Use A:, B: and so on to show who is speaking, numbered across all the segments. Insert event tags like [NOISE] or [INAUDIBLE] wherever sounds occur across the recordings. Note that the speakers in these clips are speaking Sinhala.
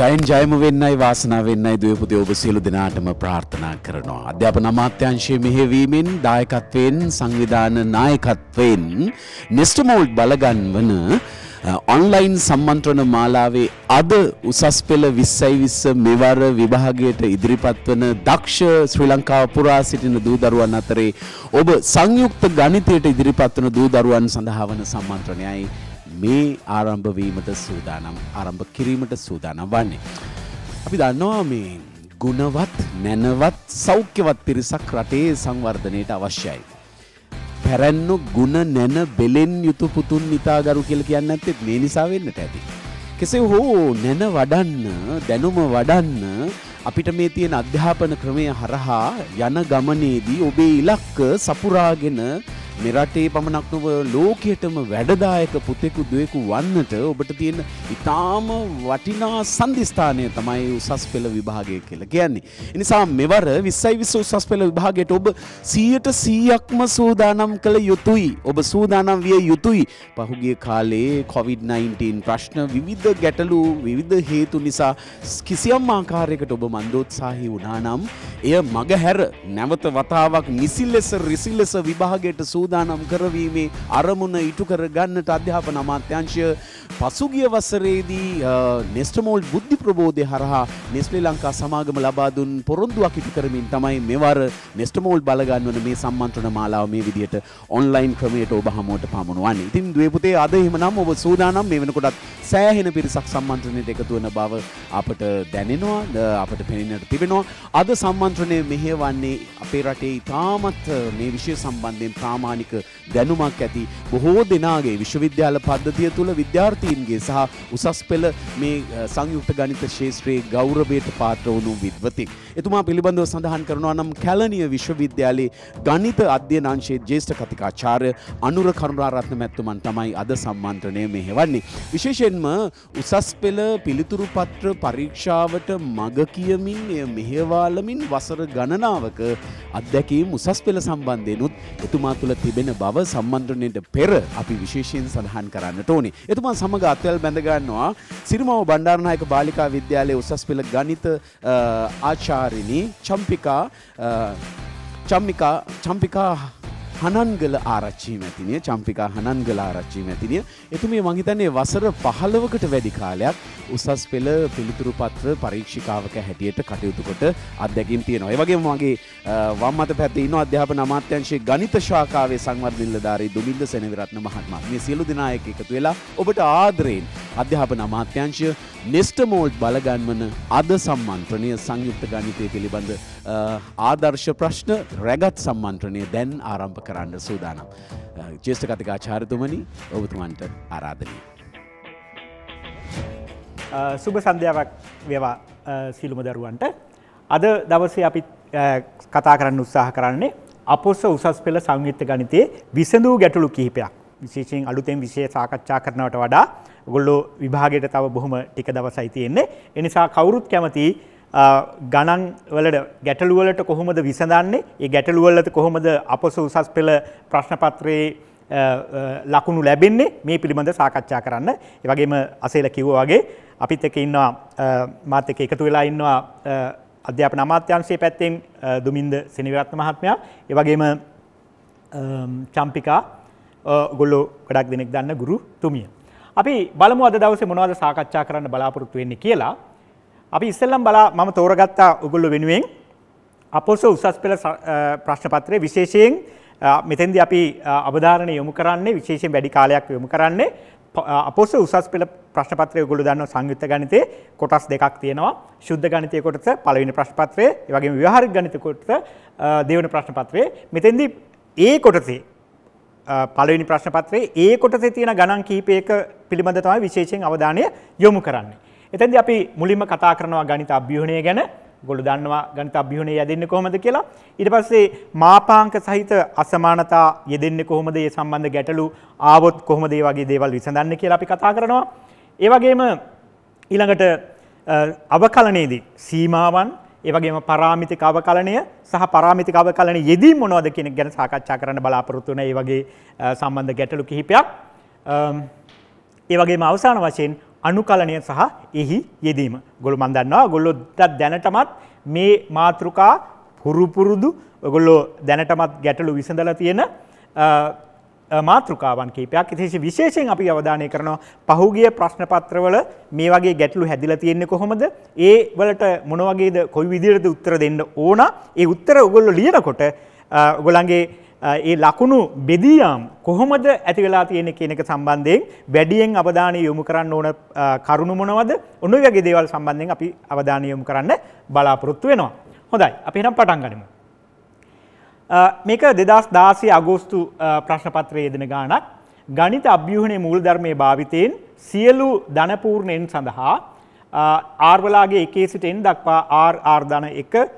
A: ජයින් ජයම වෙන්නයි වාසනාව වෙන්නයි දවපුති ඔබ සියලු දෙනාටම ප්‍රාර්ථනා කරනවා. අධ්‍යාපන අමාත්‍යංශයේ මෙහෙවීමෙන් දායකත්වයෙන් සංවිධාන නායකත්වයෙන් නෙස්ටමෝල්ඩ් බලගන් වන ඔන්ලයින් සම්මන්ත්‍රණ මාලාවේ අද උසස් පෙළ විස්සයි විස්ස මෙවර විභාගයට ඉදිරිපත් වන දක්ෂ ශ්‍රී ලංකාව පුරා සිටින දූදරුවන් අතරේ ඔබ සංයුක්ත ගණිතයට ඉදිරිපත් වන දූදරුවන් සඳහා වන සම්මන්ත්‍රණයයි මේ ආරම්භවීමට සූදානම් ආරම්භ කිරීමට සූදානම් වන්නේ. අපි දන්නවා මේ ගුණවත් නැනවත් සෞඛ්‍යවත් පිරිසක් රටේ සංවර්ධනයට අවශ්‍යයි. පැරැන්නු ගුණ නැන බෙලෙන් යුතු පුතුන් නිතාගරු කියල කියන්න ඇත්තෙත් මේ නිසා වෙන්නට ඇති. කෙසේ හෝ නැන වඩන්න දැනුම වඩන්න අපිට මේ තියෙන අධ්‍යාපන ක්‍රමය හරහා යන ගමනේදී ඔබේ ඉලක්ක සපුරාගෙන මෙරටේ පමණක් නොව ලෝකයටම වැඩදායක පුතෙකු දුවෙකු වන්නට ඔබට තියෙන ඉතාම වටිනා සන්ධස්ථානය තමයි උසස් පෙළ විභාගය කියලා කියන්නේ. එනිසා මෙවර විස්සයි විස්ස උසස් පෙළ විභාගයට ඔබ සීයට සීයක්ම සූදානම් කළ යුතුයි. ඔබ සූදානම් විය යුතුයි. පහුගිය කාලයේ COොVID-19 ප්‍රශ්න විවිධ ගැටලු විවිධ හේතු නිසා කිසියම් ආකාරයකට ඔබ මන්දෝත්සාහි වුණානම් එය මගහැර නැවත වතාවක් නිසිල් ලෙස රිසිල් ලෙස විභාගයට සූ සූදානම් කරවීමේ අරමුණ ඉටු කර ගන්නට අධ්‍යාපන අමාත්‍යංශය පසුගිය වසරේදී නෙස්ටමෝල් බුද්ධි ප්‍රබෝධය හරහා නෙස්ලේ ලංකා සමාගම ලබාදුන් පොරොන්දුවක් ඉටි කරමින් තමයි මෙවර නෙස්ටමෝල් බලගන්වන මේ සම්මන්ත්‍රණ මාලාව මේ විදියට ඔන්ලයින් ක්‍රමයට ඔබ හමුවට පමුණුවන්නේ. ඉතින් දුවේපුතේ අද එහෙමනම් ඔබ සූදානම් මේ වෙනකොටත් සෑහෙන පිරිසක් සම්මන්ත්‍රණයට එකතු වෙන බව අපට දැනෙනවා අපට පෙනෙන්නට තිබෙනවා. අද සම්මන්ත්‍රණය මෙහෙවන්නේ අපේ රටේ ඉතාමත් මේ විෂය සම්බන්ධයෙන් ප්‍රාමාණික දැනුමක් ඇති බොහෝ දෙනාගේ විශ්වවිද්‍යාල පද්ධතිය තුළ විද්‍යාර්ථී ශිල්පීන්ගේ සහ උසස් පෙළ මේ සංයුක්ත ගණිත ශේත්‍රයේ ගෞරවයට පාත්‍ර වුණු විද්වතෙක්. එතුමා පිළිබඳව සඳහන් කරනවා නම් කැලනිය විශ්වවිද්‍යාලයේ ගණිත අධ්‍යනාංශයේ ජේෂ්ඨ කතිකාචාර්ය අනුර කරුණාරත්න මැතිතුමන් තමයි අද සම්මන්ත්‍රණය මෙහෙවන්නේ. විශේෂයෙන්ම උසස් පෙළ පිළිතුරු පත්‍ර පරීක්ෂාවට මඟ කියමින් එය මෙහෙවාලමින් වසර ගණනාවක අත්දැකීම් උසස් පෙළ සම්බන්ධයනුත් එතුමා තුළ තිබෙන බව සම්මන්ත්‍රණයට පෙර අපි විශේෂයෙන් සඳහන් කරන්නට ඕනේ. එතුමා සමඟ අත්වැල් බැඳගන්නවා සිරිමාව බණ්ඩාරනායක බාලිකා විද්‍යාලයේ උසස් පෙළ ගණිත ආචාර්ය චම්පිකාරිණී චම්පිකා චම්මිකා චම්පිකා හනන්ගල ආරච්චි මැතිනිය චම්පිකා හනන්ගල ආරච්චි මැතිනිය එතුමිය මහිතන්නේ වසර පහලවකට වැඩි කාලයක් උසස් පෙළ පිළිතුරු පත්‍ර පරීක්ෂිකාවක හැටියට කටයුතුකොට අත්දැකම් තියෙනවා. ඒ වගේම මගේ වම් අත පැත්තේ ඉන්න අධ්‍යාපන අමාත්‍යංශයේ ගණිත ශාඛාවේ සංවර්ධන නිලධාරී දුමින්ද සෙනවිරත්න මහත්මයා මේ සියලු දෙනා එක්ක එකතු වෙලා ඔබට ආදරයෙන් අධ්‍යාපන අමාත්‍යංශය නෙස්ටමෝල්ඩ් බලගන්වන අද සම්මන්ත්‍රණය සංයුක්ත ගණිතය පිළිබඳ ආදර්ශ ප්‍රශ්න රැගත් සම්මන්ත්‍රණය දැන් ආරම්භක කරන්න සූදානම්. ජේෂ්ඨ කතිකාචාර්යතුමනි ඔබතුමන්ට ආරාධනය. සුබ සන්ධ්‍යාවක් වේවා
B: සිළුම දරුවන්ට. අද දවසේ අපි කතා කරන්න උත්සාහ කරන්නේ අපොස්ස උසස් පෙළ සංයුක්ත ගණිතයේ විසඳූ ගැටලු කිහිපයක්. විශේෂයෙන් අලුතෙන් විශේෂ සාකච්ඡා කරනවට වඩා ඔගොල්ලෝ විභාගයට තව බොහොම ටික දවසයි තියෙන්නේ. එනිසා කවුරුත් කැමති ගණන් වලට ගැටලුවලට කොහොමද විසඳන්නේ ඒ ගැටලුවලට කොහොමද අපස උසස් පෙළ ප්‍රශ්නපත්‍රයේ ලකුණු ලැබෙන්නේ මේ පිළිබඳ සාකච්ඡා කරන්න ඒවගේම අසේල කිව්ව වගේ අපිත් එක ඉන්නවා මාත එක එකතු වෙලා ඉන්නවා අධ්‍යාපන අමාත්‍යංශයේ පැත්තෙන් දුමින්ද සෙනවිරත්න මහත්මයා ඒවගේම චම්පිකා ගොල්ලෝ ගොඩක් දෙනෙක් දන්න ගුරු තුමිය. අපි බලමු අද දවසේ මොනවද සාකච්ඡා කරන්න බලාපොරොත්තු වෙන්නේ කියලා අපි ඉස්සෙල්ලම් බලා මම තෝරගත්තා උගොල්ලෝ වෙනුවෙන් අපොස උසස් පෙළ ප්‍රශ්න පත්‍රයේ විශේෂයෙන් මෙතෙන්දී අපි අවධාරණය යොමු කරන්නේ විශේෂයෙන් වැඩි කාලයක් යොමු කරන්නේ අපොස උසස් පෙළ ප්‍රශ්න පත්‍රය ඔයගොල්ලෝ දන්නවා සංයුක්ත ගණිතයේ කොටස් දෙකක් තියෙනවා ශුද්ධ ගණිතයේ කොටස පළවෙනි ප්‍රශ්න පත්‍රය ඒ වගේම ව්‍යවහාරික ගණිත කොටස දෙවෙනි ප්‍රශ්න පත්‍රය මෙතෙන්දී ඒ කොටසේ පළවෙනි ප්‍රශ්න පත්‍රයේ ඒ කොටසේ තියෙන ගණන් කිහිපයක පිළිබඳ තමයි විශේෂයෙන් අවධානය යොමු කරන්නේ එතැදි අපි මුලින්ම කතා කරනවා ගණිත අභ්‍යහණය ගැන ගොළු දන්නවා ගණිත අභ්‍යහණය යෙදෙන්න කොහොමද කියලා ඊට පස්සේ මාපාංක සහිත අසමානතා යෙදෙන්න කොහොමද ඒ සම්බන්ධ ගැටලු ආවොත් කොහොමද ඒ වගේ දේවල් විසඳන්න කියලා අපි කතා කරනවා ඒ වගේම ඊළඟට අවකලනයේදී සීමාවන් ඒ වගේම පරාමිතික අවකලනය සහ පරාමිතික අවකලනය යෙදී මොනවද කියන ගැන සාකච්ඡා කරන්න බලාපොරොත්තු වෙන ඒ වගේ සම්බන්ධ ගැටලු කිහිපයක් ඒ වගේම අවසාන වශයෙන් අනුකලනය සහ එහි යෙදීම. ගොළු මන් දන්නවා ගොල්ලොත් දැනටමත් මේ මාතෘකා පුරුපුරුදු ඔගොල්ලෝ දැනටමත් ගැටලු විසඳලා තියෙන මාතෘකාවන් කීපයක් ඉතින් විශේෂයෙන් අපි අවධානය කරනවා පහුගිය ප්‍රශ්න පත්‍රවල මේ වගේ ගැටලු හැදිලා තියෙන්නේ කොහොමද? ඒ වලට මොන වගේද කොයි විදිහටද උත්තර දෙන්න ඕන? ඒ උත්තර ඔයගොල්ලෝ ලියනකොට ඔයගොල්ලන්ගේ ඒ ලකුණු බෙදීයම් කොහොමද ඇති වෙලා තියෙන කියන එක සම්බන්ධයෙන් වැඩියෙන් අවධානය යොමු කරන්න ඕන කරුණු මොනවද? ඔන්න ඔය වගේ දේවල් සම්බන්ධයෙන් අපි අවධානය යොමු කරන්න බලාපොරොත්තු වෙනවා. හොඳයි. අපි එහෙනම් පටන් ගනිමු. මේක 2016 අගෝස්තු ප්‍රශ්න පත්‍රයේ යෙදෙන ගාණක්. ගණිත අභ්‍යුහණයේ මූලධර්මයේ භාවිතයෙන් සියලු ධනපූර්ණයන් සඳහා ආර් වලාගේ 1 සිට n දක්වා r r ධන 1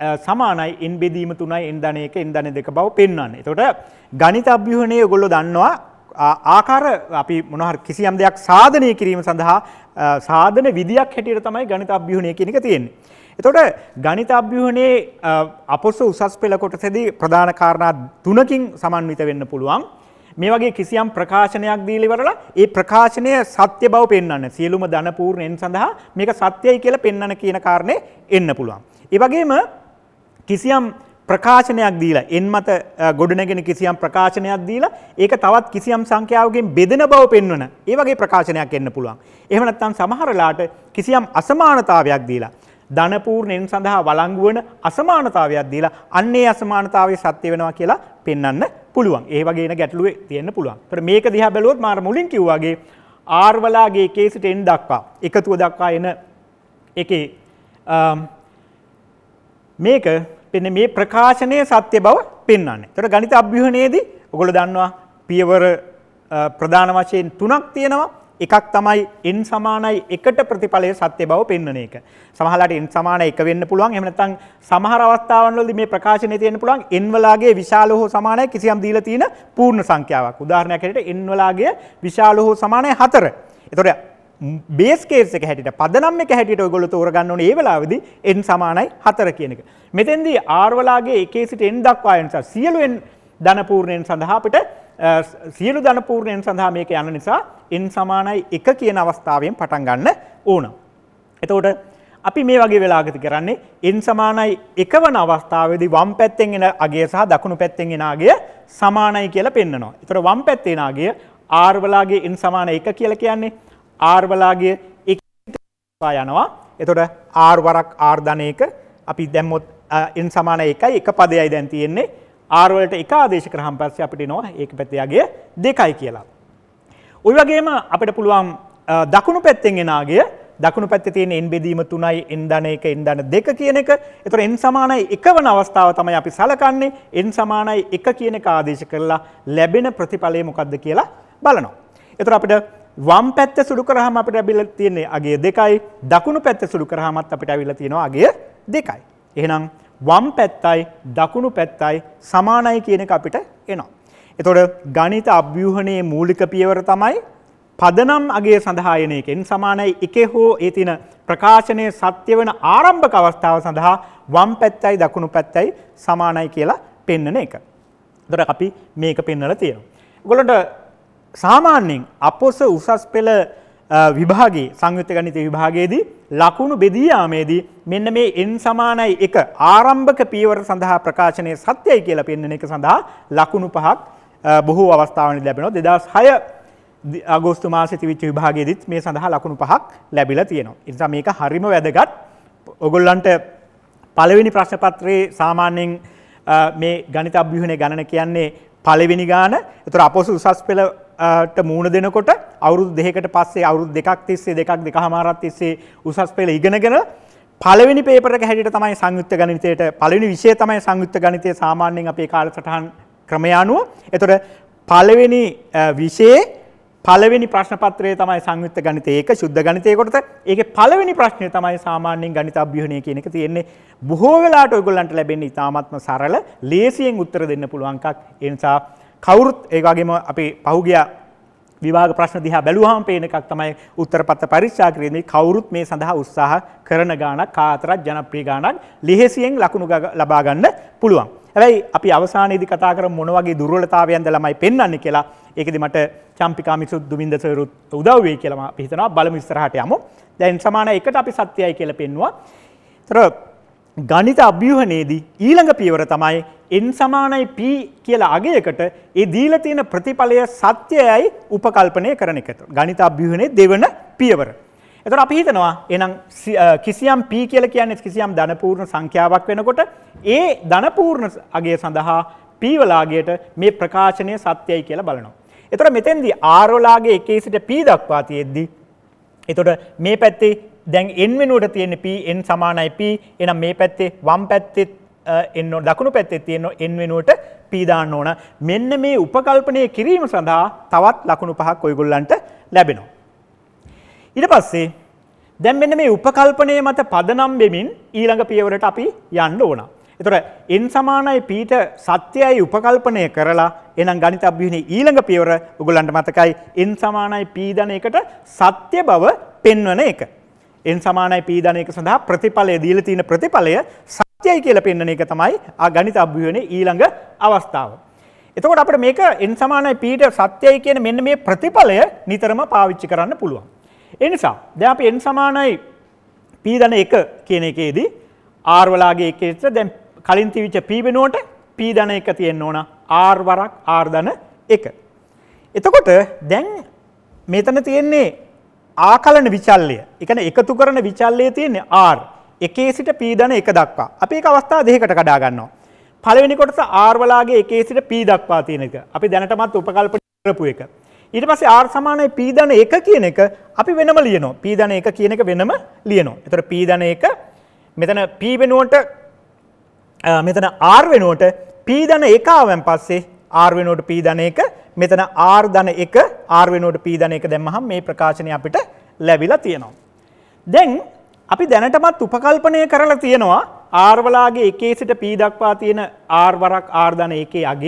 B: සමානයි එන් බෙදීම තුනයි එන් ධන එක එන් ධන දෙක බව පෙන්වන්නේ. එතකොට ගණිත අභ්‍යුහණය ඔයගොල්ලෝ දන්නවා ආකාර අපි මොනහරි කිසියම් දෙයක් සාධනය කිරීම සඳහා සාධන විදියක් හැටියට තමයි ගණිත අභ්‍යුහණය කියන එක තියෙන්නේ. එතකොට ගණිත අභ්‍යුහණයේ අපොස උසස් පෙළ කොටසේදී ප්‍රධාන කාරණා තුනකින් සමන්විත වෙන්න පුළුවන්. මේ වගේ කිසියම් ප්‍රකාශනයක් දීලා ඉවරලා ඒ ප්‍රකාශනය සත්‍ය බව පෙන්වන්න සියලුම ධන පූර්ණෙන් සඳහා මේක සත්‍යයි කියලා පෙන්වන කියන කාරණේ එන්න පුළුවන්. ඒ වගේම කිසියම් ප්‍රකාශනයක් දීලා එන් මත ගොඩනගෙන කිසියම් ප්‍රකාශනයක් දීලා ඒක තවත් කිසියම් සංඛ්‍යාවකින් බෙදෙන බව පෙන්වන ඒ වගේ ප්‍රකාශනයක් එන්න පුළුවන්. එහෙම නැත්නම් සමහරලාට කිසියම් අසමානතාවයක් දීලා ධනපූර්ණයෙන් සඳහා වළංගු වන අසමානතාවයක් දීලා අන්නේ අසමානතාවයේ සත්‍ය වෙනවා කියලා පෙන්වන්න පුළුවන්. ඒ වගේ එන ගැටලුවේ තියෙන්න පුළුවන්. ඒතර මේක දිහා බැලුවොත් මාර මුලින් කිව්වා වගේ R වලාගේ කේසිට n දක්වා එකතුව දක්වා එන එකේ මේක පෙන්න මේ ප්‍රකාශනය සත්‍ය බව පෙන්වන්නේ. ඒතර ගණිත අභ්‍යුහණයේදී ඔයගොල්ලෝ දන්නවා පියවර ප්‍රධාන වශයෙන් තුනක් තියෙනවා. එකක් තමයි n සමානයි 1ට ප්‍රතිඵලය සත්‍ය බව පෙන්වන එක. සමහරලාට n සමාන 1 වෙන්න පුළුවන්. එහෙම නැත්නම් සමහර අවස්ථාවන්වලදී මේ ප්‍රකාශනයේ තියෙන්න පුළුවන් n වලාගේ විශාල හෝ සමානයි කිසියම් දීලා තියෙන පූර්ණ සංඛ්‍යාවක්. උදාහරණයක් හැටියට n වලාගේ විශාල හෝ සමානයි 4. ඒතකොට බේස්කේස එක හැටිට පදනම් එක හැටිට ඔයගොල්ලෝ තෝරගන්න ඕනේ ඒ වෙලාවේදී n සමානයි 4 කියන එක. මෙතෙන්දී r වලාගේ 1 සිට n දක්වා යන නිසා සියලු n ධන පූර්ණයන් සඳහා අපිට සියලු ධන පූර්ණයන් සඳහා මේක යන නිසා n සමානයි 1 කියන අවස්ථාවෙන් පටන් ගන්න ඕන. එතකොට අපි මේ වගේ වෙලාගත කරන්නේ n සමානයි 1 වන අවස්ථාවේදී වම් පැත්තෙන් එන අගය සහ දකුණු පැත්තෙන් එන අගය සමානයි කියලා පෙන්නනවා. ඒතර වම් පැත්තේ එන අගය r වලාගේ n සමාන 1 කියලා කියන්නේ R වලාගේ එකතු යනවා. එතකොට R වරක් R ධන 1 අපි දැම්මොත් n සමාන 1යි එක පදයයි දැන් තියෙන්නේ. R වලට එක ආදේශ කරාම පස්සේ අපිට එනවා ඒක පැත්තේ යගේ 2යි කියලා. ওই වගේම අපිට පුළුවන් දකුණු පැත්තෙන් එන ආගය දකුණු පැත්තේ තියෙන n බෙදීම 3යි n ධන 1 n ධන 2 කියන එක. ඒතර n සමානයි 1 වන අවස්ථාව තමයි අපි සලකන්නේ. n සමානයි 1 කියන එක ආදේශ කරලා ලැබෙන ප්‍රතිඵලය මොකක්ද කියලා බලනවා. ඒතර අපිට වම් පැත්ත සුළු කරාම අපිට ලැබිලා තියෙන්නේ අගය දෙකයි. දකුණු පැත්ත සුළු කරාමත් අපිට ඇවිල්ලා තියෙනවා අගය දෙකයි. එහෙනම් වම් පැත්තයි දකුණු පැත්තයි සමානයි කියන එක අපිට එනවා. එතකොට ගණිත අභ්‍යූහණයේ මූලික පියවර තමයි පදනම් අගය සඳහා එන එකෙන් සමානයි එකේ හෝ ඒ තියෙන ප්‍රකාශනයේ සත්‍ය වෙන ආරම්භක අවස්ථාව සඳහා වම් පැත්තයි දකුණු පැත්තයි සමානයි කියලා පෙන්වන එක. එතකොට අපි මේක පෙන්වලා තියෙනවා. ඔයගොල්ලන්ට සාමාන්‍යයෙන් අපොස උසස් පෙළ විභාගේ සංයුත්ත ගණිත විභාගයේදී ලකුණු බෙදී යාමේදී මෙන්න මේ n සමානයි 1 ආරම්භක පියවර සඳහා ප්‍රකාශනයේ සත්‍යයි කියලා පෙන්වන එක සඳහා ලකුණු පහක් බොහෝ අවස්ථාවන්වලදී ලැබෙනවා 2006 අගෝස්තු මාසයේ තිබිච්ච විභාගයේදීත් මේ සඳහා ලකුණු පහක් ලැබිලා තියෙනවා. ඒ නිසා මේක හරිම වැදගත්. ඔයගොල්ලන්ට පළවෙනි ප්‍රශ්න පත්‍රයේ සාමාන්‍යයෙන් මේ ගණිත අභ්‍යුහනේ ගණන කියන්නේ පළවෙනි ගාන. ඒතර අපොසු උසස් පෙළ ට මූුණ දෙනකොට අවුරුදු දෙකට පස්සේ අවුරුදු දෙකක් තිස්සේ දෙකක් දෙක හමාරත් තිස්සේ උසස් පෙළ ඉගෙනගෙන පලවෙනි පේපරට හැට තමයි සංයුත්ත ගනිතයට පලනි විශෂය තමයි සංයුත්ත ගනිතය සාමාන්‍යෙන් අපේ කාල සටහන් ක්‍රමයානුව. එතොට පලවෙනි විෂයේ පලවෙනි ප්‍රශ්නපත්‍රය තමයි සංයුත්ත ගනිත ඒක ශුද්ධ ගනිතයකොට ඒක පලවෙනි ප්‍රශ්නය තමයි සාමාන්‍යෙන් ගනිත අභ්‍යහණය කියනක තියෙන්නේ බොහෝවෙලාට ඔගොල්ලන්ට ලැබෙන්නේ ඉතාමත්ම සරල ලේසියෙන් උත්තර දෙන්න පුළුවන්කක් එනිසා කවුරුත් ඒවාගේම අපි පහුගිය විවාග ප්‍රශ්න දිහා බැලුවහම පේන එකක් තමයි උත්තරපත්ත පරික්ෂා කිරීමේ කවුරුත් මේ සඳහා උත්සාහ කරන ගානක් කාතරත් ජනප්‍රිය ගානක් ලිහෙසියෙන් ලකුණු ලබා ගන්න පුළුවන්. හැබැයි අපි අවසානයේදී කතා කරමු මොන වගේ දුර්වලතාවයන්ද ළමයි පෙන්වන්නේ කියලා. ඒකෙදි මට චම්පිකා මිසුත් දුමින්ද සරුත් උදව් වෙයි කියලා මම හිතනවා බලමු ඉස්සරහට යමු. දැන් සමාන එකට අපි සත්‍යයි කියලා පෙන්නවා. ඒතර ගණිත අභ්‍යහනයේදී ඊළඟ පියවර තමයි n සමානයි p කියලා අගයකට ඒ දීලා තියෙන ප්‍රතිඵලය සත්‍යයයි උපකල්පනය කරන එක. ගණිත අභ්‍යහනයේ දෙවන පියවර. එතකොට අපි හිතනවා එහෙනම් කිසියම් p කියලා කියන්නේ කිසියම් ධනපූර්ණ සංඛ්‍යාවක් වෙනකොට ඒ ධනපූර්ණ අගය සඳහා p වලාගයට මේ ප්‍රකාශනය සත්‍යයි කියලා බලනවා. එතකොට මෙතෙන්දී r වලාගේ 1 සිට p දක්වා තියෙද්දී එතකොට මේ පැත්තේ දැන් n වෙනුවට තියෙන්නේ p n සමානයි p එහෙනම් මේ පැත්තේ වම් පැත්තේ එන්න දකුණු පැත්තේ තියෙන n වෙනුවට p දාන්න ඕන. මෙන්න මේ උපකල්පනය කිරීම සඳහා තවත් ලකුණු පහක් ඔයගොල්ලන්ට ලැබෙනවා. ඊට පස්සේ දැන් මෙන්න මේ උපකල්පනය මත පදනම් වෙමින් ඊළඟ පියවරට අපි යන්න ඕන. එතකොට n සමානයි p සත්‍යයයි උපකල්පනය කරලා එහෙනම් ගණිත අභියුහනේ ඊළඟ පියවර ඔයගොල්ලන්ට මතකයි n සමානයි p ධන එකට සත්‍ය බව පෙන්වන එක. n සමානයි p ධන එක සඳහා ප්‍රතිඵලය දීලා තියෙන ප්‍රතිඵලය සත්‍යයි කියලා පෙන්වන එක තමයි ආ ගණිත අභියෝගයේ ඊළඟ අවස්ථාව. එතකොට අපිට මේක n සමානයි p ට සත්‍යයි කියන මෙන්න මේ ප්‍රතිඵලය නිතරම පාවිච්චි කරන්න පුළුවන්. ඒ නිසා දැන් අපි n සමානයි p ධන 1 කියන එකේදී r වලාගේ එකේට දැන් කලින් තිබිච්ච p වෙනුවට p ධන 1 තියෙන්න ඕන r වරක් r ධන 1. එතකොට දැන් මෙතන තියෙන්නේ ආකලන විචල්ලය එකන එකතු කරන විචල්ලය තියෙන්නේ R එකේ සිට P දන එක දක්වා. අපි ඒක අවස්ථා දෙකකට කඩා ගන්නවා. පළවෙනි කොටස R වලාගේ එකේ සිට P දක්වා තියෙන එක. අපි දැනටමත් උපකල්පන කරපු එක. ඊට පස්සේ R සමානයි P දන 1 කියන එක අපි වෙනම ලියනවා. P දන 1 කියන එක වෙනම ලියනවා. එතකොට P දන 1 මෙතන P වෙනුවට මෙතන R වෙනුවට P දන 1 ආවන් පස්සේ R වෙනුවට P දන 1 මෙතන R ධන 1 R වෙනුවට P ධන 1 දැම්මහම මේ ප්‍රකාශනය අපිට ලැබිලා තියෙනවා. දැන් අපි දැනටමත් උපකල්පනය කරලා තියෙනවා R වලාගේ 1 සිට P දක්වා තියෙන R වරක් R ධන 1 අගය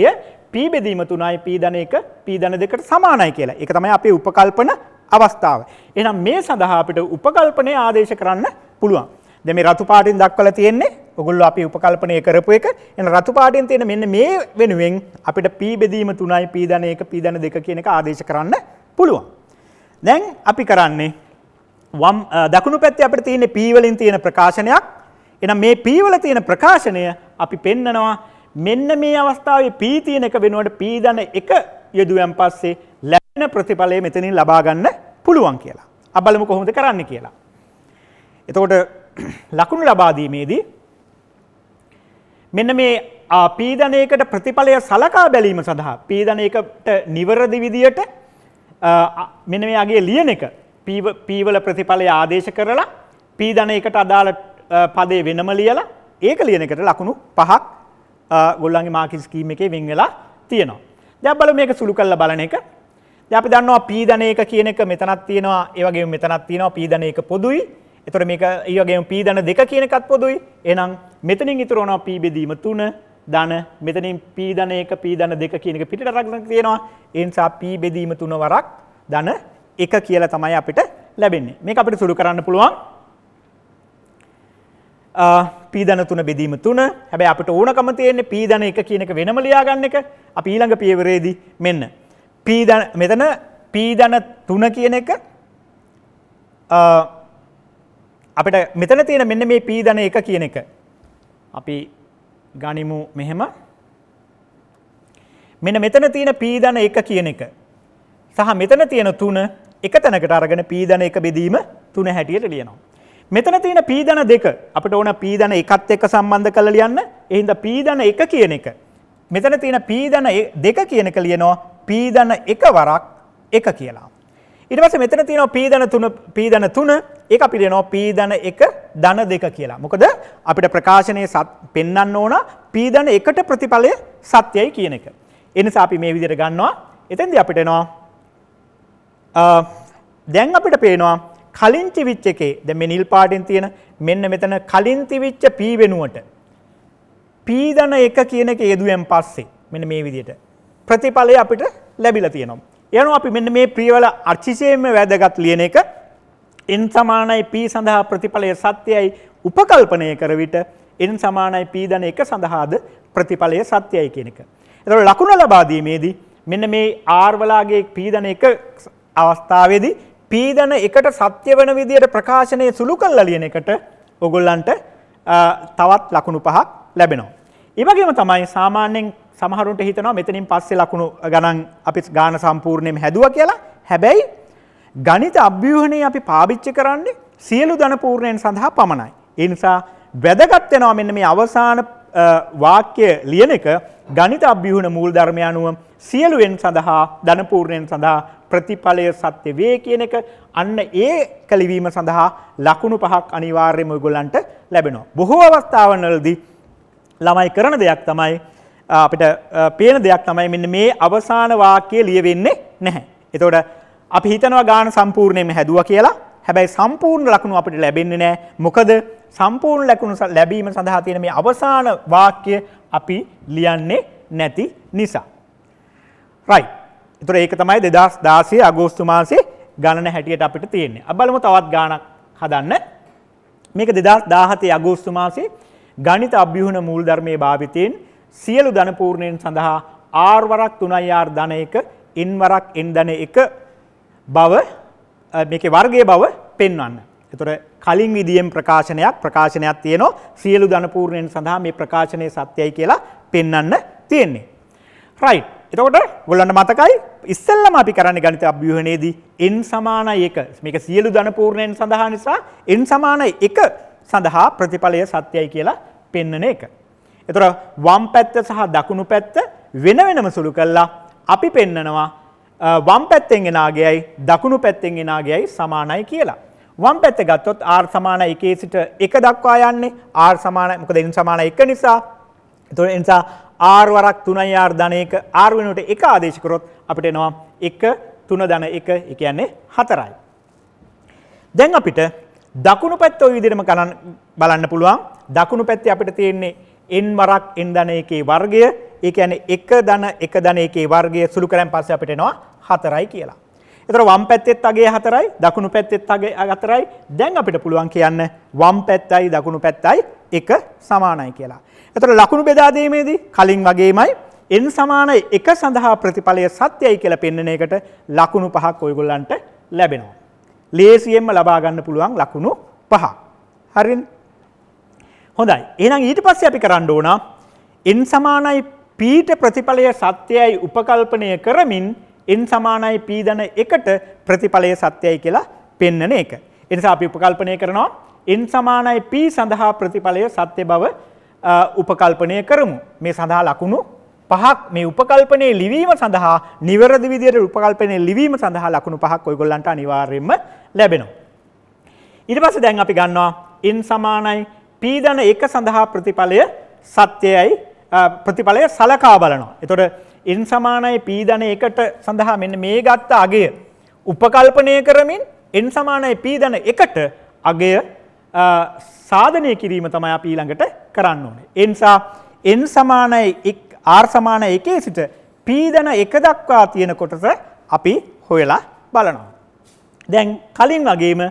B: P බෙදීම 3යි P ධන 1 P ධන 2ට සමානයි කියලා. ඒක තමයි අපේ උපකල්පන අවස්ථාව. එහෙනම් මේ සඳහා අපිට උපකල්පනය ආදේශ කරන්න පුළුවන්. දැන් මේ රතු පාටින් දක්වලා තියෙන්නේ ඔගොල්ලෝ අපි උපකල්පනය කරපු එක එන රතු පාටෙන් තියෙන මෙන්න මේ වෙනුවෙන් අපිට p බෙදීම 3යි p ධන 1 p ධන 2 කියන එක ආදේශ කරන්න පුළුවන්. දැන් අපි කරන්නේ වම් දකුණු පැත්තේ අපිට තියෙන p වලින් තියෙන ප්‍රකාශනයක්. එහෙනම් මේ p වල තියෙන ප්‍රකාශනය අපි පෙන්නනවා මෙන්න මේ අවස්ථාවේ p තියෙන එක වෙනුවට p ධන 1 යෙදුවයන් පස්සේ ලැබෙන ප්‍රතිඵලය මෙතනින් ලබා ගන්න පුළුවන් කියලා. අබලමු කොහොමද කරන්න කියලා. එතකොට [CLEARS THROAT] ලකුණු ලබා දීමේදී මෙන්න මේ පීඩනයකට ප්‍රතිඵලය සලකා බැලීම සඳහා පීඩනයකට නිවරදි විදියට මෙන්න මේගේ ලියන එක පීවල ප්‍රතිඵලය ආදේශ කරලා පීඩනයකට අදාළ පදේ වෙනම ලියලා ඒක ලියන එකට ලකුණු පහක් ගොල්ලන්ගේ මාකින් ස්කීම් එකේ වෙන් වෙලා තියෙනවා. දැන් බලමු මේක සුළු කරලා බලන එක. දැන් අපි දන්නවා පීඩනයක කියන එක මෙතනක් තියෙනවා, ඒ වගේම මෙතනක් තියෙනවා පීඩනයක පොදුයි. එතොට මේක ඒවගේ පී දන දෙක කියනකත් පොදුයි එනම් මෙතනින් ඉතුරෝන පී බෙදීම තුන දන මෙතනින් පී දන එක පී දන දෙක කියනක පිට රක්න තියෙනවා එන්සා පී බෙදීම තුන වරක් දන එක කියලා තමයි අපිට ලැබෙන්නේ මේ අපිට සුළු කරන්න පුළුවන් පීදන තුන බෙදීම තුන හැබැයි අපිට ඕනකම තියෙන්නේ පීදන එක කියන එක වෙනම ලියා ගන්න එක අපි ඊළඟ පියවරේදී මෙන්න පීදන මෙතන පීදන තුන කියන එක අපිට මෙතන තියෙන මෙන්න මේ p ධන එක කියන එක. අපි ගනිමු මෙහෙම. මෙන්න මෙතන තියෙන p ධන එක කියන එක. සහ මෙතන තියෙන 3 එක තැනකට අරගෙන p ධන එක බෙදීම 3 හැටියට ලියනවා. මෙතන තියෙන p ධන දෙක අපිට ඕන p ධන එකත් එක්ක සම්බන්ධ කරලා ලියන්න. එහෙනම් p ධන එක කියන එක. මෙතන තියෙන p ධන දෙක කියන එක ලියනවා p ධන එක වරක් එක කියලා. ඊට පස්සේ මෙතන තියෙනවා p ධන 3 p ධන 3 ඒක අපි දෙනවා p ධන 1 ධන 2 කියලා. මොකද අපිට ප්‍රකාශනයේ පෙන්වන්න ඕන p ධන 1ට ප්‍රතිඵලය සත්‍යයි කියන එක. ඒ නිසා අපි මේ විදිහට ගන්නවා. එතෙන්දී අපිට එනවා දැන් අපිට පේනවා කලින් තිවිච්ච එකේ දැන් මේ නිල් පාටින් තියෙන මෙන්න මෙතන කලින් තිවිච්ච p වෙනුවට p ධන 1 කියන එක යෙදුවෙන් පස්සේ මෙන්න මේ විදිහට ප්‍රතිඵලය අපිට ලැබිලා තියෙනවා. එනවා අපි මෙන්න මේ ප්‍රියවල අර්චිසයෙන්ම වැදගත් ලියන එක n සමානයි p සඳහා ප්‍රතිඵලය සත්‍යයි උපකල්පනය කර විට n සමානයි p ධන 1 සඳහාද ප්‍රතිඵලය සත්‍යයි කියන එක. එතකොට ලකුණ ලබා දීමේදී මෙන්න මේ r වලාගේ p ධන 1 අවස්ථාවේදී p ධන 1ට සත්‍ය වෙන විදියට ප්‍රකාශනයේ සුළු කරලා ලියන එකට ඔගොල්ලන්ට තවත් ලකුණු පහක් ලැබෙනවා. ඒ වගේම තමයි සාමාන්‍යයෙන් සමහරුන්ට හිතනවා මෙතනින් පස්සේ ලකුණු ගණන් අපි ගාන සම්පූර්ණයෙන්ම හැදුවා කියලා. හැබැයි ගණිත අභ්‍යවහනය අපි පාවිච්චි කරන්නේ සියලු ධනපූර්ණයෙන් සඳහා පමණයි. එනිසා වැදගත් වෙනවා මෙන්න මේ අවසාන වාක්‍ය ලියන එක ගණිත අභ්‍යවහන මූල් ධර්මය අනුව සියලුවෙන් සඳහා ධනපූර්ණයෙන් සඳහා ප්‍රතිඵලය සත්‍ය වේ කියන එක අන්න ඒ කලිවීම සඳහා ලකුණු පහක් අනිවාර්යයෙන්ම ඔයගොල්ලන්ට ලැබෙනවා. බොහෝ අවස්ථාවන්වලදී ළමයි කරන දෙයක් තමයි අපිට පේන දෙයක් තමයි මෙන්න මේ අවසාන වාක්‍යය ලියවෙන්නේ නැහැ. එතකොට අපි හිතනවා ගාන සම්පූර්ණයෙන්ම හැදුවා කියලා. හැබැයි සම්පූර්ණ ලකුණු අපිට ලැබෙන්නේ නැහැ. මොකද සම්පූර්ණ ලකුණු ලැබීම සඳහා තියෙන මේ අවසාන වාක්‍ය අපි ලියන්නේ නැති නිසා. right. ඒතර ඒක තමයි 2016 අගෝස්තු මාසේ ගණන හැටියට අපිට තියෙන්නේ. අපි බලමු තවත් ගාණක් හදන්න. මේක 2017 අගෝස්තු මාසේ ගණිත අභ්‍යුහන මූලධර්මයේ භාවිතයෙන් සියලු ධන පූර්ණයන් සඳහා R වරක් 3R ධන 1 N වරක් N ධන 1 බව මේකේ වර්ගයේ බව පෙන්වන්න. එතකොට කලින් විදියෙන් ප්‍රකාශනයක් ප්‍රකාශනයක් තියෙනවා සියලු ධනපූර්ණයන් සඳහා මේ ප්‍රකාශනයේ සත්‍යයි කියලා පෙන්වන්න තියෙන්නේ. රයිට්. එතකොට ඔයගොල්ලන්ට මතකයි ඉස්සෙල්ලම අපි කරන්නේ ගණිත අභිව්‍යුහණයේදී n සමානයි 1 මේක සියලු ධනපූර්ණයන් සඳහා නිසා n සමානයි 1 සඳහා ප්‍රතිඵලය සත්‍යයි කියලා පෙන්වන එක. එතකොට වම් පැත්ත සහ දකුණු පැත්ත වෙන වෙනම සුළු කළා අපි පෙන්නනවා වම් පැත්තෙන් එනාගයයි දකුණු පැත්තෙන් එනාගයයි සමානයි කියලා. වම් පැත්ත ගත්තොත් R සමාන 1 සිට 1 දක්වා යන්නේ R සමාන මොකද n සමාන 1 නිසා. එතකොට ඒ නිසා R වරක් 3යි R ධන 1 R වෙනුවට 1 ආදේශ කරොත් අපිට එනවා 1 3 ධන 1 ඒ කියන්නේ 4යි. දැන් අපිට දකුණු පැත්ත ওই විදිහටම බලන්න පුළුවන්. දකුණු පැත්තේ අපිට තියෙන්නේ n වරක් n ධන 1 වර්ගය ඒ කියන්නේ 1 ධන 1 ධන 1 වර්ගය සුළු කරන් පස්සේ අපිට එනවා 4යි කියලා. ඒතර වම් පැත්තෙත් අගය 4යි දකුණු පැත්තෙත් අගය 4යි. දැන් අපිට පුළුවන් කියන්න වම් පැත්තයි දකුණු පැත්තයි 1 සමානයි කියලා. ඒතර ලකුණු බෙදා දීමේදී කලින් වගේමයි n සමාන 1 සඳහා ප්‍රතිඵලය සත්‍යයි කියලා පෙන්වන එකට ලකුණු පහක් ඔයගොල්ලන්ට ලැබෙනවා. ලේසියෙන්ම ලබා ගන්න පුළුවන් ලකුණු පහක්. හරිනේ හොඳයි එහෙනම් ඊට පස්සේ අපි කරන්න ඕන n සමානයි pට ප්‍රතිඵලය සත්‍යයි උපකල්පනය කරමින් n සමානයි p ධන 1ට ප්‍රතිඵලය සත්‍යයි කියලා පෙන්වන එක. ඒ නිසා අපි උපකල්පනය කරනවා n සමානයි p සඳහා ප්‍රතිඵලය සත්‍ය බව උපකල්පනය කරමු. මේ සඳහා ලකුණු පහක් මේ උපකල්පනයේ ලිවීම සඳහා නිවැරදි විදිහට උපකල්පනයේ ලිවීම සඳහා ලකුණු පහක් ඔයගොල්ලන්ට අනිවාර්යයෙන්ම ලැබෙනවා. ඊට පස්සේ දැන් අපි ගන්නවා n සමානයි පීඩන එක සඳහා ප්‍රතිඵලය සත්‍යයයි ප්‍රතිඵලය සලකා බලනවා. එතොට ඉන් සමානයි පීදන එකට සඳහා මෙන්න මේ ගත්ත අගය උපකල්පනය කරමින් එන් සමානයි පීදන එකට අගය සාධනය කිරීම තමයි පීළඟට කරන්න ඕන. එනිසා එන් සමානයි ආර් සමාන එකේ සිට පීදන එක දක්වා තියෙන කොටස අපි හොයලා බලනවා. දැන් කලින් වගේම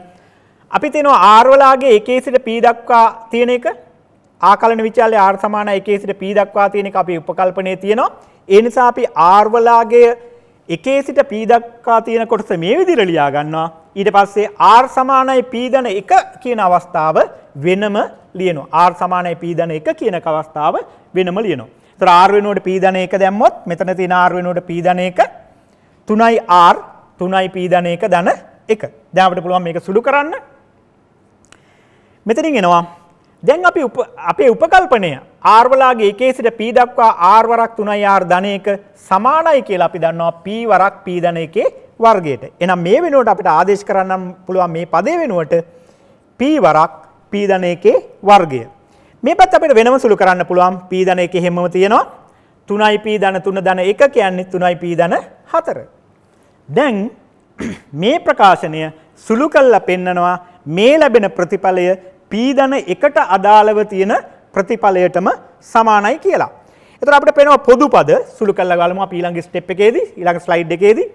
B: අපි තියෙනවා R වලාගේ 1 සිට P දක්වා තියෙන එක ආකලන විචාලය R සමාන 1 සිට P දක්වා තියෙන එක අපි උපකල්පනයේ තියෙනවා. ඒ නිසා අපි R වලාගේ 1 සිට P දක්වා තියෙන කොටස මේ විදිහට ලියා ගන්නවා. ඊට පස්සේ R සමානයි P ධන 1 කියන අවස්ථාව වෙනම ලියනවා. R සමානයි P ධන 1 කියන අවස්ථාව වෙනම ලියනවා. ඒතර R වෙනුවට P ධන 1 දැම්මොත් මෙතන තියෙන R වෙනුවට P ධන 1 3යි R 3යි P ධන 1 ධන 1. දැන් අපිට පුළුවන් මේක සුළු කරන්න. මෙතනින් එනවා දැන් අපි අපේ උපකල්පනය ආර්වලාගේ එකේසිට පීදක්වා ආර්වරක් තුනයි ආර් ධනයක සමානයි කියලා අපි දන්නවා පීවරක් පීධන එකේ වර්ගයට. එනම් මේ වෙනුවට අපිට ආදේශ කරන්නම් පුළුවන් මේ පදේ වෙනුවට පීවරක් පීධන එකේ වර්ගය. මේ පත් අපිට වෙනම සුළු කරන්න පුළුවන් පීධන එක හෙමම තියෙනවා තුනයි පීධන තුන දන එක කියන්නේ තුනයි පීධන හතර. දැන් [CLEARS THROAT] මේ ප්‍රකාශනය සුළු කල්ලා පෙන්නනවා මේ ලැබෙන ප්‍රතිඵලය පීඩන එකට අදාළව තියෙන ප්‍රතිඵලයටම සමානයි කියලා. එතකොට අපිට පේනවා පොදු පද සුළු කරලා ගලමු අපි ඊළඟ ස්ටෙප් එකේදී ඊළඟ ස්ලයිඩ් එකේදී.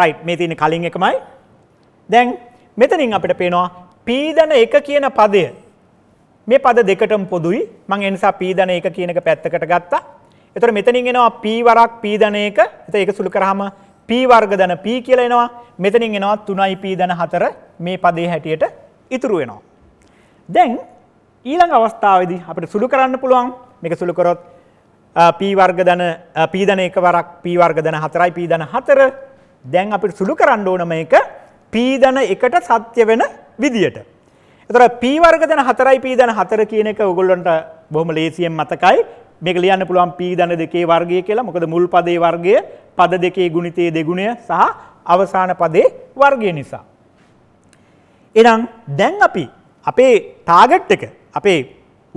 B: right මේ තියෙන කලින් එකමයි. දැන් මෙතනින් අපිට පේනවා පීඩන එක කියන පදය මේ පද දෙකටම පොදුයි. මම ඒ නිසා පීඩන එක කියන එක පැත්තකට ගත්තා. එතකොට මෙතනින් එනවා p වරක් පීඩන එක. එතකොට ඒක සුළු කරාම p වර්ග ධන p කියලා එනවා. මෙතනින් එනවා 3p ධන 4 මේ පදේ හැටියට ඉතුරු වෙනවා. දැන් ඊළඟ අවස්ථාවේදී අපිට සුළු කරන්න පුළුවන් මේක සුළු කරොත් p වර්ග ධන p ධන 1 වරක් p වර්ග ධන 4යි p ධන 4 දැන් අපිට සුළු කරන්න ඕන මේක p ධන 1ට සත්‍ය වෙන විදියට. එතකොට p වර්ග ධන 4යි p ධන 4 කියන එක ඔයගොල්ලන්ට බොහොම ලේසියෙන් මතකයි. මේක ලියන්න පුළුවන් p ධන 2 වර්ගය කියලා. මොකද මුල් පදේ වර්ගය පද දෙකේ ගුණිතයේ දෙගුණය සහ අවසාන පදේ වර්ගය නිසා. එනම් දැන් අපි අපේ ටාගට් එක අපේ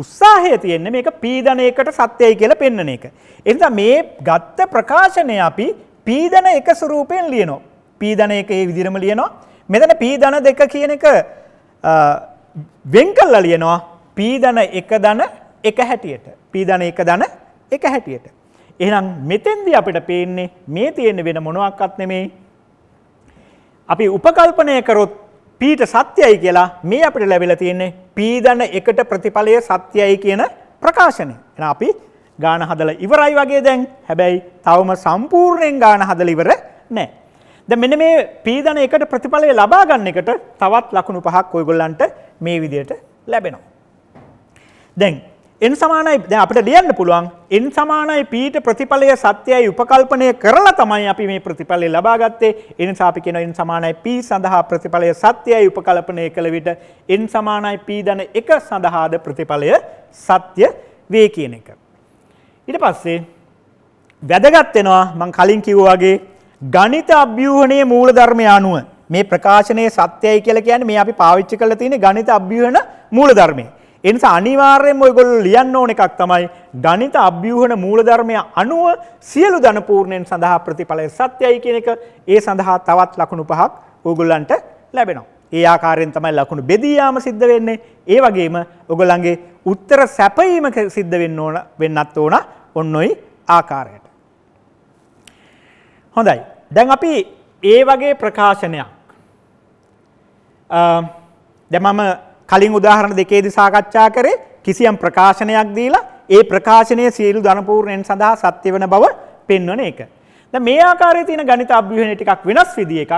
B: උත්සාහය තියෙන්නේ මේක පීඩනයකට සත්‍යයි කියලා පෙන්වන එක. එනිසා මේ ගත්ත ප්‍රකාශනය අපි පීඩන එක ස්වරූපයෙන් ලියනවා. පීඩන එක ඒ විදිහම ලියනවා. මෙතන පීඩන දෙක කියන එක වෙන් කළා ලියනවා. පීඩන එක දන එක හැටියට. පීඩන එක දන එක හැටියට. එහෙනම් මෙතෙන්දී අපිට පේන්නේ මේ තියෙන වෙන මොනවාක්වත් නෙමේ. අපි උපකල්පනය කරොත් පීට සත්‍යයි කියලා මේ අපිට ලැබිලා තියෙන්නේ පීදන එකට ප්‍රතිඵලය සත්‍යයි කියන ප්‍රකාශනය. එහෙනම් අපි ගාන හදලා ඉවරයි වගේ දැන්. හැබැයි තවම සම්පූර්ණයෙන් ගාන හදලා ඉවර නැහැ. දැන් මෙන්න මේ පීදන එකට ප්‍රතිඵලය ලබා ගන්න එකට තවත් ලකුණු පහක් ඔයගොල්ලන්ට මේ විදිහට ලැබෙනවා. දැන් එන් සමානයි දැන් අපිට ලියන්න පුළුවන් එන් සමානයි පීට ප්‍රතිඵලය සත්‍යයි උපකල්පනය කරලා තමයි අපි මේ ප්‍රතිඵලය ලබා ගත්තේ ඒ නිසා අපි කියනවා එන් සමානයි p සඳහා ප්‍රතිඵලය සත්‍යයි උපකල්පනය කළ විට එන් සමානයි p ධන 1 සඳහාද ප්‍රතිඵලය සත්‍ය වේ කියන එක ඊට පස්සේ වැදගත් වෙනවා මම කලින් කිව්වා වගේ ගණිත අභ්‍යුහණයේ මූලධර්මය අනුව මේ ප්‍රකාශනයේ සත්‍යයි කියලා කියන්නේ මේ අපි පාවිච්චි කරලා තියෙන ගණිත අභ්‍යුහණ මූලධර්මය එනිසා අනිවාර්යයෙන්ම ඔයගොල්ලෝ ලියන්න ඕන එකක් තමයි ගණිත අභ්‍යුහන මූලධර්මය අනුව සියලු ධනපූර්ණයන් සඳහා ප්‍රතිඵලය සත්‍යයි කියන එක ඒ සඳහා තවත් ලකුණු පහක් ඕගොල්ලන්ට ලැබෙනවා. ඒ ආකාරයෙන් තමයි ලකුණු බෙදී යාම සිද්ධ වෙන්නේ. ඒ වගේම ඔයගොල්ලන්ගේ උත්තර සැපයීම සිද්ධ වෙන්න ඕන වෙන්නත් ඕන ඔන්නෝයි ආකාරයට. හොඳයි. දැන් අපි ඒ වගේ ප්‍රකාශනයක් දැන් මම කලින් උදාහරණ දෙකේදී සාකච්ඡා කරේ කිසියම් ප්‍රකාශනයක් දීලා ඒ ප්‍රකාශනයේ සියලු ධනපූර්ණයන් සඳහා සත්‍ය වෙන බව පෙන්වන එක. දැන් මේ ආකාරයේ තියෙන ගණිත අභ්‍යුහණය ටිකක් වෙනස් විදිහ එකක්.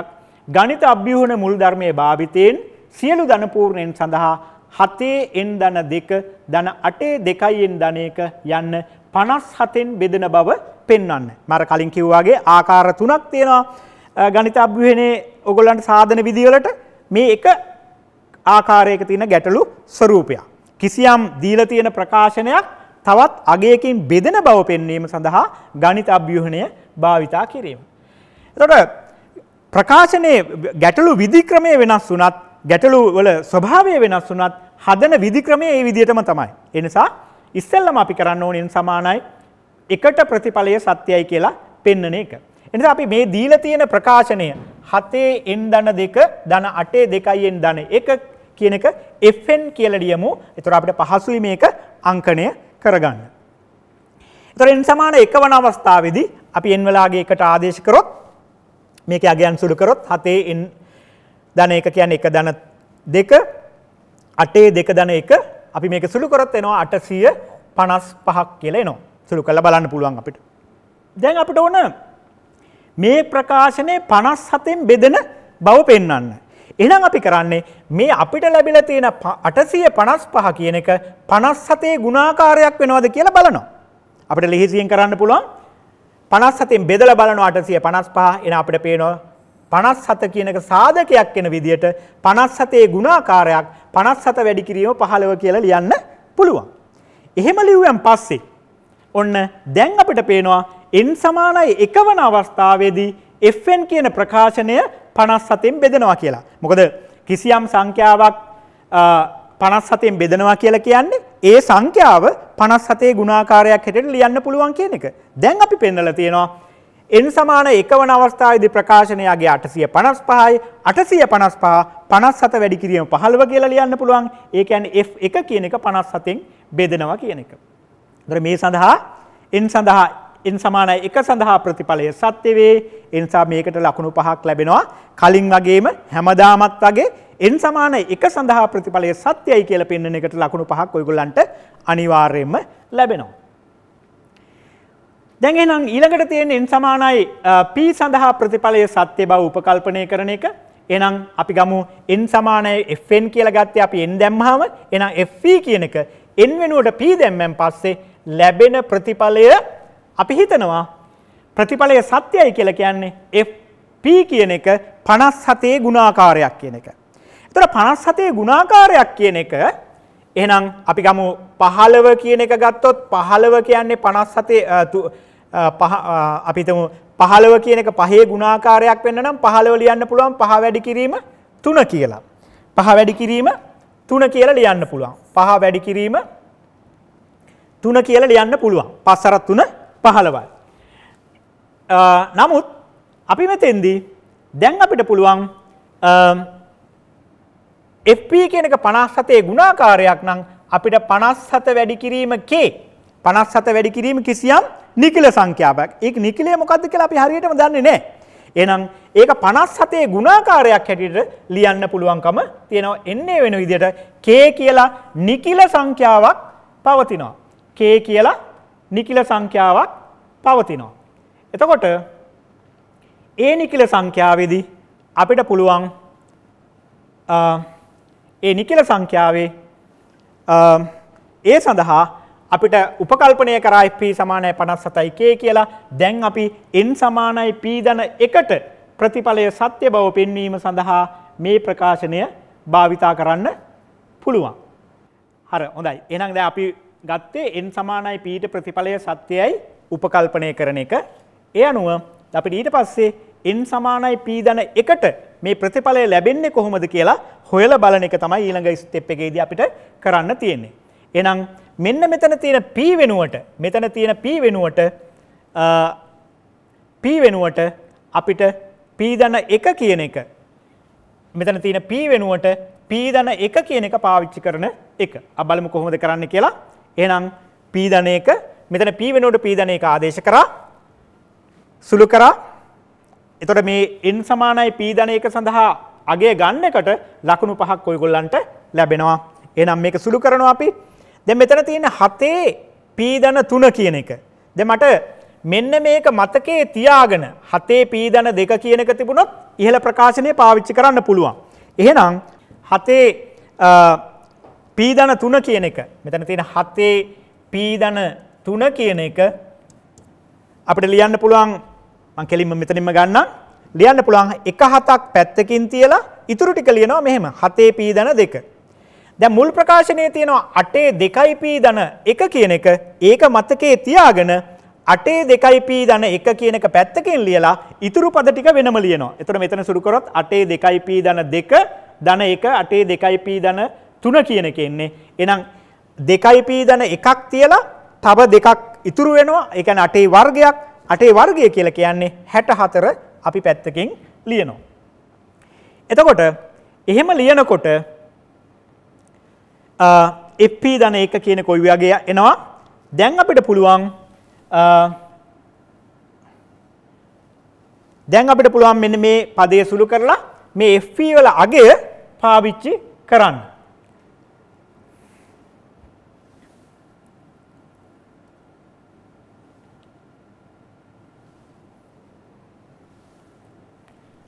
B: ගණිත අභ්‍යුහණ මුල් ධර්මයේ භාවිතයෙන් සියලු ධනපූර්ණයන් සඳහා 7න් ධන 2 ධන 8 2න් ධන 1 යන්න 57න් බෙදෙන බව පෙන්වන්න. මම කලින් කිව්වාගේ ආකාර තුනක් තියෙනවා. ගණිත අභ්‍යුහණයේ ඔයගොල්ලන්ට සාධන විදිවලට මේ එක ආකාරයක තියෙන ගැටලු ස්වරූපයක්. කිසියම් දීලා තියෙන ප්‍රකාශනයක් තවත් අගයකින් බෙදෙන බව පෙන්වීම සඳහා ගණිත අභ්‍යුහණය භාවිතා කිරීම. එතකොට ප්‍රකාශනයේ ගැටලු විධික්‍රමය වෙනස් වුණත් ගැටලු වල ස්වභාවය වෙනස් වුණත් හදන විධික්‍රමය ඒ විදිහටම තමයි. ඒ නිසා ඉස්සෙල්ලම අපි කරන්න ඕනෙන් සමානයි එකට ප්‍රතිඵලය සත්‍යයි කියලා පෙන්වන එක. එනිසා අපි මේ දීලා තියෙන ප්‍රකාශනය 7 n ධන 2 ධන 8 2 n ධන 1 කියන එක Fn කියලා ලියමු. ඒතර අපිට පහසුයි මේක අංකණය කරගන්න. ඒතර n සමාන 1 වන අවස්ථාවේදී අපි n වලාගේ එකට ආදේශ කරොත් මේක අගයන් සුළු කරොත් 7 n ධන 1 කියන්නේ 1 ධන 2 8 2 ධන 1 අපි මේක සුළු කරොත් එනවා 855ක් කියලා එනවා. සුළු කරලා බලන්න පුළුවන් අපිට. දැන් අපිට ඕන මේ ප්‍රකාශනයේ 57න් බෙදෙන බව පෙන්වන්න. එහෙනම් අපි කරන්නේ මේ අපිට ලැබිලා තියෙන 855 කියන එක 57 ගුණාකාරයක් වෙනවද කියලා බලනවා. අපිට ලිහිසියෙන් කරන්න පුළුවන් 57න් බෙදලා බලනවා 855 එන අපිට පේනවා 57 කියනක සාධකයක් වෙන විදියට 57 ගුණාකාරයක් 57 වැඩි කිරීම 15 කියලා ලියන්න පුළුවන්. එහෙම ලිව්වන් පස්සේ ඔන්න දැන් අපිට පේනවා n සමානයි 1 වන අවස්ථාවේදී fn කියන ප්‍රකාශනය පනස් සතෙන් බෙදනවා කියලා. මොකද කිසියම් සංඛ්‍යාවක් පනස් සතෙන් බෙදනවා කියලා කියන්නේ ඒ සංඛ්‍යාව පනස් සතේ ගුණාකාරයක් හැටට ලියන්න පුළුවන් කියන එක. දැන් අපි පෙන්නල තියෙනවා. එන් සමාන එකවන අවස්ථාවේදී ප්‍රකාශනයගේ 855යි 855 57 වැඩි කිරීම 15 කියලා ලියන්න පුළුවන්. ඒ කියන්නේ F1 කියන එක 57න් බෙදනවා කියන එක. ඒතර මේ සඳහා n සඳහා එන් සමානයි එක සඳහා ප්‍රතිඵලය සත්‍ය වේ. ඒ නිසා මේකට ලකුණු පහක් ලැබෙනවා. කලින් වගේම හැමදාමත් වගේ n සමාන 1 සඳහා ප්‍රතිඵලය සත්‍යයි කියලා පෙන්වන එකට ලකුණු පහක් ඔයගොල්ලන්ට අනිවාර්යයෙන්ම ලැබෙනවා. දැන් එහෙනම් ඊළඟට තියෙන n සමානයි p සඳහා ප්‍රතිඵලය සත්‍ය බව උපකල්පනය කරන එක. එහෙනම් අපි ගමු n සමානයි fn කියලා ගත්තේ අපි n දැම්මහම එහෙනම් fp කියන එක n වෙනුවට p දැම්මෙන් පස්සේ ලැබෙන ප්‍රතිඵලය අපි හිතනවා ප්‍රතිඵලය සත්‍යයි කියලා කියන්නේ FP කියන එක 57 ගුණාකාරයක් කියන එක. එතකොට 57 ගුණාකාරයක් කියන එක එහෙනම් අපි ගමු 15 කියන එක ගත්තොත් 15 කියන්නේ 57 අපි හිතමු 15 කියන එක පහේ ගුණාකාරයක් වෙන්න නම් 15 ලියන්න පුළුවන් පහ වැඩි කිරීම 3 කියලා. පහ වැඩි කිරීම 3 කියලා ලියන්න පුළුවන්. පහ වැඩි කිරීම 3 කියලා ලියන්න පුළුවන්. 5 අර 3 පහළවයි. නමුත් අපි මෙතෙන්දී දැන් අපිට පුළුවන් FP කියන එක 57 ගුණාකාරයක් නම් අපිට 57 වැඩි කිරීම K 57 වැඩි කිරීම කිසියම් නිකිල සංඛ්‍යාවක්. ඒක නිකිලය මොකද්ද කියලා අපි හරියටම දන්නේ නැහැ. එහෙනම් ඒක 57 ගුණාකාරයක් හැටියට ලියන්න පුළුවන්කම තියෙනවා. එන්නේ වෙන විදිහට K කියලා නිකිල සංඛ්‍යාවක් පවතිනවා. K කියලා නිකිල සංඛ්‍යාවක් පවතිනවා. එතකොට ඒ නිකිල සංඛ්‍යාවේදී අපිට පුළුවන් ඒ නිකිල සංඛ්‍යාවේ ඒ සඳහා අපිට උපකල්පනය කරා p සමානයි 57යි k කියලා දැන් අපි n සමානයි p ධන එකට ප්‍රතිඵලය සත්‍ය බව පෙන්වීම සඳහා මේ ප්‍රකාශනය භාවිතා කරන්න පුළුවන්. හරි හොඳයි. එහෙනම් දැන් අපි ගත්තේ එන් සමානයි පීට ප්‍රතිඵලය සත්‍යයයි උපකල්පනය කරන එක. ඒ අනුව අපිට ඊට පස්සේ එන් සමානයි පී දන එකට මේ ප්‍රතිඵලය ලැබෙන්නේ කොහොමද කියලා හොයල බලන එක තමයි ඊළඟ ස්ටෙප් එකේදී අපිට කරන්න තියෙන්නේ. එහෙනම් මෙන්න මෙතන තියෙන p වෙනුවට මෙතන තියෙන p වෙනුවට p වෙනුවට අපිට p දන 1 කියන එක මෙතන තියෙන p වෙනුවට p දන 1 කියන එක පාවිච්චි කරන එක. අපි බලමු කොහොමද කරන්න කියලා. එහෙනම් p ධනයක මෙතන p වෙනුවට p ධනයක ආදේශ කරා සුළු කරා එතකොට මේ n සමානයි p ධනයක සඳහා අගය ගන්නකොට ලකුණු පහක් ඔයගොල්ලන්ට ලැබෙනවා එහෙනම් මේක සුළු කරනවා අපි දැන් මෙතන තියෙන 7 p ධන 3 කියන එක දැන් මට මෙන්න මේක මතකයේ තියාගෙන 7 p ධන 2 කියන එක තිබුණොත් ඉහළ ප්‍රකාශනය පාවිච්චි කරන්න පුළුවන් එහෙනම් 7 පීදන තුන කියන එක මෙතන තියෙන හතේ පීදන තුන කියන එක අපිට ලියන්න පුළුවන් මං කෙලින්ම මෙතනින්ම ගන්න ලියන්න පුළුවන් එක හතක් පැත්තකින් තියලා ඉතුරු ටික ලියනවා මෙහෙම හතේ පීදන දෙක දැන් මුල් ප්‍රකාශනයේ තියෙනවා අටේ දෙකයි පීදන එක කියන එක ඒක මතකයේ තියාගෙන අටේ දෙකයි පී දන එක කියන එක පැත්තකින් ලියලා ඉතුරු පද ටික වෙනම ලියනවා. එතකොට මෙතන සුරු කරොත් අටේ දෙකයි පී දන දෙක දන එක අටේ දෙකයි පී දන තුන කියන එක එන්නේ එහෙනම් දෙකයි p දන එකක් තියලා තව දෙකක් ඉතුරු වෙනවා ඒ කියන්නේ අටේ වර්ගයක් අටේ වර්ගය කියලා කියන්නේ 64 අපි පැත්තකින් ලියනවා එතකොට එහෙම ලියනකොට fp දන 1 කියන කොයි වගේ එනවා දැන් අපිට පුළුවන් දැන් අපිට පුළුවන් මෙන්න මේ පදය සුළු කරලා මේ FP වල අගය පාවිච්චි කරන්න.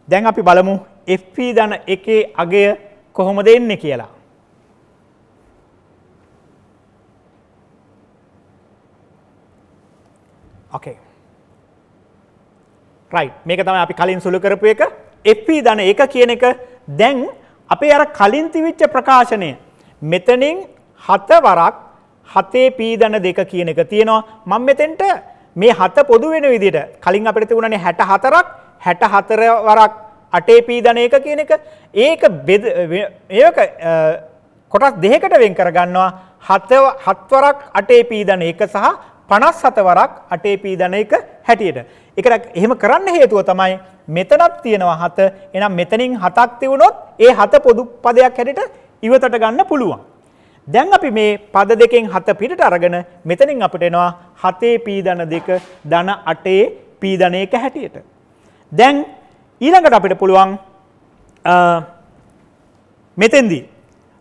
B: දැන් අපි බලමු FP ධන එකේ අගය කොහොමද එන්නේ කියලා. ඕකේ. රයිට් මේක තමයි අපි කලින් සුළු කරපු එක FP ධන එක කියන එක දැන් අපේ අර කලින් තිබිච්ච ප්‍රකාශනය මෙතනින් හත වරක් හතේ පීදන දෙක කියන එක තියෙනවා මම මෙතෙන්ට මේ හත පොදු වෙන විදිහට කලින් අපිට තිබුණනේ 64ක් හැට හතරවරක් අටේ පීදනයක කියන එක ඒක බෙද ඒක කොටස් දෙහකට වෙන් කරගන්නවා හතව හත්වරක් අටේ පීදන එක සහ පනස් හතවරක් අටේ පීදන එක හැටියට. එකට එහෙම කරන්න හේතුව තමයි මෙතනත් තියෙනවා හත එනම් මෙතනින් හතක් තිවුණොත් ඒ හත පොදු පදයක් හැටිට ඉවතට ගන්න පුළුවන්. දැන් අපි මේ පද දෙකෙන් හත පිටට අරගෙන මෙතනින් අපට එනවා හතේ පීදන දෙක ධන අටේ පීදන එක හැටියට. දැන් ඊළඟට අපිට පුළුවන් මෙතෙන්දී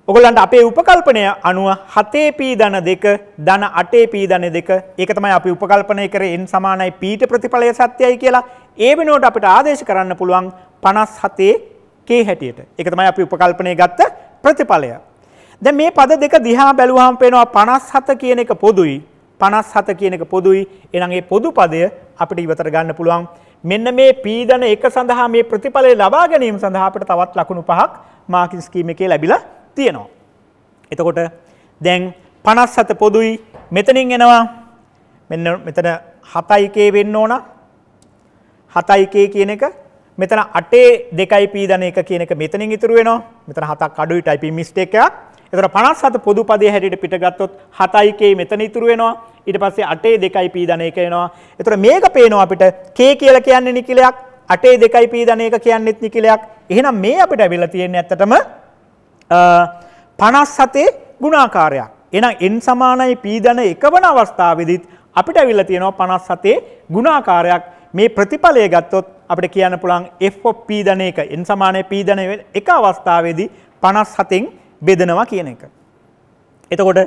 B: ඔගොල්ලන්ට අපේ උපකල්පනය අනුව හතේ පී දන දෙක දන අටේ පී දන දෙක ඒක තමයි අපි උපකල්පනය කරේ n සමානයි පීට ප්‍රතිඵලය සත්‍යයි කියලා ඒ වෙනුවට අපිට ආදේශ කරන්න පුළුවන් 57 k හැටියට. ඒක තමයි අපි උපකල්පනය ගත්ත ප්‍රතිඵලය. දැන් මේ පද දෙක දිහා බැලුවාම පේනවා 57 කියන එක පොදුයි 57 කියන එක පොදුයි. එහෙනම් මේ පොදු පදය අපිට ඉවතට ගන්න පුළුවන්. මෙන්න මේ පීඩන එක සඳහා මේ ප්‍රතිඵලය ලබා ගැනීම සඳහා අපිට තවත් ලකුණු පහක් මාකින් ස්කීම් එකේ ලැබිලා තියෙනවා. එතකොට දැන් 57 පොදුයි මෙතනින් එනවා මෙන්න මෙතන 7 එකේ වෙන්න ඕන 7 එකේ කියන එක මෙතන 8 2 පීඩන එක කියන එක මෙතනින් ඉතුරු වෙනවා. මෙතන 7ක් අඩුයි ටයිපින් මිස්ටේක් එකක්. එතකොට 57 පොදු පදයේ හැටියට පිටගත්තොත් 7යි k මෙතන ඉතුරු වෙනවා. ඊට පස්සේ 8යි 2යි p ධන 1 එනවා. එතකොට මේක පේනවා අපිට k කියලා කියන්නේ නිකිලයක්, 8යි 2යි p ධන 1 කියන්නේත් නිකිලයක්. එහෙනම් මේ අපිට ඇවිල්ලා තියෙන්නේ ඇත්තටම 57 ගුණාකාරයක්. එහෙනම් n සමානයි p ධන 1 වන අවස්ථාවේදීත් අපිට ඇවිල්ලා තියෙනවා 57 ගුණාකාරයක්. මේ ප්‍රතිඵලය ගත්තොත් අපිට කියන්න පුළුවන් f of p ධන 1 n සමානයි p ධන 1 අවස්ථාවේදී 57න් බෙදනවා කියන එක. එතකොට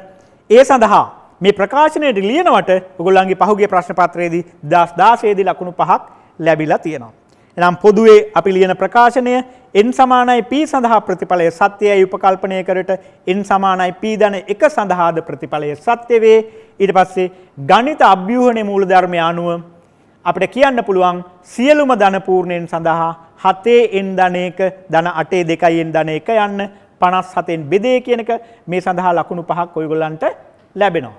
B: ඒ සඳහා මේ ප්‍රකාශනයට ලියනවට ඔගොල්ලන්ගේ පහුගේ ප්‍රශ්න පත්‍රයේදී දස් දාසේදී ලකුණු පහක් ලැබිලා තියෙනවා. එනම් පොදුවේ අපි ලියන ප්‍රකාශනය එන් සමානයි P සඳහා ප්‍රතිඵලය සත්‍යයයි උපකල්පනය කරට එන් සමානයි P ධන එක සඳහාද ප්‍රතිඵලය සත්‍ය වේ. ඊට පස්සේ ගණිත අභ්‍යුහණයේ මූලධර්මය අනුව අපිට කියන්න පුළුවන් සියලුම ධන පූර්ණයෙන් සඳහා 7 n ධන 1 ධන 8 2 n ධන 1 යන්න 57න් බෙදේ කියනක මේ සඳහා ලකුණු පහක් ඔයගොල්ලන්ට ලැබෙනවා.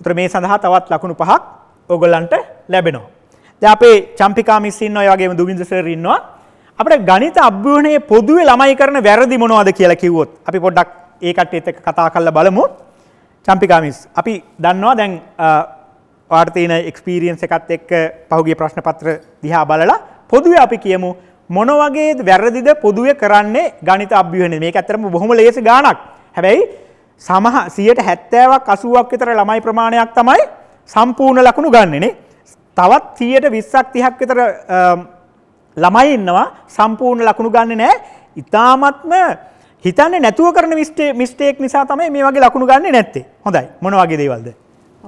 B: උතර මේ සඳහා තවත් ලකුණු පහක් ඔයගොල්ලන්ට ලැබෙනවා. දැන් අපේ චම්පිකා මිස් ඉන්නවා ඒ වගේම දුමින්ද සර් ඉන්නවා. අපිට ගණිත අභ්‍යුහණයේ පොදුවේ ළමයි කරන වැරදි මොනවද කියලා කිව්වොත් අපි පොඩ්ඩක් ඒ කට්ටියත් එක්ක කතා කරලා බලමු. චම්පිකා මිස් අපි දන්නවා දැන් ඔයාට තියෙන එක්ස්පීරියන්ස් එකත් එක්ක පහුගිය ප්‍රශ්න පත්‍ර දිහා බලලා පොදුවේ අපි කියමු මොන වගේ වැරදිද පොදුවේ කරන්නේ ගණිත අභ්‍යුහනේ. මේක ඇත්තටම බොහොම ලේසි ගාණක්. හැබැයි සමහ 70ක් 80ක් විතර ළමයි ප්‍රමාණයක් තමයි සම්පූර්ණ ලකුණු ගන්නනේ. තවත් 120ක් 30ක් විතර ළමයි ඉන්නවා සම්පූර්ණ ලකුණු ගන්නේ නැහැ. ඊටාත්ම හිතන්නේ නැතුව කරන මිස්ටේක්
C: නිසා තමයි මේ
B: වගේ ලකුණු ගන්නේ නැත්තේ. හොඳයි. මොන වගේ දේවල්ද?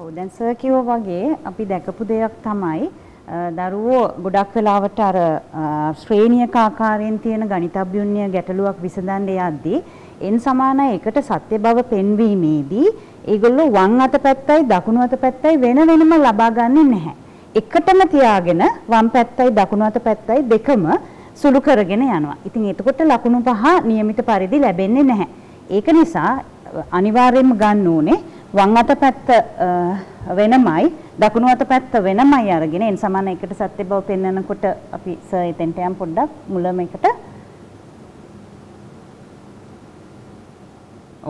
C: ඔව් දැන් සර් කිව්වා වගේ අපි දැකපු දෙයක් තමයි දරුවෝ ගොඩක් වෙලාවට අර ශ්‍රේණියක ආකාරයෙන් තියෙන ගණිතඥය ගැටලුවක් විසඳන්න යද්දී n සමාන 1ට සත්‍ය බව පෙන්වීමේදී ඒගොල්ලෝ වම් අත පැත්තයි දකුණු අත පැත්තයි වෙන වෙනම ලබා ගන්නෙ නැහැ. එකටම තියාගෙන වම් පැත්තයි දකුණු අත පැත්තයි දෙකම සුළු කරගෙන යනවා. ඉතින් එතකොට ලකුණු පහ નિયમિત පරිදි ලැබෙන්නේ නැහැ. ඒක නිසා අනිවාර්යයෙන්ම ගන්න ඕනේ වම් අත පැත්ත වෙනමයි දකුණු අත පැත්ත වෙනමයි අරගෙන n සමාන 1ට සත්‍ය බව පෙන්වනකොට අපි සර් එතෙන්ට යම් පොඩ්ඩක් මුලම එකට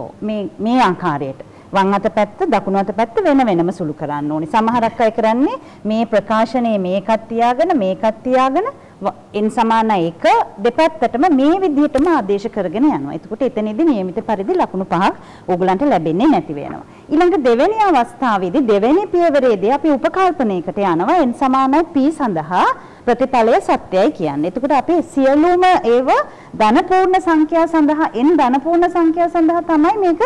C: ඔව් මේ මේ ආකාරයට වම් අත පැත්ත දකුණු අත පැත්ත වෙන වෙනම සුළු කරන්න ඕනේ. සමහරක් අය කරන්නේ මේ ප්‍රකාශනයේ මේකත් තියාගෙන මේකත් තියාගෙන n සමාන 1 දෙපැත්තටම මේ විදිහටම ආදේශ කරගෙන යනවා. එතකොට එතනදී નિયમિત පරිදි ලකුණු පහක් ඕගලන්ට ලැබෙන්නේ නැති වෙනවා. ඊළඟ දෙවෙනි අවස්ථාවේදී දෙවෙනි පියවරේදී අපි උපකල්පනයකට යනවා n සමානයි p සඳහා ප්‍රතිඵලය සත්‍යයි කියන්නේ. එතකොට අපි සියලුම ඒව ධනපූර්ණ සංඛ්‍යා සඳහා n ධනපූර්ණ සංඛ්‍යා සඳහා තමයි මේක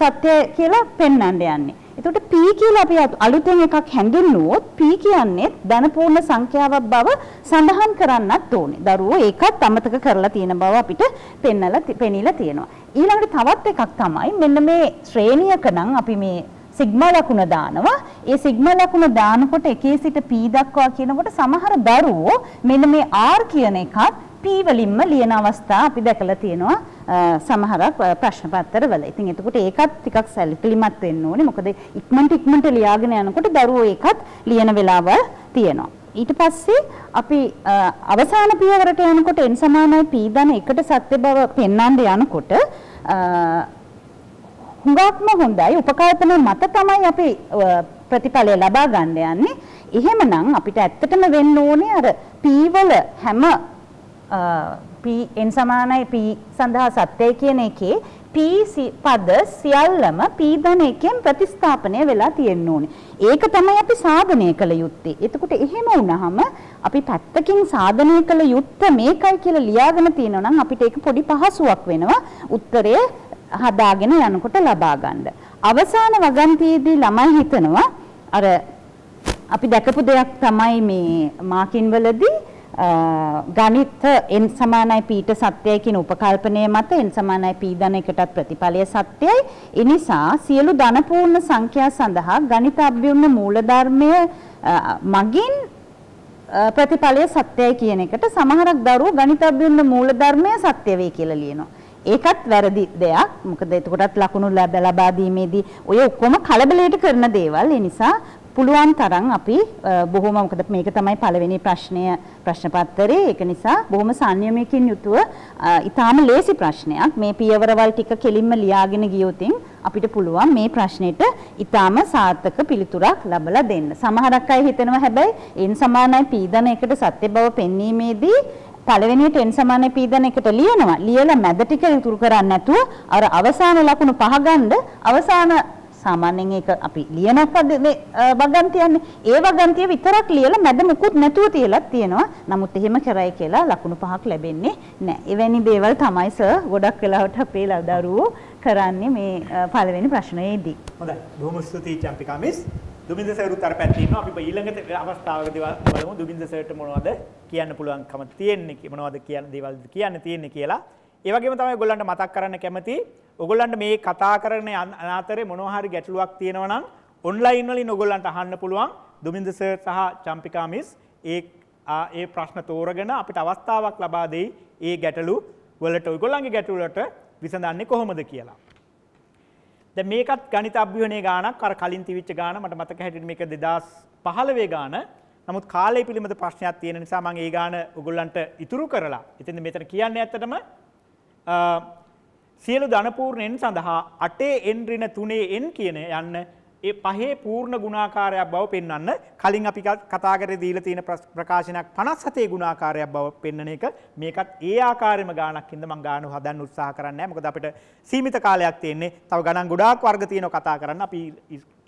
C: සත්‍ය කියලා පෙන්වන්න යන්නේ. එතකොට p කියලා අපි අලුතෙන් එකක් හැඳින්නුවොත් p කියන්නේ ධන පූර්ණ සංඛ්‍යාවක් බව සඳහන් කරන්නත් ඕනේ. දරුවෝ ඒකත් අමතක කරලා තියෙන බව අපිට පෙන්නලා පෙනීලා තියෙනවා. ඊළඟට තවත් එකක් තමයි මෙන්න මේ ශ්‍රේණියක නම් අපි මේ සිග්මා ලකුණ දානවා. ඒ සිග්මා ලකුණ දානකොට එකේ සිට p දක්වා කියනකොට සමහර දරුවෝ මෙන්න මේ r කියන එකත් P වලින්ම ලියන අවස්ථා අපි දැකලා තියෙනවා සමහර ප්‍රශ්න පත්‍රවල. ඉතින් එතකොට ඒකත් ටිකක් සැලකිලිමත් වෙන්න ඕනේ. මොකද ඉක්මනට ඉක්මනට ලියාගෙන යනකොට දරුවෝ ඒකත් ලියන වෙලාවල් තියෙනවා. ඊට පස්සේ අපි අවසාන පියවරට යනකොට n සමානයි p ධන 1ට සත්‍ය බව පෙන්වන්න යනකොට හුඟක්ම හොඳයි උපකල්පන මත තමයි අපි ප්‍රතිඵලය ලබා ගන්න යන්නේ. එහෙමනම් අපිට ඇත්තටම වෙන්න ඕනේ අර p වල හැම p n සමානයි p සඳහා සත්‍යය කියන එකේ p පද සියල්ලම p ධන එකෙන් ප්‍රතිස්ථාපනය වෙලා තියෙන්න ඕනේ. ඒක තමයි අපි සාධනය කළ යුත්තේ. එතකොට එහෙම වුණාම අපි පැත්තකින් සාධනය කළ යුත්ත මේකයි කියලා ලියාගෙන තියෙනවා නම් අපිට ඒක පොඩි පහසුවක් වෙනවා. උත්තරය හදාගෙන යනකොට ලබා ගන්න. අවසාන වගන්තියේදී ළමයි හිතනවා අර අපි දැකපු දෙයක් තමයි මේ මාකින් වලදී ගණිත n සමානයි පීට සත්‍යයි කියන උපකල්පනය මත n සමානයි p ධන එකටත් ප්‍රතිඵලය සත්‍යයි. ඒ නිසා සියලු ධන පූර්ණ සංඛ්‍යා සඳහා ගණිත අභ්‍යුන්න මූලධර්මය මගින් ප්‍රතිඵලය සත්‍යයි කියන එකට සමහරක් දරුවෝ ගණිත අභ්‍යුන්න මූලධර්මය සත්‍ය වේ කියලා ලියනවා. ඒකත් වැරදි දෙයක්. මොකද එතකොටත් ලකුණු ලබා දීමේදී ඔය ඔක්කොම කලබලයට කරන දේවල්. ඒ නිසා පුළුවන් තරම් අපි බොහොම මොකද මේක තමයි පළවෙනි ප්‍රශ්නය ප්‍රශ්න පත්තරේ ඒක නිසා බොහොම සංයමයකින් යුතුව ඊටාම ලේසි ප්‍රශ්නයක් මේ පියවරවල් ටික කෙලින්ම ලියාගෙන ගියොතින් අපිට පුළුවන් මේ ප්‍රශ්නෙට ඊටාම සාර්ථක පිළිතුරක් ලබලා දෙන්න. සමහරක් අය හිතනවා හැබැයි n සමානයි p ධන එකට සත්‍ය බව පෙන්වීමේදී පළවෙනියට n සමාන p ධන එකට ලියනවා. ලියලා මැද ටික ඉතුරු කරන්නේ නැතුව අර අවසාන ලකුණු පහ ගන්න අවසාන සාමාන්‍යයෙන් ඒක අපි ලියනක්වත් වගන් තියන්නේ. ඒ වගන්තිය විතරක් ලියලා මැද මුකුත් නැතුව තියලා තියෙනවා. නමුත් එහෙම කරයි කියලා ලකුණු පහක් ලැබෙන්නේ නැහැ. එවැනි දේවල් තමයි සර් ගොඩක් වෙලාවට අපේ දරුවෝ කරන්නේ මේ පළවෙනි ප්‍රශ්නයේදී. හොඳයි. බොහොම ස්තුතියි
B: චම්පිකා මිස්. දුමින්ද සරුත් අර පැත්තේ ඉන්නවා අපි ඊළඟ අවස්ථාවකදී බලමු දුමින්ද සර්ට මොනවද කියන්න පුළුවන්කම තියෙන්නේ මොනවද කියන දේවල් කියන්න තියෙන්නේ කියලා ඒ වගේම තමයි ඔයගොල්ලන්ට මතක් කරන්න කැමති ඔගොල්ලන්ට මේ කතා කරන අතරේ මොනවහරි ගැටලුවක් තියෙනවා නම් ඔන්ලයින් වලින් ඔගොල්ලන්ට අහන්න පුළුවන් දුමින්ද සර් සහ චම්පිකා මිස් ඒ ඒ ප්‍රශ්න තෝරගෙන අපිට අවස්ථාවක් ලබා දෙයි ඒ ගැටලු වලට ඔයගොල්ලන්ගේ ගැටලු වලට විසඳන්නේ කොහොමද කියලා. දැන් මේකත් ගණිත අභ්‍යුහණයේ ගානක් අර කලින් තිවිච්ච ගාන මට මතක හැටියට මේක 2015 ගාන. නමුත් කාලය පිළිබඳ ප්‍රශ්නයක් තියෙන නිසා මම ඒ ගාන ඔයගොල්ලන්ට ඉතුරු කරලා. ඉතින් මෙතන කියන්නේ ඇත්තටම සියලු ධනපූර්ණයෙන් සඳහා අටේ එන් ඍණ තුනේ එන් කියන යන්න ඒ පහේ පූර්ණ ගුණාකාරයක් බව පෙන්වන්න කලින් අපි කතා කරේ දීලා තියෙන ප්‍රකාශනයක් 57 ගුණාකාරයක් බව පෙන්වන එක මේකත් ඒ ආකාරයෙන්ම ගාණක් හින්දා මම ගාන හදන්න උත්සාහ කරන්නේ නැහැ මොකද අපිට සීමිත කාලයක් තියෙන්නේ තව ගණන් ගොඩාක් වර්ග තියෙනවා කතා කරන්න අපි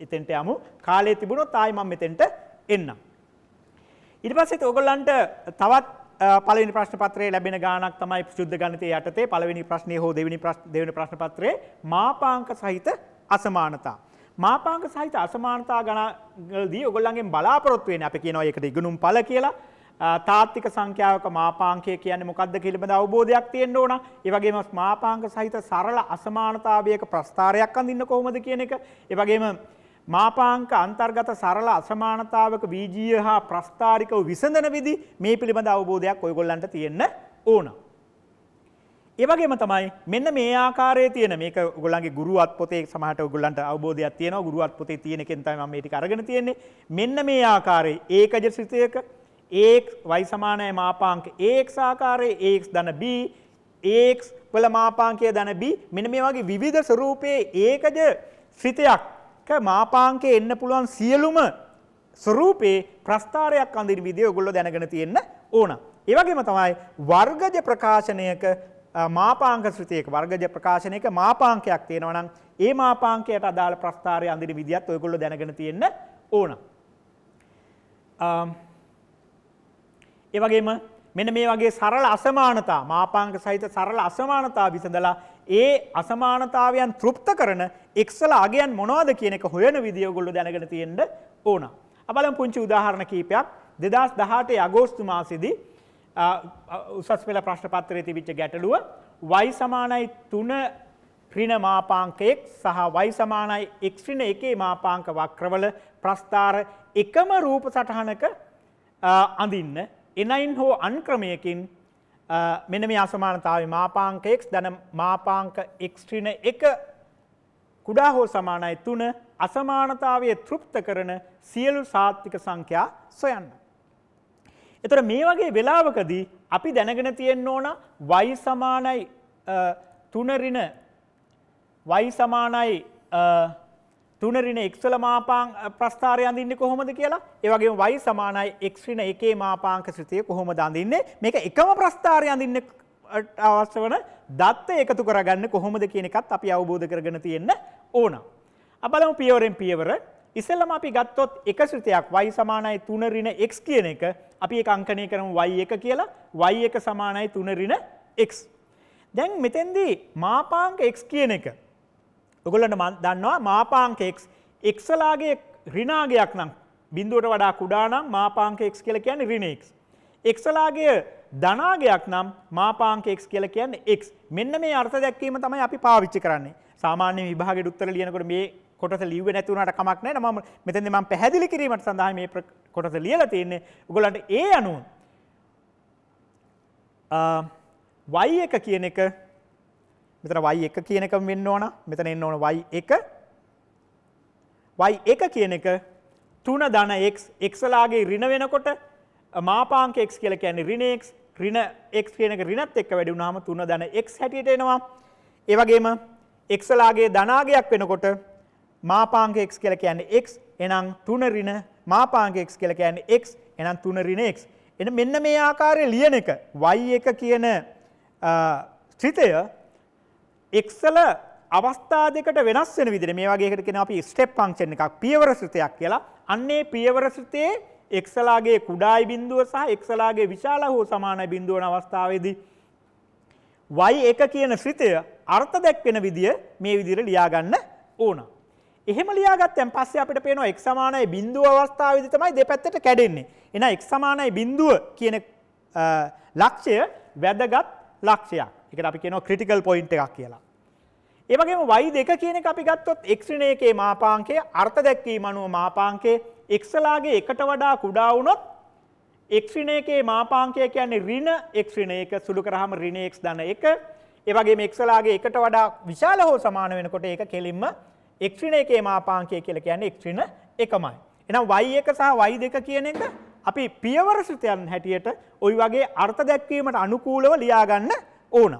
B: එතෙන්ට යමු කාලය තිබුණොත් ආයි මම මෙතෙන්ට එන්නම් ඊට පස්සෙත් ඕගොල්ලන්ට තවත් පලනි ප්‍රශ්නපත්‍රය ලැබෙන ගානක් තමයි ශුද්ධ ගණතය යටතේ පලවෙනි ප්‍රශ්නය හෝ දෙවිනි දෙවන ප්‍රශ්නපත්‍රයේ මාපාංක සහිත අසමානතා. මාපාංක සහිත අසමානතා ගණදී ඔගොල්ලන්ගේ බලාපොරොත්වෙන් අප කියනවා එකට ඉගුණුම් පල කියලා තාත්තික සංඛ්‍යාවක මාපාංකය කියන්නේ මොකද්ද පිළිබඳ අවබෝධයක් තියෙන්න ඕන. ඒ වගේම මාපාංක සහිත සරල අසමානතාවයක ප්‍රස්ථාරයක් අඳින්න කොහොමද කියන එක. ඒ වගේම මාපාංක අන්තර්ගත සරල අසමානතාවක වීජීය හා ප්‍රස්ථාරිකව විසඳන විදි මේ පිළිබඳ අවබෝධයක් ඔයගොල්ලන්ට තියෙන්න ඕන. ඒවගේම තමයි මෙන්න මේ ආකාරය තියෙන මේ ගොලන්ගේ ගුරුවත් පොතේ සමහට ගොල්ලන්ට අවබෝධයක් තියෙන ගුරුවත් පොතේ තියෙන කෙන්තම මේටි අරගෙන තියෙන්නේ මෙන්න මේ ආකාරයේ ඒකජ සිතයක ඒක් වයි සමානය මාපාංක ඒක් සාකාරයේ ඒක් දන B ඒක් වල මාපාංකය දන B මෙන මේ වගේ විවිධ ස්වරූපයේ ඒකජ සිතයක් මාපාංකේ එන්න පුළුවන් සියලුම ස්වරූපේ ප්‍රස්ථාරයක් අඳින විදිය ඔයගොල්ලෝ දැනගෙන තියෙන්න ඕන. ඒ වගේම තමයි වර්ගජ ප්‍රකාශනයක මාපාංක ශ්‍රුතියක වර්ගජ ප්‍රකාශනයක මාපාංකයක් තියෙනවා නම් ඒ මාපාංකයට අදාළ ප්‍රස්ථාරය අඳින විදියත් ඔයගොල්ලෝ දැනගෙන තියෙන්න ඕන. ඒ වගේම මෙන්න මේ වගේ සරල අසමානතා මාපාංක සහිත සරල අසමානතා විසඳලා ඒ අසමානතාවයන් තෘප්ත කරන එක්සල අගයන් මොනවද කියනක හොයන විදිියෝගොල්ලු දැනගෙන තියෙන්ට ඕන. අපලම් පුංචි උදාහරණ කීපයක් දෙදස් දහටේ අගෝස්තු මාසිදී උසස් පෙළ ප්‍රශ්නපත්තරය තිවිච්ච ගැටලුව වයි සමානයි තුන ප්‍රින මාපාංකයෙක් සහ වයි සමානයි එක්්‍රින එකේ මාපාංක වක්‍රවල ප්‍රස්ථාර එකම රූප සටහනක අඳින්න එනයින් හෝ අන්ක්‍රමයකින් මෙන මේ අසමානතාව මාපාංකෙක් දන මාපාංක එක්ස්ට්‍රින එක කුඩා හෝ සමානයි තුන අසමානතාවය තෘප්ත කරන සියලු සාත්තික සංඛ්‍යා සොයන්න. එතර මේ වගේ වෙලාවකදී අපි දැනගෙන තියෙන්න ඕන වයි සමානයි තුනරින වයි සමානයි තුන ඍණ x වල මාපාං ප්‍රස්ථාරය අඳින්නේ කොහොමද කියලා. ඒ වගේම y සමානයි x ඍණ 1 මාපාංක ශ්‍රිතය කොහොමද අඳින්නේ? මේක එකම ප්‍රස්ථාරය අඳින්නේ අවශ්‍ය වන දත්ත එකතු කරගන්න කොහොමද කියන එකත් අපි අවබෝධ කරගෙන තියෙන්න ඕන. අපලමු පියවරෙන් පියවර ඉස්සෙල්ලම අපි ගත්තොත් එක ශ්‍රිතයක් y සමානයි 3 ඍණ x කියන එක අපි ඒක අංකණය කරමු y1 කියලා y1 සමානයි 3 ඍණ x. දැන් මෙතෙන්දී මාපාංක x කියන එක ඔගොල්ලන්ට දන්නවා මාපාංකෙක් එක්සලාගේ රිනාගයක් නම් බිඳුවට වඩා කුඩා නම් මාපාංකෙක් කියලා කියන්නේ රිනෙක්. එක්සලාගේ ධනාගයක් නම් මාපාංකෙක් කියලා කියන්නේ x. මෙන්න මේ අර්ථ දැක්වීම තමයි අපි පාවිච්චි කරන්නේ. සාමාන්‍ය විභාගෙට උත්තර ලියනකොට මේ කොටස ලිව්වේ නැති වුණාට කමක් නැහැ. මම මෙතෙන්දී මම පැහැදිලි කිරීමට සඳහා මේ කොටස ලියලා තියෙන්නේ. ඔයගොල්ලන්ට ඒ අනුව y එක කියන එක මෙතන y1 කියන එකම වෙන්න ඕන. මෙතන එන්න ඕන y1. y1 කියන එක 3 ධන x x වලාගේ ඍණ වෙනකොට මාපාංක x කියලා කියන්නේ ඍණ x ඍණ x කියන එක ඍණත් එක්ක වැඩි වුණාම 3 ධන x හැටියට එනවා. ඒ වගේම x වලාගේ ධනාගයක් වෙනකොට මාපාංක x කියලා කියන්නේ x එහෙනම් 3 ඍණ මාපාංක x කියලා කියන්නේ x එහෙනම් 3 ඍණ x එන මෙන්න මේ ආකාරයේ ලියන එක y1 කියන ත්‍රිතය එක්සල අවස්ථා දෙකට වෙනස් වෙන විදිහට මේ වගේ එකකට කියන අපි ස්ටෙප් ෆන්ක්ෂන් එකක් පියවර ශ්‍රිතයක් කියලා. අන්නේ පියවර ශ්‍රිතේ එක්සලාගේ කුඩායි බිඳුව සහ එක්සලාගේ විශාල හෝ සමානයි බිඳුව වන අවස්ථාවේදී y1 කියන ශ්‍රිතය අර්ථ දැක්වෙන විදිය මේ විදිහට ලියා ගන්න ඕන. එහෙම ලියාගත්තන් පස්සේ අපිට පේනවා x සමානයි බිඳුව අවස්ථාවේදී තමයි දෙපැත්තට කැඩෙන්නේ. එහෙනම් x සමානයි බිඳුව කියන ලක්ෂය වැදගත් ලක්ෂයක්. එකට අපි කියනවා ක්‍රිටිකල් පොයින්ට් එකක් කියලා. ඒ වගේම y දෙක කියන එක අපි ගත්තොත් එක්ස්්‍රණයකේ මාපාංකයේ අර්ථ දැක්වීම අනුව මාපාංකයේ එක්සලාගේ එකට වඩා කුඩා වුණොත් එක්ස්්‍රණයකේ මාපාංකය කියන්නේ ඍණ එක්ස්්‍රණයක සුළු කරාම ඍණ x ධන 1. ඒ වගේම එක්සලාගේ එකට වඩා විශාල හෝ සමාන වෙනකොට ඒක කෙලින්ම එක්ස්්‍රණයකේ මාපාංකය කියලා කියන්නේ එක්ස්්‍රණ එකමයි. එහෙනම් y1 සහ y2 කියන එක අපි පියවර ශ්‍රිතයන් හැටියට ওই වගේ අර්ථ දැක්වීමට අනුකූලව ලියාගන්න ඕන.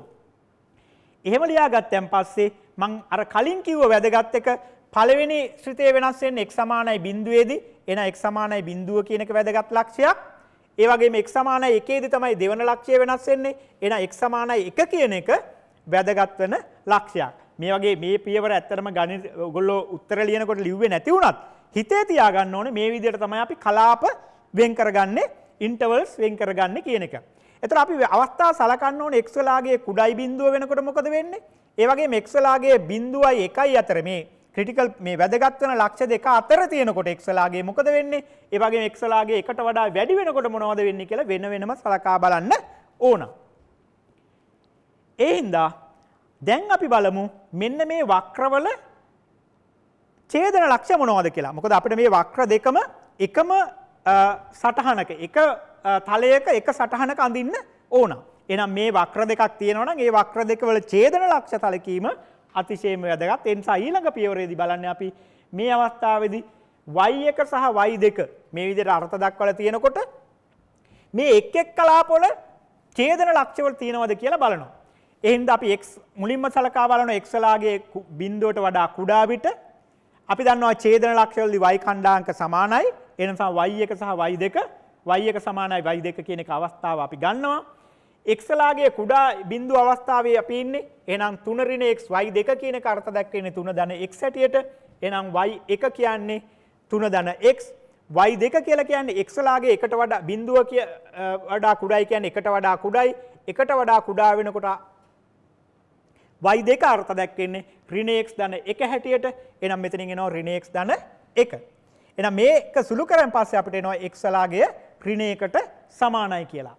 B: එහෙම ලියාගත්තයන් පස්සේ මං අර කලින් කිව්ව වැදගත් එක පළවෙනි ශ්‍රිතය වෙනස් වෙන්නේ x සමානයි බිඳුවේදී එන x සමානයි බිඳුව කියන එක වැදගත් ලක්ෂයක්. ඒ වගේම x සමානයි 1 තමයි දෙවන ලක්ෂය වෙනස් වෙන්නේ. එන x සමානයි 1 කියන එක වැදගත් වෙන ලක්ෂයක්. මේ වගේ මේ පියවර ඇත්තටම ගණිත ඔයගොල්ලෝ උත්තර ලියනකොට ලිව්වේ නැති වුණත් හිතේ තියාගන්න ඕනේ මේ විදිහට තමයි අපි කලාප වෙන් කරගන්නේ ඉන්ටර්වල්ස් වෙන් කරගන්නේ කියන එක. එතන අපි අවස්ථා සලකන්න ඕනේ x වෙලාගේ කුඩයි බිඳුව වෙනකොට මොකද වෙන්නේ? ඒ වගේම x වෙලාගේ බිඳුවයි 1යි අතර මේ ක්‍රිටිකල් මේ වැදගත් වෙන ලක්ෂ දෙක අතර තියෙනකොට x වෙලාගේ මොකද වෙන්නේ? ඒ වගේම x වෙලාගේ එකට වඩා වැඩි වෙනකොට මොනවද වෙන්නේ කියලා වෙන වෙනම සලකා බලන්න ඕන. ඒ හින්දා දැන් අපි බලමු මෙන්න මේ වක්‍රවල ඡේදන ලක්ෂ්‍ය මොනවද කියලා. මොකද අපිට මේ වක්‍ර දෙකම එකම සටහනක එක තලයක එක සටහනක අඳින්න ඕන. එනම් මේ වක්‍ර දෙකක් තියෙනවා නම් ඒ වක්‍ර දෙකවල ඡේදන ලක්ෂ තලකීම අතිශයම වැදගත්. ඒ නිසා ඊළඟ පියවරේදී බලන්නේ අපි මේ අවස්ථාවේදී y1 සහ y2 මේ විදිහට අර්ථ දක්වලා තියෙනකොට මේ එක් එක් කලාපවල ඡේදන ලක්ෂවල තියෙනවද කියලා බලනවා. එහෙනම් අපි x මුලින්ම සලකා බලන x ලාගේ බිඳුවට වඩා කුඩා විට අපි දන්නවා ඡේදන ලක්ෂවලදී y ඛණ්ඩාංක සමානයි. ඒ නිසා y1 සහ y2 y එක සමානයි y2 කියන එක අවස්ථාව අපි ගන්නවා. x ලාගේ කුඩා බිඳු අවස්ථාවේ අපි ඉන්නේ. එහෙනම් 3 ඍණ x y2 කියන එක අර්ථ දක්වන්නේ 3 ධන x හැටියට. එහෙනම් y1 කියන්නේ 3 ධන x y2 කියලා කියන්නේ x ලාගේ එකට වඩා බිඳුව වඩා කුඩායි කියන්නේ එකට වඩා කුඩායි. එකට වඩා කුඩා වෙනකොට y2 අර්ථ දක්වන්නේ ඍණ x ධන 1 හැටියට. එහෙනම් මෙතනින් එනවා ඍණ x ධන 1. එහෙනම් මේක සුළු කරන් පස්සේ අපිට එනවා x ලාගේ ඍණයකට සමානයි කියලා.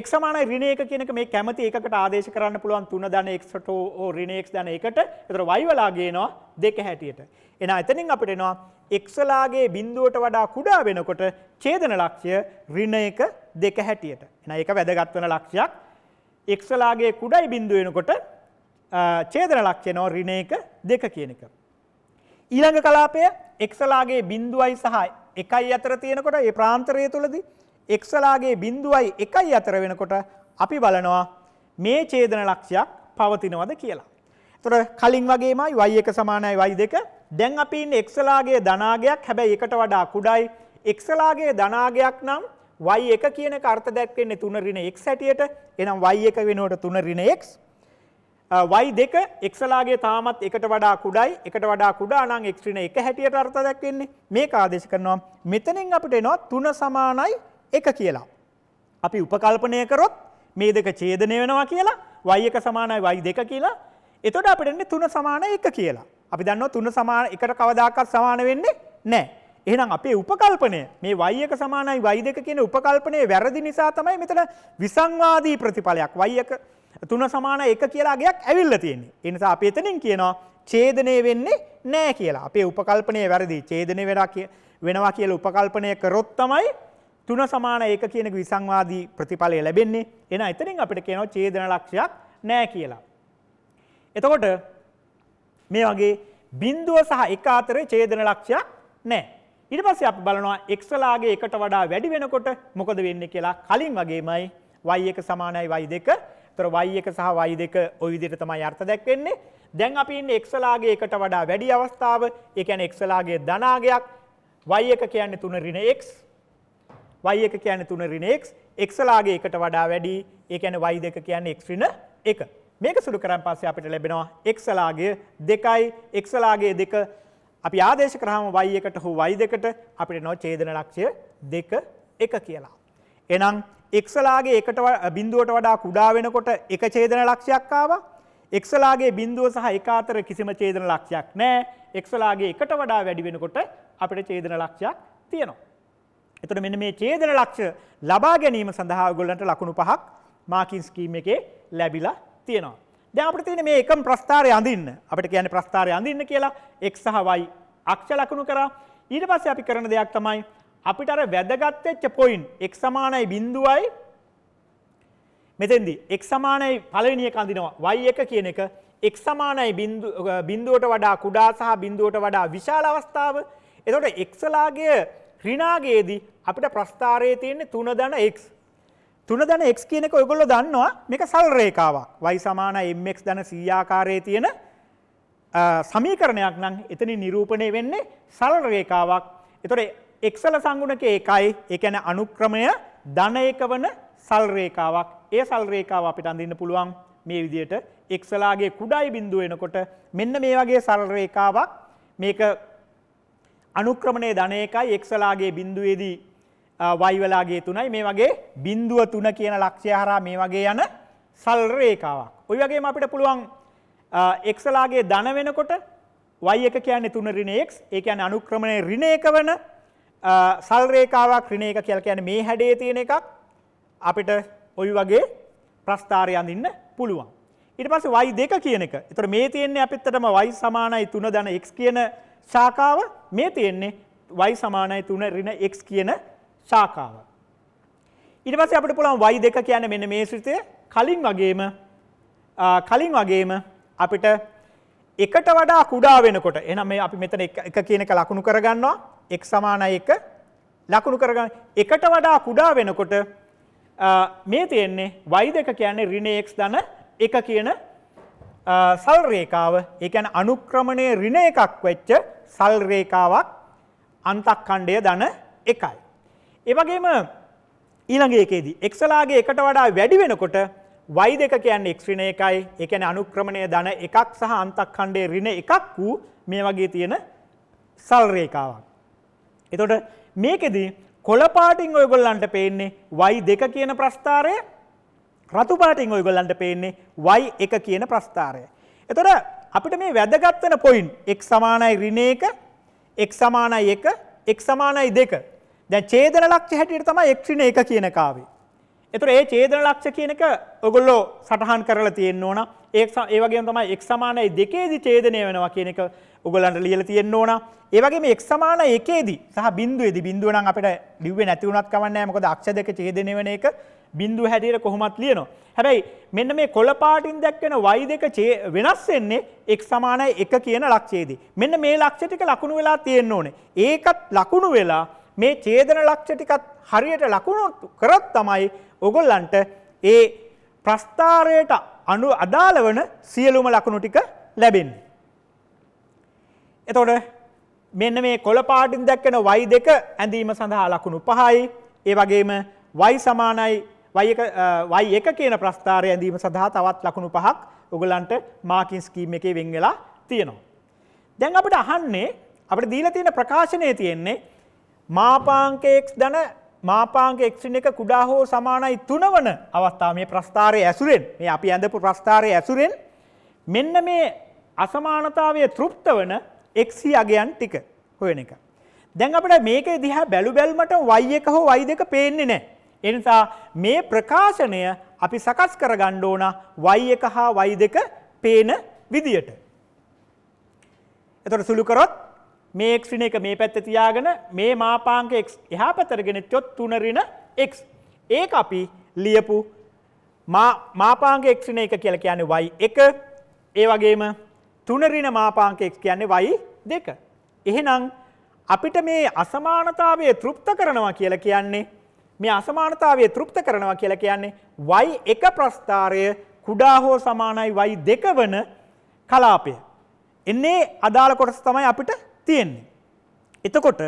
B: x සමානයි ඍණ 1 කියන එක මේ කැමති එකකට ආදේශ කරන්න පුළුවන් 3 ධන x ට ඕ ඍණ x ධන 1ට. ඒතර y වලාගේ එනවා 2 හැටියට. එහෙනම් එතනින් අපිට එනවා x වලාගේ බිඳුවට වඩා කුඩා වෙනකොට ඡේදන ලක්ෂ්‍ය ඍණ 1 2 හැටියට. එහෙනම් ඒක වැදගත් වෙන ලක්ෂ්‍යයක්. x වලාගේ කුඩයි බිඳුව වෙනකොට ඡේදන ලක්ෂ්‍ය එනවා ඍණ 1 2 කියන එක. ඊළඟ කලාපය x වලාගේ බිඳුවයි සහ 1යි අතර තියෙනකොට ඒ ප්‍රාන්තරය තුලදී එක්සලාගේ බින්දුවයි එකයි අතර වෙනකොට අපි බලනවා මේ ඡේදන ලක්ෂයක් පවතිනවද කියලා. එතකොට කලින් වගේමයි y එක සමානයි y දෙක. දැන් අපි ඉන්නේ එක්සලාගේ ධනාගයක්. හැබැයි එකට වඩා කුඩායි. එක්සලාගේ ධනාගයක් නම් y එක කියන එක අර්ථ දැක්වෙන්නේ 3 ඍණ x හැටියට. එහෙනම් y එක වෙනුවට 3 ඍණ x. y දෙක එක්සලාගේ තාමත් එකට වඩා කුඩායි. එකට වඩා කුඩා නම් x ඍණ 1 හැටියට අර්ථ දැක්වෙන්නේ. මේක ආදේශ කරනවා. මෙතනින් අපිට එනවා 3 සමානයි එක කියලා. අපි උපකල්පනය කරොත් මේ දෙක ඡේදනය වෙනවා කියලා y එක සමානයි y දෙක කියලා. එතකොට අපිට එන්නේ 3 සමාන 1 කියලා. අපි දන්නවා 3 සමාන 1ට කවදාකවත් සමාන වෙන්නේ නැහැ. එහෙනම් අපේ උපකල්පනය මේ y එක සමානයි y දෙක කියන උපකල්පනය වැරදි නිසා තමයි මෙතන විසංවාදී ප්‍රතිඵලයක් y එක 3 සමාන 1 කියලා අගයක් ඇවිල්ලා තියෙන්නේ. ඒ නිසා අපි එතනින් කියනවා ඡේදනය වෙන්නේ නැහැ කියලා. අපේ උපකල්පනය වැරදි. ඡේදනය වෙනවා කියලා උපකල්පනය කරොත් තමයි තුන සමාන ඒක කියන විසංවාදී ප්‍රතිඵලය ලැබෙන්නේ එන එතනින් අපිට කියනවා චේදන ලක්ෂයක් නෑ කියලා. එතකොට මේ වගේ බින්දුව සහ එක අතරේ චේදන ලක්ෂයක් නෑ. ඊට පස්සේ අපි බලනවා x වලාගේ එකට වඩා වැඩි වෙනකොට මොකද වෙන්නේ කියලා කලින් වගේමයි y එක සමානයි y2. ඒතර y1 සහ y2 ওই විදිහට තමයි අර්ථ දක්වන්නේ. දැන් අපි ඉන්නේ x වලාගේ එකට වඩා වැඩි අවස්ථාව. ඒ කියන්නේ x වලාගේ ධනාගයක් y1 කියන්නේ 3 ඍණ x y1 කියන්නේ 3 ඍණ x x ලාගේ 1ට වඩා වැඩි ඒ කියන්නේ y2 කියන්නේ x ඍණ 1 මේක සුළු කරන් පස්සේ අපිට ලැබෙනවා x ලාගය 2යි x ලාගය 2 අපි ආදේශ කරාම y1ට හෝ y2ට අපිට එනවා ඡේදන ලක්ෂ්‍ය 2 1 කියලා එහෙනම් x ලාගේ 1ට බිඳුවට වඩා කුඩා වෙනකොට එක ඡේදන ලක්ෂයක් ආවා එක්සලාගේ බින්දුව සහ එක අතර කිසිම ඡේදන ලක්ෂයක් නැහැ. එක්සලාගේ එකට වඩා වැඩි වෙනකොට අපිට ඡේදන ලක්ෂයක් තියෙනවා. එතකොට මෙන්න මේ ඡේදන ලක්ෂ ලබා ගැනීම සඳහා ඔයගොල්ලන්ට ලකුණු පහක් මාකින් ස්කීම් එකේ ලැබිලා තියෙනවා. දැන් අපිට තියෙන මේ එකම ප්‍රස්ථාරය අඳින්න. අපිට කියන්නේ ප්‍රස්ථාරය අඳින්න කියලා x සහ y අක්ෂ ලකුණු කරා. ඊට පස්සේ අපි කරන දෙයක් තමයි අපිට අර වැදගත් වෙච්ච පොයින්ට් x සමානයි බිඳුවයි මෙතෙන්දි x සමානයි පළවෙනි එක අඳිනවා y එක කියන එක x සමානයි බිඳුවට වඩා කුඩා සහ බිඳුවට වඩා විශාල අවස්ථාව. එතකොට x ලාගය ක්‍රිනාගේදී අපිට ප්‍රස්ථාරයේ තියෙන්නේ තුන දන x. තුන දන x කියන එක ඔයගොල්ලෝ දන්නවා මේක සල් රේඛාවක්. y සමාන mx දන c ආකාරයේ තියෙන සමීකරණයක් නම් එතන නිරූපණය වෙන්නේ සල් රේඛාවක්. ඒතොර එක්සල සංගුණක ඒකයි. ඒ කියන්නේ අනුක්‍රමය ධන එකවන සල් රේඛාවක්. ඒ සල් රේඛාව අපිට අඳින්න පුළුවන් මේ විදිහට එක්සලාගේ කුඩායි බිඳුව වෙනකොට මෙන්න මේ වගේ සල් රේඛාවක් මේක අනුක්‍රමණය ධන එකයි x වලාගේ බිඳුවේදී y වලාගේ 3යි මේ වගේ බිඳුව 3 කියන ලක්ෂ්‍ය හරහා මේ වගේ යන සල් රේඛාවක්. ওই වගේම අපිට පුළුවන් x වලාගේ ධන වෙනකොට y එක කියන්නේ 3 ඍණ x ඒ කියන්නේ අනුක්‍රමණය ඍණ එක වෙන සල් රේඛාවක් ඍණ එක කියලා කියන්නේ මේ හැඩයේ තියෙන එකක් අපිට ওই වගේ ප්‍රස්ථාරය අඳින්න පුළුවන්. ඊට පස්සේ y2 කියන එක. ඒතර මේ තියෙන්නේ අපිටටම y සමානයි 3 ධන x කියන ශාඛාව මේ තියෙන්නේ y සමානයි 3 ඍණ x කියන ශාඛාව. ඊට පස්සේ අපිට පුළුවන් y2 කියන්නේ මෙන්න මේ ශ්‍රිතය කලින් වගේම කලින් වගේම අපිට එකට වඩා කුඩා වෙනකොට එහෙනම් මේ අපි මෙතන එක කියන එක ලකුණු කරගන්නවා x සමානයි 1 ලකුණු කරගන්න එකට වඩා කුඩා වෙනකොට මේ තියෙන්නේ y2 කියන්නේ ඍණ x ධන 1 කියන සල් රේඛාව ඒ කියන්නේ අනුක්‍රමණයේ ඍණ එකක් වෙච්ච සල් රේඛාවක් අන්තක්ඛණ්ඩය ධන 1යි. ඒ වගේම ඊළඟ එකේදී එක්සලාගේ එකට වඩා වැඩි වෙනකොට y දෙක කියන්නේ x ඍණ 1යි. ඒ කියන්නේ අනුක්‍රමණය ධන 1ක් සහ අන්තක්ඛණ්ඩයේ ඍණ 1ක් වූ මේ වගේ තියෙන සල් රේඛාවක්. එතකොට මේකෙදී කොළ පාටින් ඔයගොල්ලන්ට පේන්නේ y2 කියන ප්‍රස්ථාරය රතු පාටින් ඔයගොල්ලන්ට පේන්නේ y1 කියන ප්‍රස්ථාරය. එතකොට අපිට මේ වැදගත් වෙන පොයින්ට් x සමානයි ඍණ 1 x සමානයි 1 x සමානයි 2 දැන් ඡේදන ලක්ෂ්‍ය හැටියට තමයි x ඍණ 1 කියන එක ආවේ. ඒතර ඒ ඡේදන ලක්ෂ්‍ය කියන එක ඔයගොල්ලෝ සටහන් කරලා තියෙන්න ඕන. ඒ ඒ වගේම තමයි x සමානයි 2 දී ඡේදනය වෙනවා කියන එක ඔගොල්ලන්ට ලියලා තියෙන්න ඕන. ඒ වගේම x සමාන 1 දී සහ බිඳුවේදී බිඳුව නම් අපිට ලිව්වේ නැති වුණත් කමක් නැහැ. මොකද අක්ෂ දෙක ඡේදනය වෙන එක බින්දු හැටියට කොහොමත් ලියනවා. හැබැයි මෙන්න මේ කොළපාටින් දැක්වෙන වයි දෙක වෙනස් වෙන්නේ එක් සමානයි එක කියන ලක්ෂයේදී. මෙන්න මේ ලක්ෂ ටික ලකුණු වෙලා තියෙන්න ඕනේ. ඒකත් ලකුණු වෙලා මේ ඡේදන ලක්ෂ ටිකත් හරියට ලකුණු කරත් තමයි ඔගොල්ලන්ට ඒ ප්‍රස්ථාරයට අනු අදාළ වන සියලුම ලකුණු ටික ලැබෙන්නේ. එතකොට මෙන්න මේ කොළපාටින් දැක්කෙන y දෙක ඇඳීම සඳහා ලකුණු 5යි ඒ වගේම y සමානයි වයි එක කියන ප්‍රස්ථාරය ඇඳීම සඳහා තවත් ලකුණු පහක් ඔගලන්ට මාකින් ස්කීම් එකේ වෙන් වෙලා තියෙනවා. දැන් අපට අහන්නේ අපට දීලා තියෙන ප්‍රකාශනය තියෙන්නේ මාපාංකේක්ස් දන මාපාංක එක්ෂණ එක කුඩා හෝ සමානයි තුනවන අවස්ථාව මේ ප්‍රස්ථාරය ඇසුරෙන් මේ අපි ඇඳපු ප්‍රස්ථාරය ඇසුරෙන් මෙන්න මේ අසමානතාවය තෘප්ත වන එක්සි අගයන් ටික හොයන එක. දැන් අපට මේක දිහා බැලු බැල්මට වයි එක හෝ වයි දෙක පේන්නේ නෑ. එනිසා මේ ප්‍රකාශනය අපි සකස් කරගන්න ඕන y එක හා y දෙක පේන විදියට. එතකොට සුළු කරොත් මේ x ඍණ එක මේ පැත්තේ තියාගෙන මේ මාපාංක x එහා පැත්තට ගෙනෙච්චොත් 3 ඍණ x. ඒක අපි ලියපු මා මාපාංක x ඍණ එක කියලා කියන්නේ y1. ඒ වගේම 3 ඍණ මාපාංක x කියන්නේ y2. එහෙනම් අපිට මේ අසමානතාවය තෘප්ත කරනවා කියලා කියන්නේ මේ අසමානතාවය තෘප්ත කරනවා කියලා කියන්නේ y එක ප්‍රස්ථාරය කුඩා හෝ සමානයි y දෙක වන කලාපය. එන්නේ අදාළ කොටස තමයි අපිට තියෙන්නේ. එතකොට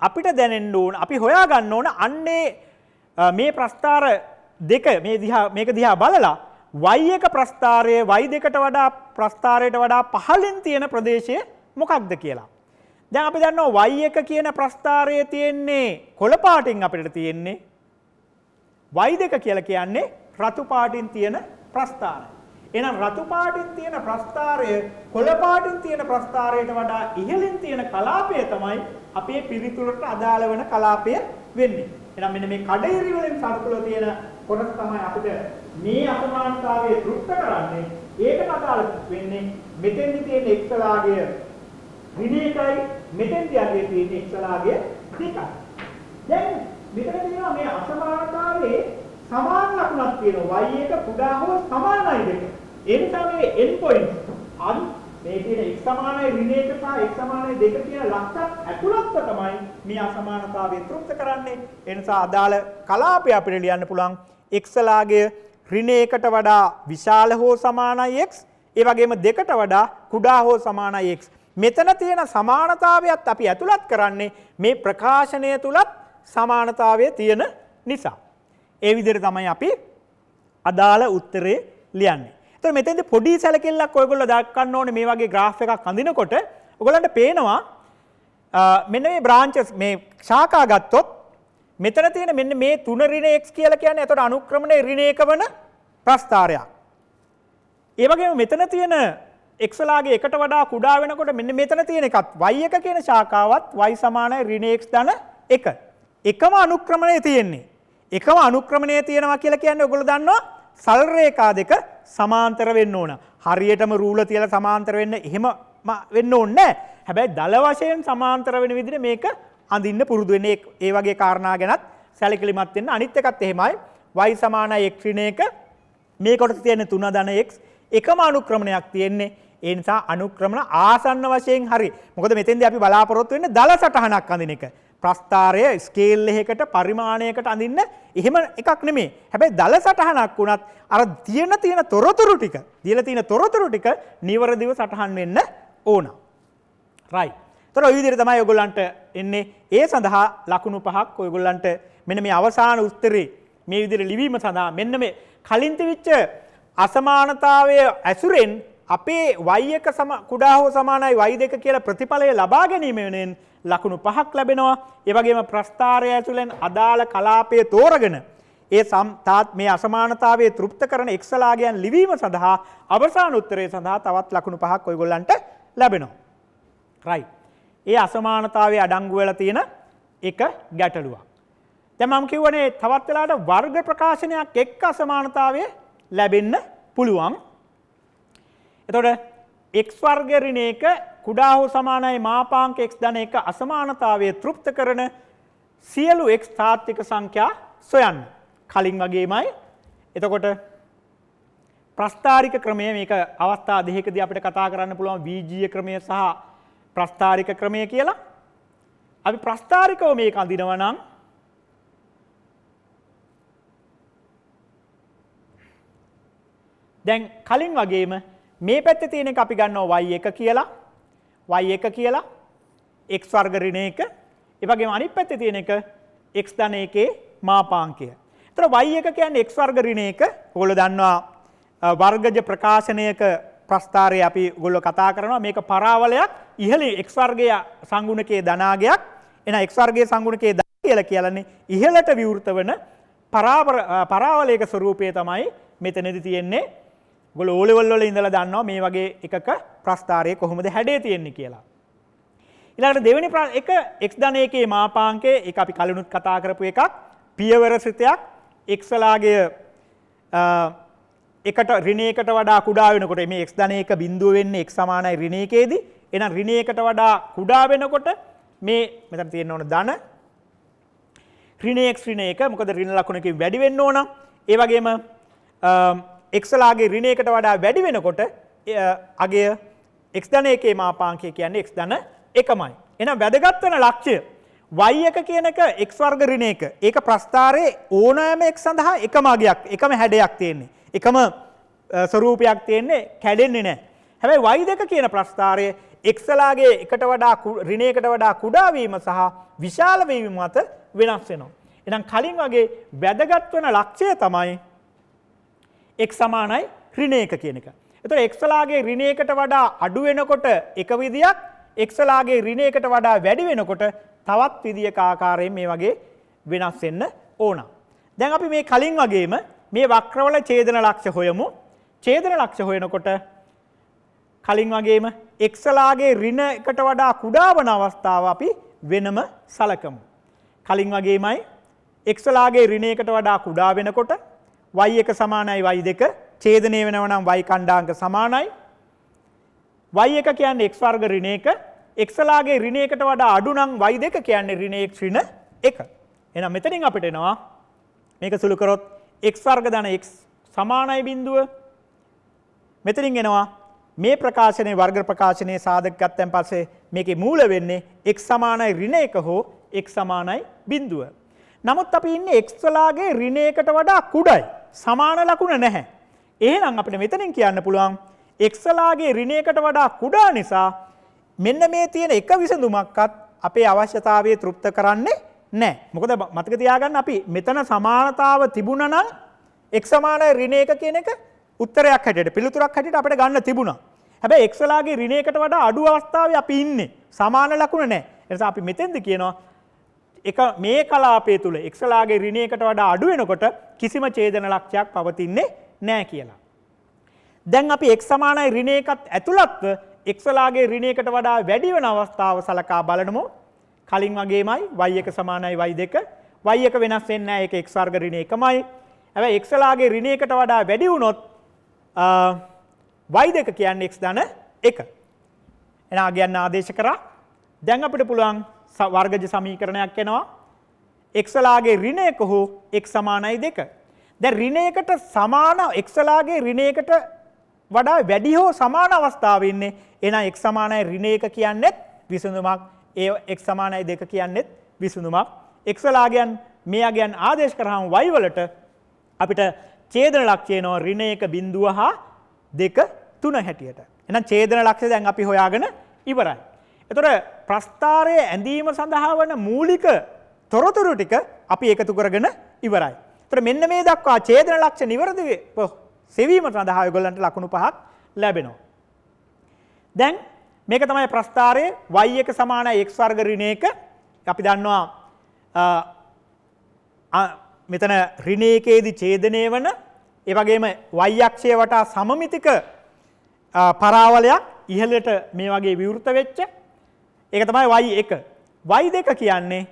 B: අපිට දැනෙන්න ඕන අපි හොයාගන්න ඕන අන්නේ මේ ප්‍රස්ථාර දෙක මේ දිහා මේක දිහා බලලා y එක ප්‍රස්ථාරය y දෙකට වඩා ප්‍රස්ථාරයට වඩා පහළින් තියෙන ප්‍රදේශය මොකක්ද කියලා. දැන් අපි දන්නවා y එක කියන ප්‍රස්ථාරය තියෙන්නේ කොළ පාටින් අපිට තියෙන්නේ y දෙක කියලා කියන්නේ රතු පාටින් තියෙන ප්‍රස්ථාරය. එහෙනම් රතු පාටින් තියෙන ප්‍රස්ථාරය කොළ පාටින් තියෙන ප්‍රස්ථාරයට වඩා ඉහළින් තියෙන කලාපය තමයි අපේ පිළිතුරට අදාළ වෙන කලාපය වෙන්නේ. එහෙනම් මෙන්න මේ කඩේරි වලින් සර්කුල තියෙන කොටස තමයි අපිට මේ අපමානතාවය දෘෂ්ට කරන්නේ. ඒකට අදාළ වෙන්නේ මෙතෙන්දි තියෙන එක්තරාගේ විනයකයි මෙතෙන්දී යන්නේ තියෙන්නේ එක්සලාගේ දෙකක්. දැන් මෙතන තියෙනවා මේ අසමානතාවයේ සමාන ලකුණක් තියෙනවා y එක පුඩා හෝ සමානයි දෙක. ඒ නිසා මේ end point අන් මේ තියෙන x සමානයි ඍණ එක සහ x සමානයි දෙක කියන ලක්ෂණ ඇතුළත්ව තමයි මේ අසමානතාවය තෘප්ත කරන්නේ. ඒ නිසා අදාළ කලාපය අපිට ලියන්න පුළුවන් x ලාගය ඍණ එකට වඩා විශාල හෝ සමානයි x, ඒ වගේම දෙකට වඩා කුඩා හෝ සමානයි x. මෙතන තියෙන සමානතාවයත් අපි ඇතුළත් කරන්නේ මේ ප්‍රකාශනය තුළත් සමානතාවය තියෙන නිසා. ඒ විදිහට තමයි අපි අදාළ උත්තරේ ලියන්නේ. එතකොට මෙතෙන්ද පොඩි සැලකිල්ලක් ඔයගොල්ලෝ දක්වන්න ඕනේ මේ වගේ graph එකක් අඳිනකොට ඔයගලන්ට පේනවා මෙන්න මේ branches මේ ශාඛා ගත්තොත් මෙතන තියෙන මෙන්න මේ 3 ඍණ x කියලා කියන්නේ එතකොට අනුක්‍රමණය ඍණ ඒකවන ප්‍රස්ථාරයක්. ඒ වගේම මෙතන තියෙන x වලාගේ 1ට වඩා කුඩා වෙනකොට මෙන්න මෙතන තියෙන එකත් y1 කියන ශාඛාවත් y සමානයි ඍණ x ධන 1. එකම අනුක්‍රමණය තියෙන්නේ. එකම අනුක්‍රමණය තියෙනවා කියලා කියන්නේ ඔයගොල්ලෝ දන්නවා සල් රේඛා දෙක සමාන්තර වෙන්න ඕන. හරියටම රූල තියලා සමාන්තර වෙන්න එහෙම වෙන්න ඕනේ හැබැයි දල වශයෙන් සමාන්තර වෙන විදිහට මේක අඳින්න පුරුදු වෙන්නේ ඒ වගේ කාරණා ගැනත් සැලකිලිමත් වෙන්න. අනිත් එකත් එහෙමයි. y සමානයි x ඍණ 1 මේකට තියෙන 3 ධන x එකම අනුක්‍රමණයක් තියෙන්නේ. ඒ නිසා අනුක්‍රමණ ආසන්න වශයෙන් හරි. මොකද මෙතෙන්දී අපි බලාපොරොත්තු වෙන්නේ දල සටහනක් අඳින එක. ප්‍රස්ථාරය ස්කේල් එකකට පරිමාණයකට අඳින්න එහෙම එකක් නෙමේ. හැබැයි දල සටහනක් වුණත් අර තියෙන තියෙන තොරතුරු ටික, දීලා තියෙන තොරතුරු ටික නිවරදිව සටහන් වෙන්න ඕන. right. ඒතර ඔය විදිහට තමයි ඔයගොල්ලන්ට එන්නේ. ඒ සඳහා ලකුණු පහක් ඔයගොල්ලන්ට මෙන්න මේ අවසාන උත්තරේ මේ විදිහට ලිවීම සඳහා මෙන්න මේ කලින් තිබිච්ච අසමානතාවය ඇසුරෙන් අපේ වයි එක සම කුඩා හෝ සමානයි වයි දෙක කියලා ප්‍රතිඵලය ලබා ගැනීම වෙනෙන් ලකුණු පහක් ලැබෙනවා. ඒ වගේම ප්‍රස්ථාරය ඇතුළෙන් අදාළ කලාපය තෝරගෙන ඒ සම් තාත් මේ අසමානතාවයේ තෘප්ත කරන එක්සලාගයන් ලිවීම සඳහා අවසාන උත්තරය සඳහා තවත් ලකුණු පහක් ඔයගොල්ලන්ට ලැබෙනවා. රයිට්. ඒ අසමානතාවේ අඩංගු වෙලා තියෙන එක ගැටලුවක්. දැන් මම කියවනේ තවත් වෙලාවට වර්ග ප්‍රකාශනයක් එක්ක අසමානතාවය ලැබෙන්න පුළුවන්. එතකොට x වර්ග ඍණ 1 කුඩා හෝ සමානයි මාපාංක x ධන 1 අසමානතාවය තෘප්ත කරන සියලු x තාත්වික සංඛ්‍යා සොයන්න. කලින් වගේමයි. එතකොට ප්‍රස්ථාරික ක්‍රමය මේක අවස්ථා දෙකකදී අපිට කතා කරන්න පුළුවන් වීජීය ක්‍රමය සහ ප්‍රස්ථාරික ක්‍රමය කියලා. අපි ප්‍රස්ථාරිකව මේක අඳිනවා නම් දැන් කලින් වගේම මේ පැත්ත තියෙන අපි ගන්නවා y එක කියලා y එක කියලා x වර්ග ඍණ 1 ඒ වගේම අනිත් පැත්තේ තියෙන එක x ධන 1ේ මාපාංකය. ඒතර y එක කියන්නේ x වර්ග ඍණ 1 ඔයගොල්ලෝ දන්නවා වර්ගජ ප්‍රකාශනයක ප්‍රස්ථාරය අපි ඔයගොල්ලෝ කතා කරනවා මේක පරාවලයක් ඉහළ x වර්ගය සංගුණකයේ ධනාගයක් එහෙනම් x වර්ගයේ සංගුණකයේ ධන කියලා කියන්නේ ඉහළට විවෘත වෙන පරාවලයක ස්වરૂපය තමයි මෙතනදී තියෙන්නේ ගොල ඕලෙවල්ලොල ඉඳල දන්නවා මේ වගේ එකක ප්‍රස්ථාරය කොහොමද හැඩේ තියෙන්නේ කියලා. ඉලාට දෙවැනි එක එක් ධනයකේ මාපාංකේ එක අපි කලනුත් කතා කරපු එකක් පියවර සිතයක් එක්සලාගේ එකට රිනේකට වඩා කුඩා වෙනකොට මේ එක් ධනයක බින්දුව වෙන්නේ එක් සමානයි රිනේකේදී එහෙනම් රිනේකට වඩා කුඩා වෙනකොට මේ මෙතන තියෙන්න ඕන ධන රිනේක් රිනේක මොකද රින ලකුණකින් වැඩි වෙන්න ඕන ඒ වගේම එක්සලාගේ රිණයකට වඩා වැඩි වෙනකොට අගේ එක් ධන එකේ මාපාංකය කියන්නේ එක් ධන එකමයි. එනම් වැදගත් වන ලක්ෂ්‍ය වයි එක කියන එක එක් වර්ග ඍණයක ඒක ප්‍රස්ථාරයේ ඕනෑම එක් සඳහා එකම අගයක් එකම හැඩයක් තියෙන්නේ. එකම ස්වරූපයක් තියෙන්නේ කැඩෙන්නේ නැහැ. හැබැයි වයි දෙක කියන ප්‍රස්ථාරය එක්සලාගේ එකට වඩා ඍණයකට වඩා කුඩා වීම සහ විශාල වීම මත වෙනස් වෙනවා. එහෙනම් කලින් වගේ වැදගත් වෙන ලක්ෂය තමයි එක් සමානයි ඍණයක කියන එක. එතකොට එක්ස්ලාගේ ඍණයකට වඩා අඩු වෙනකොට එක විදියක් එක්ස්ලාගේ ඍණයකට වඩා වැඩි වෙනකොට තවත් විදියක ආකාරයෙන් මේ වගේ වෙනස් වෙන්න ඕන. දැන් අපි මේ කලින් වගේම මේ වක්‍රවල ඡේදන ලක්ෂ හොයමු. ඡේදන ලක්ෂ හොයනකොට කලින් වගේම එක්ස්ලාගේ ඍණයකට වඩා කුඩා වන අවස්ථාව අපි වෙනම සලකමු. කලින් වගේමයි එක්ස්ලාගේ ඍණයකට වඩා කුඩා වෙනකොට y1 සමානයි y2 ඡේදනය වෙනවා නම් y ඛණ්ඩාංක සමානයි y1 කියන්නේ x වර්ග ඍණ 1 x ලාගේ ඍණ 1ට වඩා අඩු නම් y2 කියන්නේ ඍණ x ඍණ 1 එහෙනම් මෙතනින් අපිට එනවා මේක සුළු කරොත් x වර්ග ධන x සමානයි බිඳුව මෙතනින් එනවා මේ ප්‍රකාශනයේ වර්ග ප්‍රකාශනයේ සාධක ගත්තන් පස්සේ මේකේ මූල වෙන්නේ x සමානයි ඍණ 1 හෝ x සමානයි බිඳුව. නමුත් අපි ඉන්නේ x වලාගේ ඍණ 1ට වඩා කුඩයි. සමාන ලකුණ නැහැ. එහෙනම් අපිට මෙතනින් කියන්න පුළුවන් එක්සලාගේ ඍණයකට වඩා කුඩා නිසා මෙන්න මේ තියෙන එක විසඳුමක්වත් අපේ අවශ්‍යතාවය තෘප්ත කරන්නේ නැහැ. මොකද මතක තියාගන්න අපි මෙතන සමානතාව තිබුණා නම් x සමානයි ඍණ 1 කියන එක උත්තරයක් හැටියට පිළිතුරක් හැටියට අපිට ගන්න තිබුණා. හැබැයි x ලාගේ ඍණ 1කට වඩා අඩු අවස්ථාවේ අපි ඉන්නේ. සමාන ලකුණ නැහැ. එනිසා අපි මෙතෙන්ද කියනවා එක මේ කලාපය තුළ එක්සලාගේ රිණයකට වඩා අඩුවෙනකොට කිසිම චේදන ලක්ෂයක් පවතින්නේ නෑ කියලා. දැන් අපි එක් සමානයි රිණයකත් ඇතුළත්ව එක්සලාගේ රිණයකට වඩා වැඩිවන අවස්ථාව සලකා බලනමු කලින් වගේමයි වයි එක සමානයි වයි දෙක වයි එක වෙනස් වෙන්න එක එක්සර්ග රිණය එකමයි ඇ එක්සලාගේ රිණයකට වඩා වැඩි වුණොත් වයි දෙක කියන්න එක් දන එක එනා ගන්න ආදේශ කරා දැන් අපිට පුළුවන් වර්ගජ සමීකරණයක් එනවා එක්සලාගේ ඍණයක හෝ x සමානයි 2. දැන් ඍණයකට සමාන එක්සලාගේ ඍණයකට වඩා වැඩි හෝ සමාන අවස්ථාව ඉන්නේ. එහෙනම් x සමානයි ඍණයක කියන්නේත් විසඳුමක්. ඒ x සමානයි 2 කියන්නේත් විසඳුමක්. එක්සලාගයන් මේ අගයන් ආදේශ කරාම y වලට අපිට ඡේදන ලක්ෂය එනවා ඍණයක බිඳුව හා 2 3 හැටියට. එහෙනම් ඡේදන ලක්ෂය දැන් අපි හොයාගෙන ඉවරයි. එතකොට ප්‍රස්ථාරයේ ඇඳීම සඳහා වන මූලික තොරතුරු ටික අපි එකතු කරගෙන ඉවරයි. එතකොට මෙන්න මේ දක්වා ඡේදන ලක්ෂණ නිවැරදිව සෙවීම සඳහා ඔයගොල්ලන්ට ලකුණු පහක් ලැබෙනවා. දැන් මේක තමයි ප්‍රස්ථාරයේ y එක සමානයි x වර්ග ඍණ 1 අපි දන්නවා මෙතන ඍණ 1 ඡේදනය වන ඒ වගේම y අක්ෂය වටා සමමිතික පරාවලයක් ඉහළට මේ වගේ විවෘත වෙච්ච ඒක තමයි y1. y2 කියන්නේ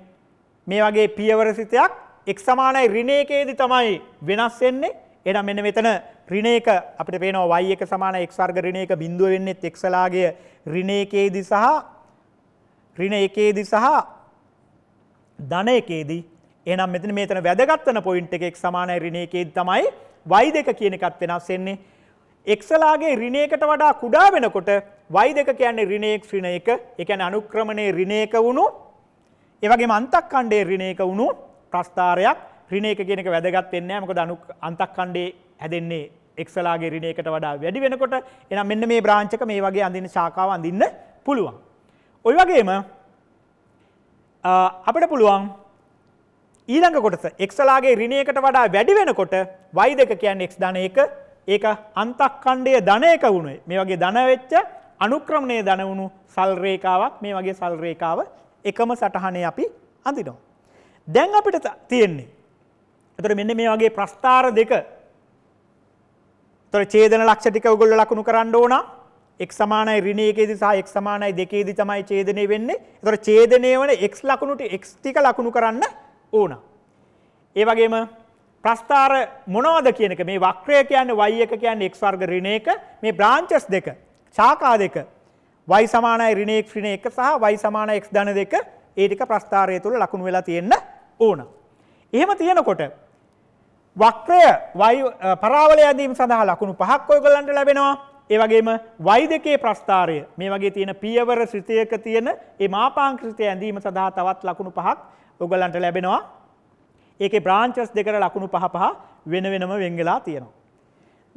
B: මේ වගේ පියවර සිතයක් x සමානයි ඍණ 1 තමයි වෙනස් වෙන්නේ. එහෙනම් මෙන්න මෙතන ඍණ 1 අපිට පේනවා y1 සමානයි x වර්ග ඍණ 1 බිඳුව වෙන්නේත් x ලාගය ඍණ 1 දී සහ ඍණ 1 දී සහ ධන 1 දී. එහෙනම් මෙතන මේතන වැදගත් වෙන පොයින්ට් එක x සමානයි ඍණ 1 දී තමයි y2 කියන එකත් වෙනස් වෙන්නේ. x ලාගේ ඍණ 1ට වඩා කුඩා වෙනකොට y දෙක කියන්නේ ඍණේක් ඍණයක ඒ කියන්නේ අනුක්‍රමණයේ ඍණයක වුණු ඒ වගේම අන්තක්ඛණ්ඩයේ ඍණයක වුණු ප්‍රස්ථාරයක් ඍණයක කියන එක වැදගත් වෙන්නේ නැහැ මොකද අනු අන්තක්ඛණ්ඩයේ හැදෙන්නේ එක්සලාගේ ඍණයකට වඩා වැඩි වෙනකොට එහෙනම් මෙන්න මේ බ්‍රාන්ච් එක මේ වගේ අඳින්න ශාඛාව අඳින්න පුළුවන්. ওই වගේම අපිට පුළුවන් ඊළඟ කොටස එක්සලාගේ ඍණයකට වඩා වැඩි වෙනකොට y2 කියන්නේ x ධන 1 ඒක අන්තක්ඛණ්ඩය ධන 1 වුණේ. මේ වගේ ධන වෙච්ච අනුක්‍රමණය දනවුණු සල් රේඛාවක් මේ වගේ සල් රේඛාව එකම සටහනේ අපි අඳිනවා. දැන් අපිට තියෙන්නේ. එතකොට මෙන්න මේ වගේ ප්‍රස්ථාර දෙක. එතකොට ඡේදන ලක්ෂ ටික ඔයගොල්ලෝ ලකුණු කරන්න ඕන. x සමානයි ඍණ 1 සහ x සමානයි 2 දී තමයි ඡේදනය වෙන්නේ. එතකොට ඡේදනය වන x ලකුණු ටික x ටික ලකුණු කරන්න ඕන. ඒ වගේම ප්‍රස්ථාර මොනවද කියන එක මේ වක්‍රය කියන්නේ y එක කියන්නේ x වර්ග ඍණ 1 මේ බ්‍රාන්චස් දෙක ශාකා දෙක y සමානයි ඍණ 1 ඍණ 1 සහ y සමානයි x ධන 2 ඒ ටික ප්‍රස්ථාරය තුල ලකුණු වෙලා තියෙන්න ඕන. එහෙම තියෙනකොට වක්‍රය y පරාවලය යදීම සඳහා ලකුණු පහක් ඔයගලන්ට ලැබෙනවා. ඒ වගේම y දෙකේ ප්‍රස්ථාරය මේ වගේ තියෙන පියවර ශ්‍රිතයක තියෙන ඒ මාපාංකෘතය ඇඳීම සඳහා තවත් ලකුණු පහක් ඔයගලන්ට ලැබෙනවා. ඒකේ බ්‍රාන්චස් දෙකට ලකුණු පහ පහ වෙන වෙනම වෙන් වෙලා තියෙනවා.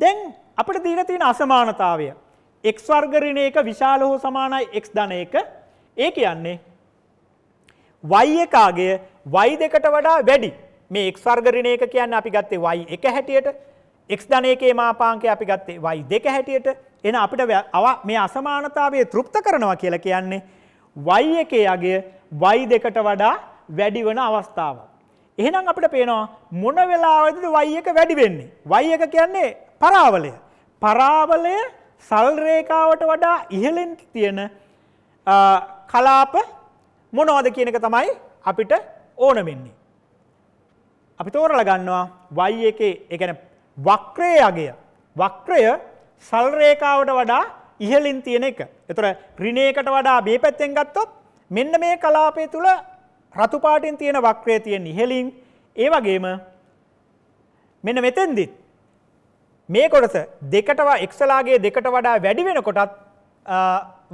B: දැන් අපිට දීලා තියෙන අසමානතාවය x වර්ග ඍණ 1 විශාල හෝ සමානයි x ධන 1. ඒ කියන්නේ y එක අගය y දෙකට වඩා වැඩි. මේ x වර්ග ඍණ 1 කියන්නේ අපි ගත්තේ y 1 හැටියට. x ධන 1 මාපාංකය අපි ගත්තේ y 2 හැටියට. එන අපිට මේ අසමානතාවය තෘප්ත කරනවා කියලා කියන්නේ y එකේ අගය y දෙකට වඩා වැඩි වෙන අවස්ථාවක්. එහෙනම් අපිට පේනවා මොන වෙලාවෙද y එක වැඩි වෙන්නේ? y එක කියන්නේ පරාවලය. පරාවලය සල්රේකාවට වඩා ඉහලෙන් තියෙන කලාප මොනවද කියනක තමයි අපිට ඕන වෙන්නේ. අපි තෝරල ගන්නවා වයි එක එකන වක්‍රය අගය වක්‍රය සල්රේකාවට වඩා ඉහලින් තියෙන එක. එතුර රිණයකට වඩා මේ පැත්තෙන් ගත්තොත් මෙන්න මේ කලාපය තුළ රතුපාටින් තියෙන වක්‍රය තියෙන් ඉහෙලින් ඒ වගේම මෙන්න මෙතැන්දිත් මේ කොටස දෙකටව එක්සලාගේ දෙකට වඩා වැඩි වෙන කොටත්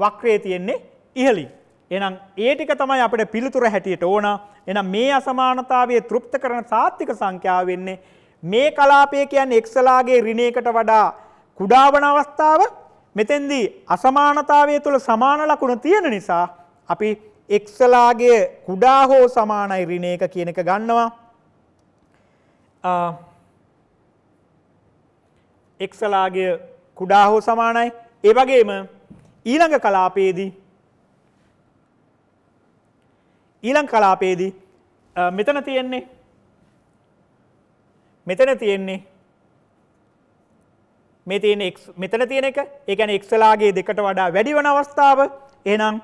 B: වක්‍රේ තියෙන්නේ ඉහලින්. එනම් ඒ ටික තමයි අපිට පිළිතුර හැටියට ඕන. එනම් මේ අසමානතාවය තෘප්ත කරන සාත්තික සංඛ්‍යාව වෙන්නේ මේ කලාපය කියන්නේ එක්සලාගේ ඍණයකට වඩා කුඩා වන අවස්ථාව. මෙතෙන්දී අසමානතාවය තුළ සමාන ලකුණු තියෙන නිසා අපි එක්සලාගේ කුඩා හෝ සමානයි ඍණයක කියන එක ගන්නවා. එක්සලාගය කුඩා හෝ සමානයි ඒ වගේම ඊළඟ කලාපයේදී ඊළඟ කලාපයේදී මෙතන තියෙන්නේ මෙතන තියෙන්නේ මේ තියෙන මෙතන තියෙන එක ඒ කියන්නේ එක්සලාගේ දෙකට වඩා වැඩි වන අවස්ථාව එහෙනම්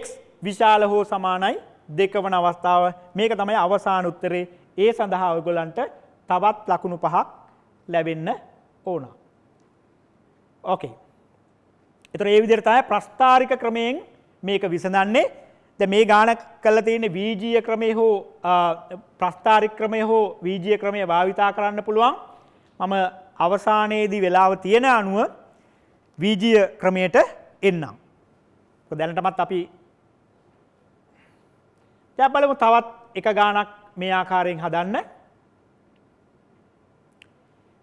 B: x විශාල හෝ සමානයි දෙක වන අවස්ථාව මේක තමයි අවසාන උත්තරේ ඒ සඳහා ඔයගොල්ලන්ට තවත් ලකුණු පහක් ලැබෙන්න ඕනා ඕකේ. එතර ඒ විදිරතාය ප්‍රස්ථාරික ක්‍රමයෙන් මේක විසඳන්නේ ද මේ ගාන කල්ල තියෙන වීජීය ක්‍රමය හෝ ප්‍රස්ථාරික ක්‍රමය හෝ වීජය ක්‍රමය භාවිතා කරන්න පුළුවන් මම අවසානයේදී වෙලාව තියෙන අනුව වීජීය ක්‍රමයට එන්නම්. දැනටමත් අපි තැබලමු තවත් එක ගානක් මේ ආකාරයෙන් හදන්න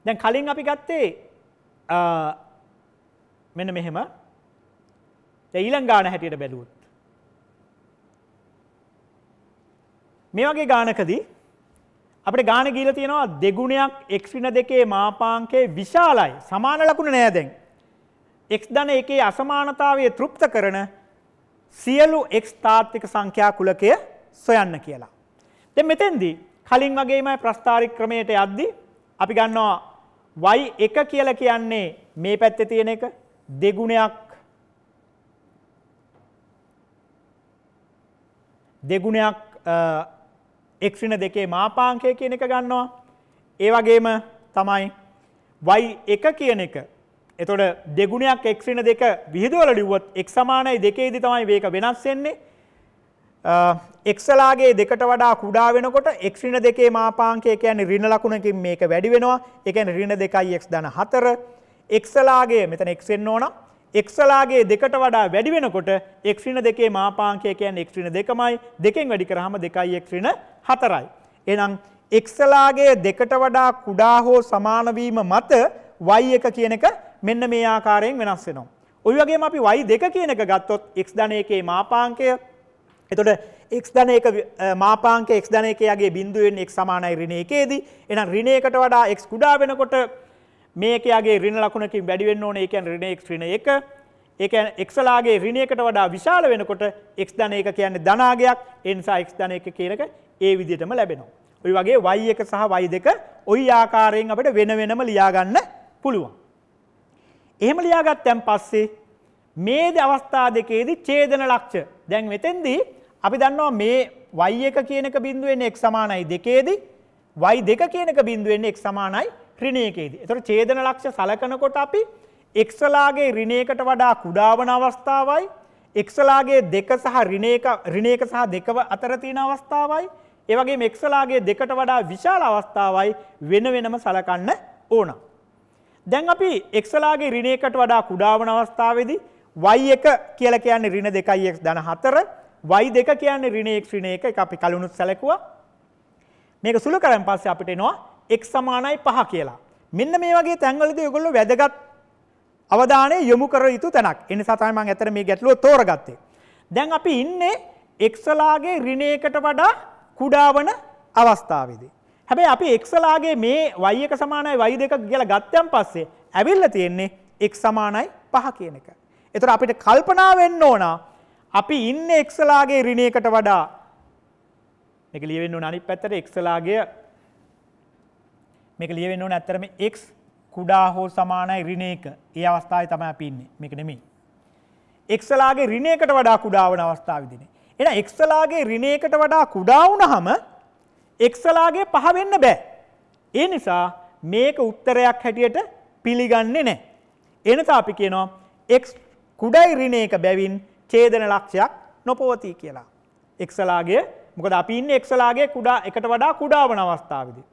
B: දැන් කලින් අපි ගත්තේ මෙන මෙහෙම ඊළං ගාන හැටියට බැලුවොත්. මේ වගේ ගානකදී අපට ගාන ගීල තියෙනවා දෙගුණයක් එක්වින දෙකේ මාපාංකේ විශාලයි සමාන ලකුණ නෑ දැන්. එක් දන එකේ අසමානතාවය තෘප්ත කරන සියලු එක් තාත්තික සංඛ්‍යා කුලකය සොයන්න කියලා. දෙ මෙතෙන්දී කලින් වගේමයි ප්‍රස්ථාරික් ක්‍රමයට යද්දි අපි ගන්නවා වයි එක කියල කියන්නේ මේ පැත්තේ තියෙන එක දෙගුණයක් දෙගුණයක් එක්්‍රින දෙකේ මාපාංකය කියන එක ගන්නවා. ඒ වගේම තමයි වයි එක කියන එක එතොට දෙගුණයක් එක්්‍රින දෙක විහිදුවල ලිව්වත් එක් සමානයි දෙකේදි තමයි වේක වෙනස්සෙන්නේ එක්සලාගේ දෙකට වඩා කුඩා වෙනකොට එක්්‍රින දෙකේ මාපාංකය කියන්නේ රිණ ලකුණකින් මේක වැඩි වෙනවා එකැන රිණ දෙකයි එක් දන හතර එක්සලාගේ මෙතන එක්ෙන්න්න ඕනම් එක්සලාගේ දෙකට වඩා වැඩි වෙනකොට එක්්‍රින දෙකේ මාපාංකයකයන් එක්්‍රින දෙකමයි දෙකෙන් වැඩි කරහම දෙකයි එක්්‍රින හතරයි. එනම් එක්සලාගේ දෙකට වඩා කුඩා හෝ සමානවීම මත වයි එක කියන එක මෙන්න මේ ආකාරයෙන් වෙනස් වෙනවා. ඔය වගේ අපි වයි දෙක කියනක ගත්තොත් එක් ධන එකේ මාපාංකය එතොට එක් ධන එක මාපාංක එක් ධනකයාගේ බින්දුවෙන් එක් සමානයි රිණ එකේදී එනම් රිණයකට වඩා එක් කුඩා වෙනකොට මේකයාගේ රිණ ලකුණකින් වැඩිවෙන්න ඕන එකන් රිණෙක් රිණ එක ඒක එක්සලාගේ රිණයකට වඩා විශාල වෙනකොට එක් ධන එක කියන්නේ ධනාගයක් එනිසා එක් ධන එක කියලක ඒ විදිහටම ලැබෙනවා. ඔයි වගේ වයි එක සහ වයි දෙක ඔයි ආකාරයෙන් අපට වෙන වෙනම ලියාගන්න පුළුවන්. එහෙම ලියාගත්තැන් පස්සේ මේද අවස්ථා දෙකේදී ඡේදන ලක්ෂ දැන් මෙතෙන්දී අපි දන්නවා මේ y එක කියනක බිඳුවෙන් x සමානයි දෙකේදී y දෙක කියනක බිඳුවෙන් x සමානයි ඍණයකේදී. එතකොට ඡේදන ලක්ෂ්‍ය සලකනකොට අපි x ලාගේ ඍණයකට වඩා කුඩාවන අවස්ථාවයි x ලාගේ 2 සහ ඍණයක ඍණයක සහ 2 අතර තියෙන අවස්ථාවයි ඒ වගේම x ලාගේ 2ට වඩා විශාල අවස්ථාවයි වෙන වෙනම සලකන්න ඕන. දැන් අපි x ලාගේ ඍණයකට වඩා කුඩාවන අවස්ථාවේදී y1 කියලා කියන්නේ ඍණ 2x ධන 4 y2 කියන්නේ ඍණ x ඍණ 1 එක අපි කලිනුත් සැලකුවා. මේක සුළු කරන් පස්සේ අපිට එනවා එක් සමානයි පහ කියලා. මෙන්න මේ වගේ තැන්වලද යොගොල්ල වැදගත් අවධානය යොමු කර යුතු තැනක් එනි සතයිම ඇතර මේ ගැටලුව තෝරගත්තේ. දැන් අපි ඉන්නේ එක්සලාගේ රිණයකට වඩා කුඩාවන අවස්ථාවේදී. හැබැයි අපි එක්සලාගේ මේ වයි එක සමානයි වයි දෙක කියලා ගත්තයන් පස්සේ ඇවිල්ලා තියෙන්නේ එක් සමානයි පහ කියන එක. ඒතර අපිට කල්පනා වෙන්න ඕන අපි ඉන්නේ එක්සලාගේ ඍණයකට වඩා මේක ලියවෙන්න ඕන අනිත් පැත්තට එක්සලාගේ මේක ලියවෙන්න ඕන ඇත්තරම එක් කුඩා හෝ සමානයි රිණයක ඒ අවස්ථාව තමයි අපි ඉන්නේ මේක නෙමෙයි. එක්සලාගේ රිණයකට වඩා කුඩා වන අවස්ථාවේදීනේ. එහෙනම් එක්සලාගේ රිණයකට වඩා කුඩා වුණාම එක්සලාගේ පහ වෙන්න බෑ. ඒ නිසා මේක උත්තරයක් හැටියට පිළිගන්නේ නැහැ. ඒ නිසා අපි කියනවා x කුඩයි ඍණයක බැවින් ඡේදන ලක්ෂයක් නොපවතී කියලා. එක්සලාගේ මොකද අපි ඉන්නේ එක්සලාගේ කුඩා එකට වඩා කුඩා වන අවස්ථාවේදී.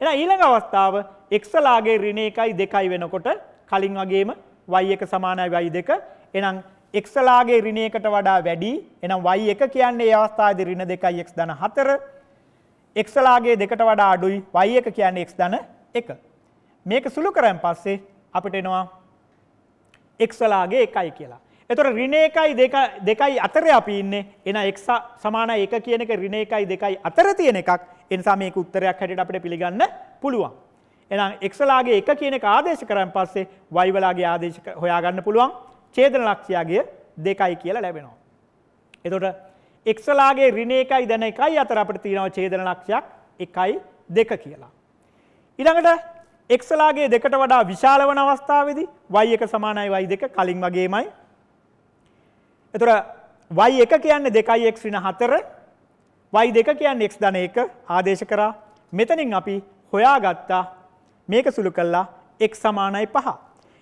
B: එහෙනම් ඊළඟ අවස්ථාව x ලාගේ ඍණ 1යි 2යි වෙනකොට කලින් වගේම y1 සමානයි y2 එහෙනම් x ලාගේ ඍණ 1කට වඩා වැඩි එහෙනම් y1 කියන්නේ ඒ අවස්ථාවේදී ඍණ 2යි x ධන 4 x ලාගේ 2කට වඩා අඩුයි y1 කියන්නේ x ධන 1 මේක සුළු කරන් පස්සේ අපිට එනවා x ලාගේ 1යි කියලා එතොට රින එකයි දෙකයි අතර අපි ඉන්න එන එක් සමාන එක කියන එක රින එකයි දෙකයි අතර තියෙන එකක් එනිසා මේක උත්තරයක් හැටියට අපිට පිළිගන්න පුළුවන්. එහෙනම් එක්සලාගේ එක කියන එක ආදේශ කරන් පස්සේ y වලාගේ ආදේශ හොයාගන්න පුළුවන් ඡේදන ලක්ෂ්‍යයගේ දෙකයි කියලා ලැබෙනවා. එතකොට එක්සලාගේ රින එකයි දැන එකයි අතර අපිට තියෙනවා ඡේදන ලක්ෂ්‍යයක් 1යි 2 කියලා. ඊළඟට එක්සලාගේ දෙකට වඩා විශාල වන අවස්ථාවේදී y එක සමානයි y2 කලින් වගේමයි එතකොට y1 කියන්නේ 2x ඍණ 4 y2 කියන්නේ x ධන 1 ආදේශ කරා. මෙතනින් අපි හොයාගත්තා මේක සුළු කළා x සමානයි 5.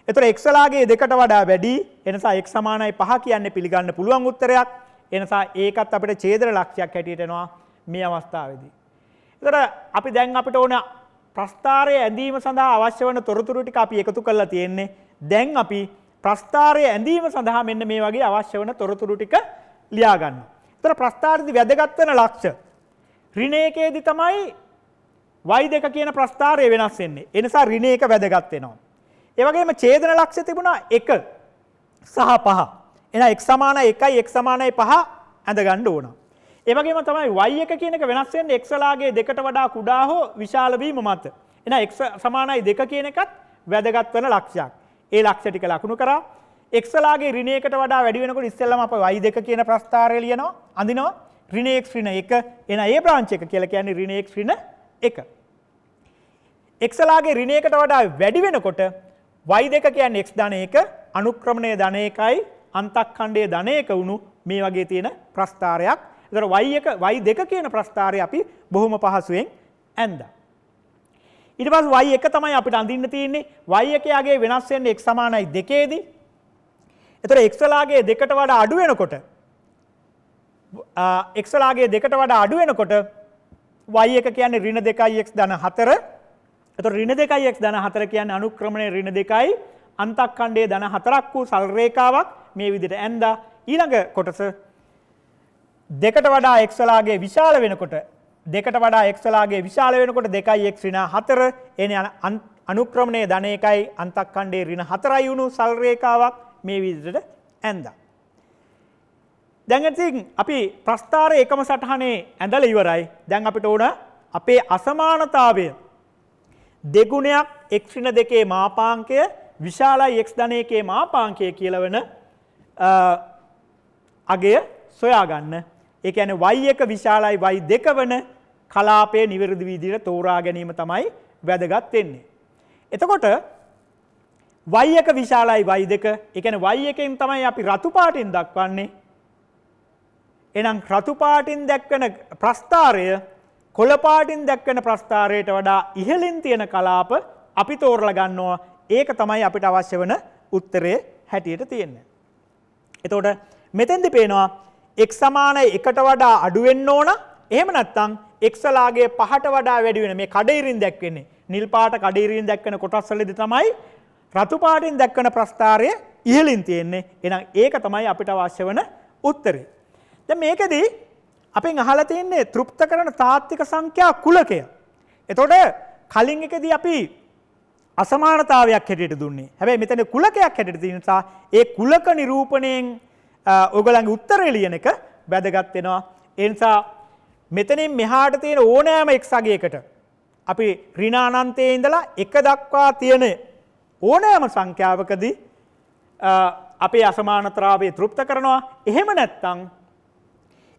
B: එතකොට x වලාගේ දෙකට වඩා වැඩි එනසා x සමානයි 5 කියන්නේ පිළිගන්න පුළුවන් උත්තරයක්. එනසා ඒකත් අපිට ඡේදන ලක්ෂයක් හැටියට එනවා මේ අවස්ථාවේදී. එතකොට අපි දැන් අපිට ඕන ප්‍රස්ථාරය ඇඳීම සඳහා අවශ්‍ය වන තොරතුරු ටික අපි එකතු කරලා තියෙන්නේ. දැන් අපි ප්‍රස්ථාරය ඇඳීම සඳහා මෙන්න මේ වගේ අවශ්‍ය වන තොරතුරු ටික ලියා ගන්න. එතකොට ප්‍රස්ථාරදී වැදගත් වෙන ලක්ෂ ඍණ එකේදී තමයි y2 කියන ප්‍රස්ථාරය වෙනස් වෙන්නේ. ඒ නිසා ඍණ එක වැදගත් වෙනවා. ඒ වගේම ඡේදන ලක්ෂ්‍ය තිබුණා 1 සහ 5. එහෙනම් x 1යි x 5 ඇඳ ගන්න ඕන. ඒ වගේම තමයි y1 කියන එක වෙනස් වෙන්නේ x ලාගේ දෙකට වඩා කුඩා හෝ විශාල වීම මත. එහෙනම් x 2 කියන එකත් වැදගත් වෙන ලක්ෂයක්. ඒ ලක්ෂ ටික ලකුණු කරා එක්සලාගේ ඍණයකට වඩා වැඩි වෙනකොට ඉස්සෙල්ලම අපි y2 කියන ප්‍රස්ථාරය ලියනවා අඳිනවා ඍණ x ඍණ 1 එන ඒ බ්‍රාන්ච් එක කියලා කියන්නේ ඍණ x ඍණ 1 එක්සලාගේ ඍණයකට වඩා වැඩි වෙනකොට y2 කියන්නේ x ධන 1 අනුක්‍රමණය ධන 1යි අන්තක්ඛණ්ඩයේ ධන 1 වුණු මේ වගේ තියෙන ප්‍රස්ථාරයක්. ඒතර y1 y2 කියන ප්‍රස්ථාරය අපි බොහොම පහසුවෙන් ඇන්දා. ඊට පස්සේ y එක තමයි අපිට අඳින්න තියෙන්නේ y එකේ යගේ වෙනස් වෙන්නේ x සමානයි 2 දී. එතකොට x වලාගේ 2ට වඩා අඩු වෙනකොට x වලාගේ 2ට වඩා අඩු වෙනකොට y එක කියන්නේ ඍණ 2x ධන 4. එතකොට ඍණ 2x ධන 4 කියන්නේ අනුක්‍රමණය ඍණ 2යි අන්තක්ඛණ්ඩයේ ධන 4ක් වූ සල් රේඛාවක් මේ විදිහට ඇඳා ඊළඟ කොටස දෙකට වඩා එක්සලාගේ විශාල වෙනකොට දෙකට වඩා එක්සලාගේ විශාල වෙනකොට දෙකයි එක් රිනා හතර එන අනුක්‍රමණය ධන එකයි අන්තක්කණ්ඩේ රින හතරයි වුණු සල්රේකාවක් මේ විදිහට ඇන්දා. දැඟතින් අපි ප්‍රස්ථාර එකම සටහනේ ඇඳල ඉවරයි දැන් අපිට ඕන අපේ අසමානතාවය දෙගුණයක් එක්ෂණ දෙකේ මාපාංකය විශාලයි එක්ස් ධනයකේ මාපාංකය කියලවන අගය සොයාගන්න ඒ ඇන වයි එක විශාලයි වයි දෙක වන කලාපයේ නිවැරදි විදිහට තෝරා ගැනීම තමයි වැදගත් වෙන්නේ. එතකොට y එක විශාලයි y2. ඒ කියන්නේ y එකෙන් තමයි අපි රතු පාටින් දක්වන්නේ. එහෙනම් රතු පාටින් දක්වන ප්‍රස්ථාරය කොළ පාටින් දක්වන ප්‍රස්ථාරයට වඩා ඉහළින් තියෙන කලාප අපි තෝරලා ගන්නවා. ඒක තමයි අපිට අවශ්‍ය වෙන උත්තරේ හැටියට තියෙන්නේ. එතකොට මෙතෙන්දි පේනවා x සමාන 1ට වඩා අඩු වෙන්න ඕන. එහෙම නැත්නම් එක්සලාගේ පහට වඩා වැඩි වෙන මේ කඩිරින් දැක්වෙන්නේ. නිල් පාට කඩිරින් දැක්වෙන කොටස්වලදී තමයි රතු පාටින් දැක්වෙන ප්‍රස්ථාරය ඉහළින් තියෙන්නේ. එහෙනම් ඒක තමයි අපිට අවශ්‍ය වෙන උත්තරේ. දැන් මේකෙදී අපෙන් අහලා තියෙන්නේ තෘප්ත කරන තාත්වික සංඛ්‍යා කුලකය. එතකොට කලින් එකදී අපි අසමානතාවයක් හැටියට දුන්නේ. හැබැයි මෙතන කුලකයක් හැටියට තියෙන නිසා ඒ කුලක නිරූපණයෙන් ඔයගලගේ උත්තරය ලියන එක වැදගත් වෙනවා. ඒ නිසා මෙතනින් මෙහාට තියෙන ඕනෑම එක් සගේකට අපි රිනානන්තයේ ඉඳලා එක දක්වා තියෙන ඕනෑම සංඛ්‍යාවකදී අපේ අසමානත්‍රාවය තෘප්ත කරනවා එහෙම නැත්තං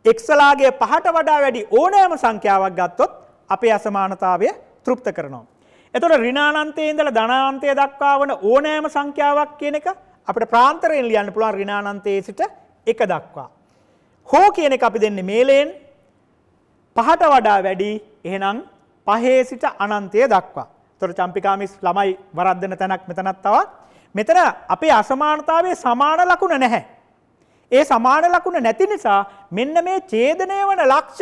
B: එක්සලාගේ පහට වඩා වැඩි ඕනෑම සංඛ්‍යාවක් ගත්තොත් අපේ අසමානතාවය තෘප්ත කරනවා. එතොට රිනානන්තයේ ඉඳල ධනාන්තය දක්වා වන ඕනෑම සංඛ්‍යාවක් කියන එක අපට ප්‍රාන්තරයෙන් ලියන්න පුළුවන් රිනානන්තයේ සිට එක දක්වා. හෝ කියන එක අපි දෙන්නේ මේලයෙන් පහට වඩා වැඩි එහෙනම් පහේ සිට අනන්තය දක්වා. තොර චම්පිකාමිස් ළමයි වරද්දන තැනක් මෙතනත්තවත්. මෙතන අපේ අසමානතාවේ සමාන ලකුණ නැහැ. ඒ සමාන ලකුණ නැති නිසා මෙන්න මේ චේදනය වන ලක්ෂ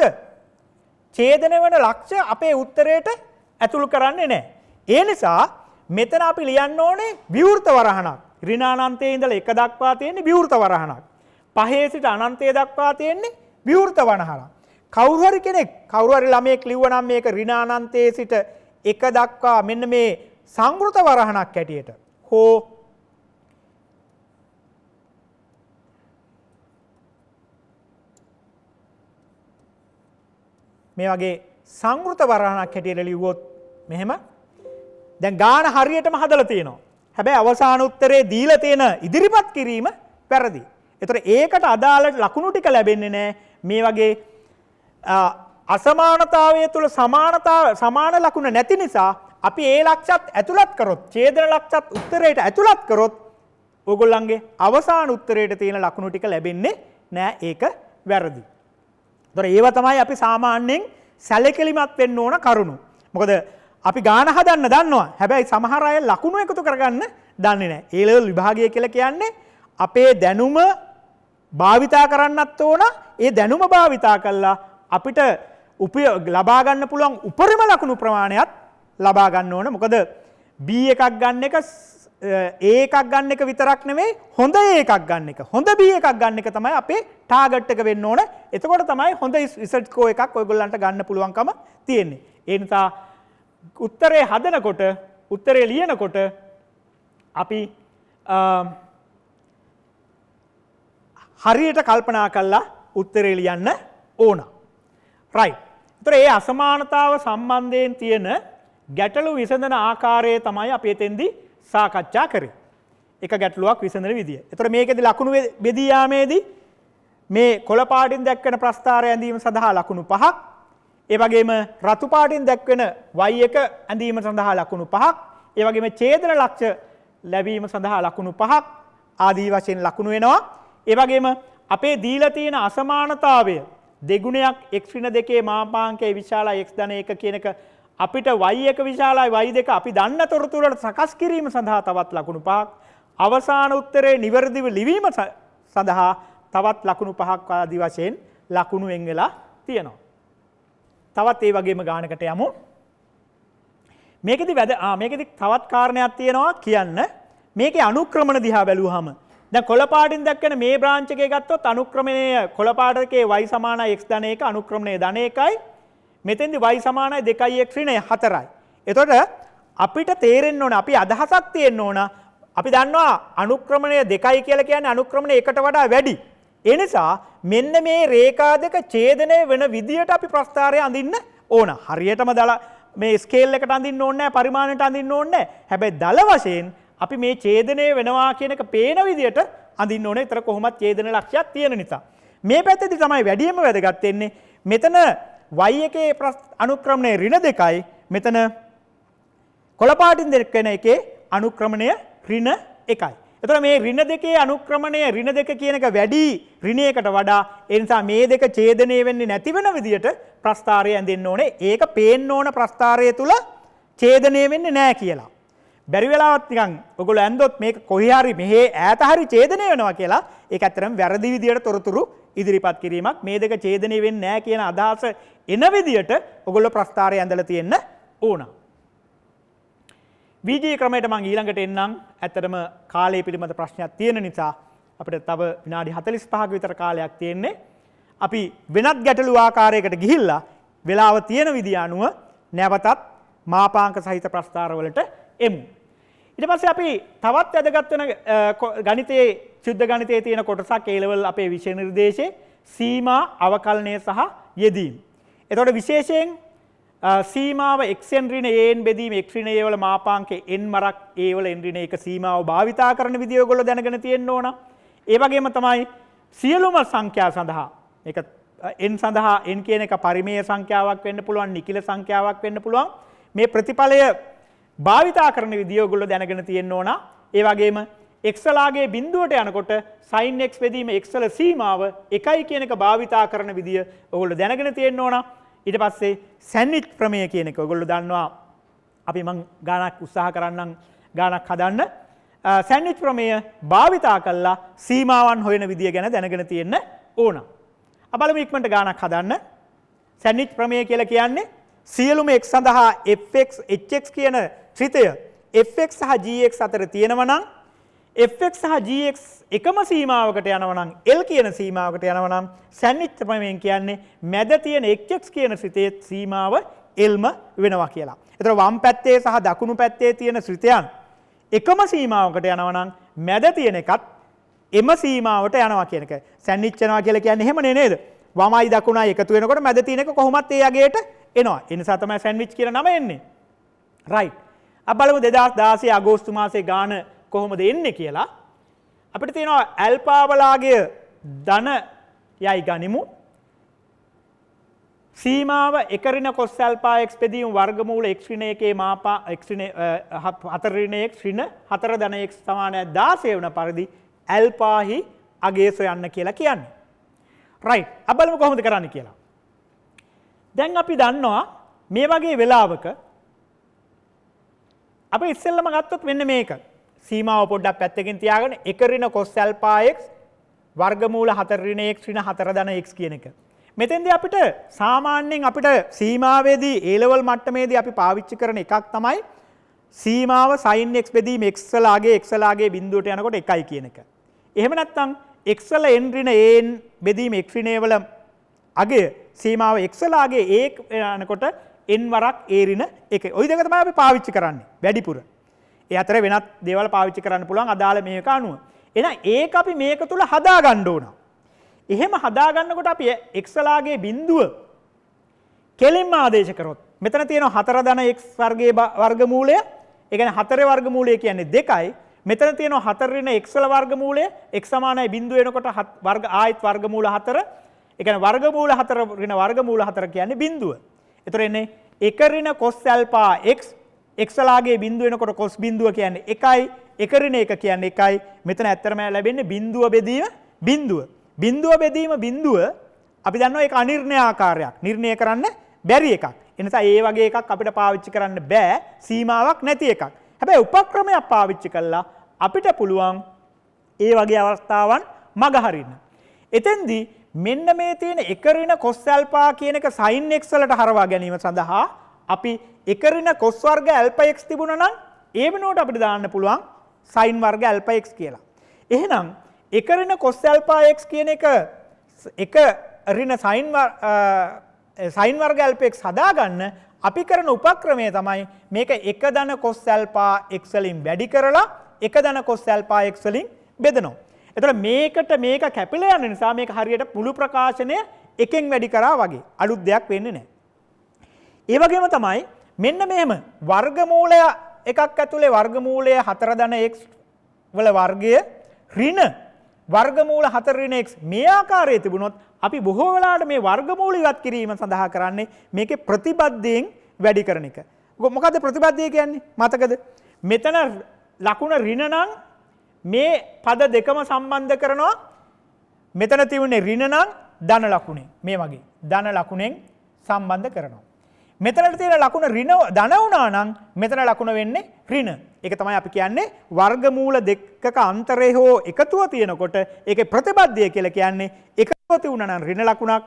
B: චේදනය වන ලක්ෂ අපේ උත්තරයට ඇතුළු කරන්නේ නෑ. ඒ නිසා මෙතන අපි ලියන්න ඕනේ විවෘත වරහණක්. ඍණානන්තයේ ඉඳලා එක දක්වා තියෙන්නේ විවෘත වරහණක්. පහේ සිට අනන්තය දක්වා තියෙන්නේ විවෘත වරහණක්. කවුරුහරි කෙනෙක් කවුරුහරි ළමයෙක් ලිව්වනම් මේක ඍණානන්තයේ සිට එක දක්වා මෙන්න මේ සංගෘත වරහණක් හැටියට හෝ මේ වගේ සංගෘත වරහණක් හැටියට ලිව්වොත් මෙහෙම දැන් ගාන හරියටම හදලා තියෙනවා. හැබැයි අවසාන උත්තරේ දීලා තියෙන ඉදිරිපත් කිරීම වැරදි. ඒතර ඒකට අදාළ ලකුණු ටික ලැබෙන්නේ නැහැ. මේ වගේ අසමානතාවය තුළ සමානතාව සමාන ලකුණ නැති නිසා අපි ඒ ලක්ෂත් ඇතුළත් කරොත් ඡේදන ලක්ෂත් උත්තරයට ඇතුළත් කරොත් ඕගොල්ලන්ගේ අවසාන උත්තරයට තියෙන ලකුණු ටික ලැබෙන්නේ නෑ ඒක වැරදි. දොර ඒව තමයි අපි සාමාන්‍යයෙන් සැලකලිමත් වෙන්න ඕන කරුණු. මොකද අපි ගාන හදන්න දන්නවා හැබැයි සමහර අය ලකුණු එකතු කරගන්න දන්නේ නෑ. ඒ ලෙවල් විභාගය කියලා කියන්නේ අපේ දැනුම භාවිතා කරන්නත් ඕන ඒ දැනුම භාවිතා කළා අපිට උපය ලබාගන්න පුළුවන් උපරිම ලකුණු ප්‍රමාණයත් ලබාගන්න ඕන මොකද B එකක් ගන්න එක ඒ එකක් ගන්න එක විතරක් නෙමේ හොඳ ඒ එකක් ගන්න එක හොඳ B එකක් ගන්න එක තමයි අපේ ටාගට් එක වෙන්න ඕන එතකොට තමයි හොඳ රිසර්ච් කෝ එකක් ඔයගොල්ලන්ට ගන්න පුළුවන්කම තියෙන්නේ ඒ නිසා උත්තරේ හදනකොට උත්තරේ ලියනකොට අපි හරියට කල්පනා කල්ලා උත්තරේ ලියන්න ඕනා රයි. තර ඒ අසමානතාව සම්බන්ධයෙන් තියෙන ගැටලු විසඳන ආකාරය තමයි අපේ තෙන්දි සාකච්ඡා කරේ. එක ගැටලුවක් විසඳන විදිිය. එතර මේකෙද ලකුණු බෙදයාමේදී මේ කොළපාටින් දැක්වෙන ප්‍රස්ථාර ඇඳීම සඳහා ලකුණු පහක් ඒවගේම රතුපාටින් දැක්වෙන වයි එක ඇඳීම සඳහා ලකුණු පහක් ඒවගේම චේදන ලක්ෂ ලැබීම සඳහා ලකුණු පහක් ආදී වශයෙන් ලකුණු වෙනවා ඒවගේම අපේ දීලතියෙන අසමානතාවය දෙගුණයක් එක්්‍රින දෙකේ මාපාංකයේ විශාලා එක් ධන එක කියනක අපිට වයි එක විශාලායි වයි දෙක අපි දන්න තොරතුරට සකස් කිරීම සඳහා තවත් ලකුණු පහක් අවසාන උත්තරේ නිවැරදිව ලිවීම සඳහා තවත් ලකුණු පහක් ආදි වශයෙන් ලකුණු එංගලා තියෙනවා. තවත් ඒ වගේම ගානකට යමු. මේකෙදි වැද මේකෙදි තවත් කාරණයක් තියෙනවා කියන්න මේක අනුක්‍රමණ දිහා බැලූ හම දැන් කොළපාටින් දැක්කන මේ බ්‍රාන්ච් එකේ ගත්තොත් අනුක්‍රමණය කොළපාටකේ y සමානයි x ධන 1 අනුක්‍රමණය ධන 1යි මෙතෙන්දි y සමානයි 2x ඍණය 4යි. එතකොට අපිට තේරෙන්න ඕන අපි අදහසක් තියෙන්න ඕන අපි දන්නවා අනුක්‍රමණය 2යි කියලා කියන්නේ අනුක්‍රමණය 1ට වඩා වැඩි. ඒ නිසා මෙන්න මේ රේඛා දෙක ඡේදනය වෙන විදියට අපි ප්‍රස්ථාරය අඳින්න ඕන. හරියටම දල මේ ස්කේල් එකට අඳින්න ඕනේ නැහැ, පරිමාණයට අඳින්න ඕනේ නැහැ. හැබැයි දල වශයෙන් අපි මේ චේදනය වෙනවා කියනක පේන විදියට අඳින්න ඕනේ තර කොහොමත් චේදන ලක්ෂයක් තියෙන නිසා. මේ පැත්තදි තමයි වැඩියම වැදගත්වෙන්නේ මෙතන වයි එකේ අනුක්‍රමණය රින දෙකයි මෙතන කොළපාටින් දෙකෙන එකේ අනුක්‍රමණය රින එකයි. එතන මේ රින දෙකේ අනුක්‍රමණය රින දෙක කියනක වැඩි රිණයකට වඩා එනිසා මේ දෙක ඡේදනය වෙන්නේ නැති වෙන විදියට ප්‍රස්ථාරය ඇඳෙන්න ඕනේ. ඒක පේන්න ඕන ප්‍රස්ථාරය තුල ඡේදනය වෙන්නේ නැහැ කියලා. බැරි වෙලාවත් නිකන් ඔයගොල්ලෝ ඇන්දොත් මේක කොහේ හරි මෙහෙ ඈත හරි ඡේදනය වෙනවා කියලා ඒක ඇත්තටම වැරදි විදියට තොරතුරු ඉදිරිපත් කිරීමක් මේ දෙක ඡේදනය වෙන්නේ නැහැ කියන අදහස එන විදියට ඔයගොල්ලෝ ප්‍රස්තාරය ඇඳලා තියෙන්න ඕන. වීජී ක්‍රමයට මම ඊළඟට එන්නම්. ඇත්තටම කාලය පිළිබඳ ප්‍රශ්නයක් තියෙන නිසා අපිට තව විනාඩි 45ක විතර කාලයක් තියෙන්නේ. අපි වෙනත් ගැටලු ආකාරයකට ගිහිල්ලා වෙලාව තියෙන විදිය අනුව නැවතත් මාපාංක සහිත ප්‍රස්ථාරවලට එමු. ඉට පස්සේ අපි තවත් ඇදගත් වෙන ගණිතයේ ශුද්ධ ගණිතයේ තියෙන කොටසක් ඒලවල් අපේ විෂය නිර්දේශයේ සීමා අවකලනය සහ යෙදීම්. එතකොට විශේෂයෙන් සීමාව එක්ෂෙන් ඍණ ඒන් බෙදීම එක් ඍණ ඒවල මාපාංක n මරක් ඒවල n ඍණ එක සීමාව භාවිතා කරන විදිය ඔයගොල්ලෝ දැනගෙන තියෙන්න ඕන. ඒ වගේම තමයි සියලුම සංඛ්‍යා සඳහා මේක n සඳහා n කියන එක පරිමේය සංඛ්‍යාවක් වෙන්න පුළුවන් නිකිල සංඛ්‍යාවක් වෙන්න පුළුවන් මේ ප්‍රතිඵලය භාවිතා කරන විදිියෝගොල්ල දැනගෙන තියෙන්න්න ඕන ඒ වගේම එක්සලාගේ බින්දුවට යනකොට සයින් එක් වෙදීම එක්සල සීමාව එකයි කියනක භාවිතා කරන විදිිය ඔගොල්ල දැනගෙන තියෙන්න්න ඕන ඉට පස්සේ සැන්නිච් ප්‍රමය කියනෙක ඔගොල්ලු දන්නවා අපි මං ගානක් උත්සාහ කරන්නම් ගානක් හදන්න සැන්නිච් ප්‍රමය භාවිතා කල්ලා සීමාවන් හොයන විදිිය ගැන දැනගෙන තියෙන්න ඕන. අපලම ඉක්මට ගානක් හදන්න සැන්නිච් ප්‍රමය කියල කියන්නේ සියලුම එක් සඳහා එක් එච්චෙක් කියන ශ්‍රිතය Fx සහ Gx අතර තියෙනවා නම් Fx සහ Gx එකම සීමාවකට යනවා නම් L කියන සීමාවකට යනවා නම් සන්නිච්ච ප්‍රමේයෙන් කියන්නේ මැද තියෙන Hx කියන ශ්‍රිතයේ සීමාව Lම වෙනවා කියලා. එතකොට වම් පැත්තේ සහ දකුණු පැත්තේ තියෙන ශ්‍රිතයන් එකම සීමාවකට යනවා නම් මැද තියෙන එකත් එම සීමාවට යනවා කියන එක. සන්නිච්චනවා කියලා කියන්නේ එහෙමනේ නේද? වමයි දකුණයි එකතු වෙනකොට මැද තියෙන එක කොහොමත් ඒ යගේට එනවා. ඒ නිසා තමයි සැන්ඩ්විච් කියලා නම එන්නේ. right අපලම දෙදස් දාසේ අගෝස්තු මාසේ ගාන කොහොමද එන්න කියලා. අපිට තියෙනවා ඇල්පාවලාගේ දන යයි ගනිමු. සීමාව එකරින කොස්සල්පා එක්ස්පෙදීම් වර්ගමූල එක්ෂ්‍රිණ එකේ මාපා හතරරිණයෙක් ශ්‍රිණ හතර දනයෙක් සමානය දාසය වන පරිදි ඇල්පාහි අගේස යන්න කියලා කියන්න. රයි් අබලම කොහොමද කරන්න කියලා. දැන් අපි දන්නවා මේ වගේ වෙලාවක අප ඉස්සෙල්ලම ගත්තොත් වෙන්න මේක සීමාව පොඩ්ඩක් පැත්තකින් තියාගෙන එක ඍණ cos alpha x වර්ගමූල 4 ඍණ x ඍණ 4 ධන x කියන එක. මෙතෙන්දී අපිට සාමාන්‍යයෙන් අපිට සීමාවේදී A level මට්ටමේදී අපි පාවිච්චි කරන එකක් තමයි සීමාව sin x බෙදීම x වලගේ x වලගේ බිඳුවට යනකොට 1යි කියන එක. එහෙම නැත්නම් x වල n ඍණ an බෙදීම x ඍණේ වල අගය සීමාව x වලගේ a යනකොට එන්වරක් ඒරින එක ඔයි දෙක තමයි අපි පාවිච්චි කරන්නේ වැඩිපුර. ඒ අතර වෙනත් දේවල් පාවිච්චි කරන්න පුළුවන් අදාළ මේක අනුව. එහෙනම් ඒක අපි මේක තුල හදා ගන්න ඕන. එහෙම හදා ගන්නකොට අපි එක්සලාගේ බිඳුව කෙලින්ම ආදේශ කරොත් මෙතන තියෙනවා හතර ධන x වර්ගයේ වර්ගමූලය. ඒ කියන්නේ හතරේ වර්ගමූලය කියන්නේ දෙකයි. මෙතන තියෙනවා හතර වෙන x වල වර්ගමූලය x සමානයි බිඳුව වෙනකොට වර්ග ආයත් වර්ගමූල හතර. ඒ කියන්නේ වර්ගමූල හතර වෙන වර්ගමූල හතර කියන්නේ බිඳුව. එතකොට එන්නේ එක ඍණ cos alpha x x ලාගේ බිඳුව වෙනකොට cos බිඳුව කියන්නේ 1යි එක ඍණ 1 කියන්නේ 1යි මෙතන ඇත්තටම ලැබෙන්නේ බිඳුව බෙදීම බිඳුව බිඳුව බෙදීම බිඳුව අපි දන්නවා ඒක අනිර්ණයාකාරයක් නිර්ණය කරන්න බැරි එකක් එනිසා ඒ වගේ එකක් අපිට පාවිච්චි කරන්න බෑ සීමාවක් නැති එකක් හැබැයි උපක්‍රමයක් පාවිච්චි කළා අපිට පුළුවන් ඒ වගේ අවස්ථාවන් මගහරින්න එතෙන්දී මෙන්න මේ තියෙන එකරින කොස් ඇල්පා කියන එක සයින් x වලට හරවා ගැනීම සඳහා අපි එකරින කොස් වර්ග ඇල්පා x තිබුණා නම් ඒ වෙනුවට අපිට දාන්න පුළුවන් සයින් වර්ග ඇල්පා x කියලා. එහෙනම් එකරින කොස් ඇල්පා x කියන එක එක ඍණ සයින් සයින් වර්ග ඇල්පා x හදාගන්න අපි කරන උපක්‍රමය තමයි මේක එක ධන කොස් ඇල්පා x වලින් වැඩි කරලා එක ධන කොස් ඇල්පා x වලින් බෙදනවා. එතට මේකට මේක කැපිල යන නිසා මේක හරියට මුළු ප්‍රකාශනය එකෙන් වැඩි කරා වගේ අලුත් දෙයක් වෙන්න නෑ. ඒවගේම තමයි මෙන්න මෙහෙම වර්ගමූලය එකක් ඇතුළේ වර්ගමූලය හතර දන එක් වල වර්ගය රින වර්ගමූල හතරරිනෙක් මේ ආකාරය තිබුණොත් අපි බොහෝ වෙලාට මේ වර්ගමූල ඉවත් කිරීම සඳහා කරන්නේ මේකේ ප්‍රතිබද්ධයෙන් වැඩි කරන එක. මොකද ප්‍රතිබද්ධය කියන්නේ මතකද? මෙතන ලකුණ ඍණ නම් මේ පද දෙකම සම්බන්ධ කරනවා මෙතන තිවුණේ රිණනං ධන ලකුණේ මේ වගේ ධන ලකුණෙන් සම්බන්ධ කරනවා. මෙතනට තියෙන ලකුණ රින ධන වුණා නම් මෙතන ලකුණ වෙන්නේ රින. ඒක තමයි අපි කියන්නේ වර්ගමූල දෙකක අන්තරය හෝ එකතුව තියෙනකොට ඒකේ ප්‍රතිබද්ධය කියලා කියන්නේ එකතුව තිබුණා නම් රින ලකුණක්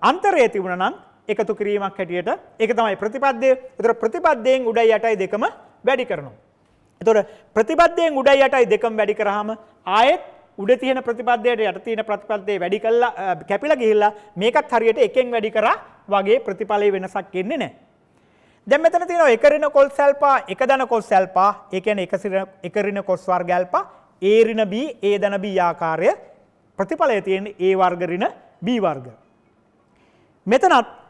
B: අන්තරය තිබුණා නම් එකතු කිරීමක් හැටියට ඒක තමයි ප්‍රතිපද්‍ය. ඒතර ප්‍රතිපද්‍යයෙන් උඩයි යටයි දෙකම වැඩි කරනවා. එතොට ප්‍රතිපත්තියෙන් උඩයි යටයි දෙකම් වැඩි කරහම ආයෙත් උඩ තියෙන ප්‍රතිපත්තියට යට තියෙන ප්‍රතිපත්තිය වැඩි කළා කැපිලා ගිහිල්ලා මේකත් හරියට එකෙන් වැඩි කරා වගේ ප්‍රතිඵලයේ වෙනසක් එන්නේ නැහැ. දැන් මෙතන තියෙනවා එකරින කොල් සල්පා එක දන කොස් සල්පා ඒ කියන්නේ එකසිර එකරින කොස් වර්ග අල්පා ඒ ඍණ b ඒ දන b ආකාරය ප්‍රතිඵලය තියෙන්නේ a වර්ග ඍණ b වර්ග. මෙතනත්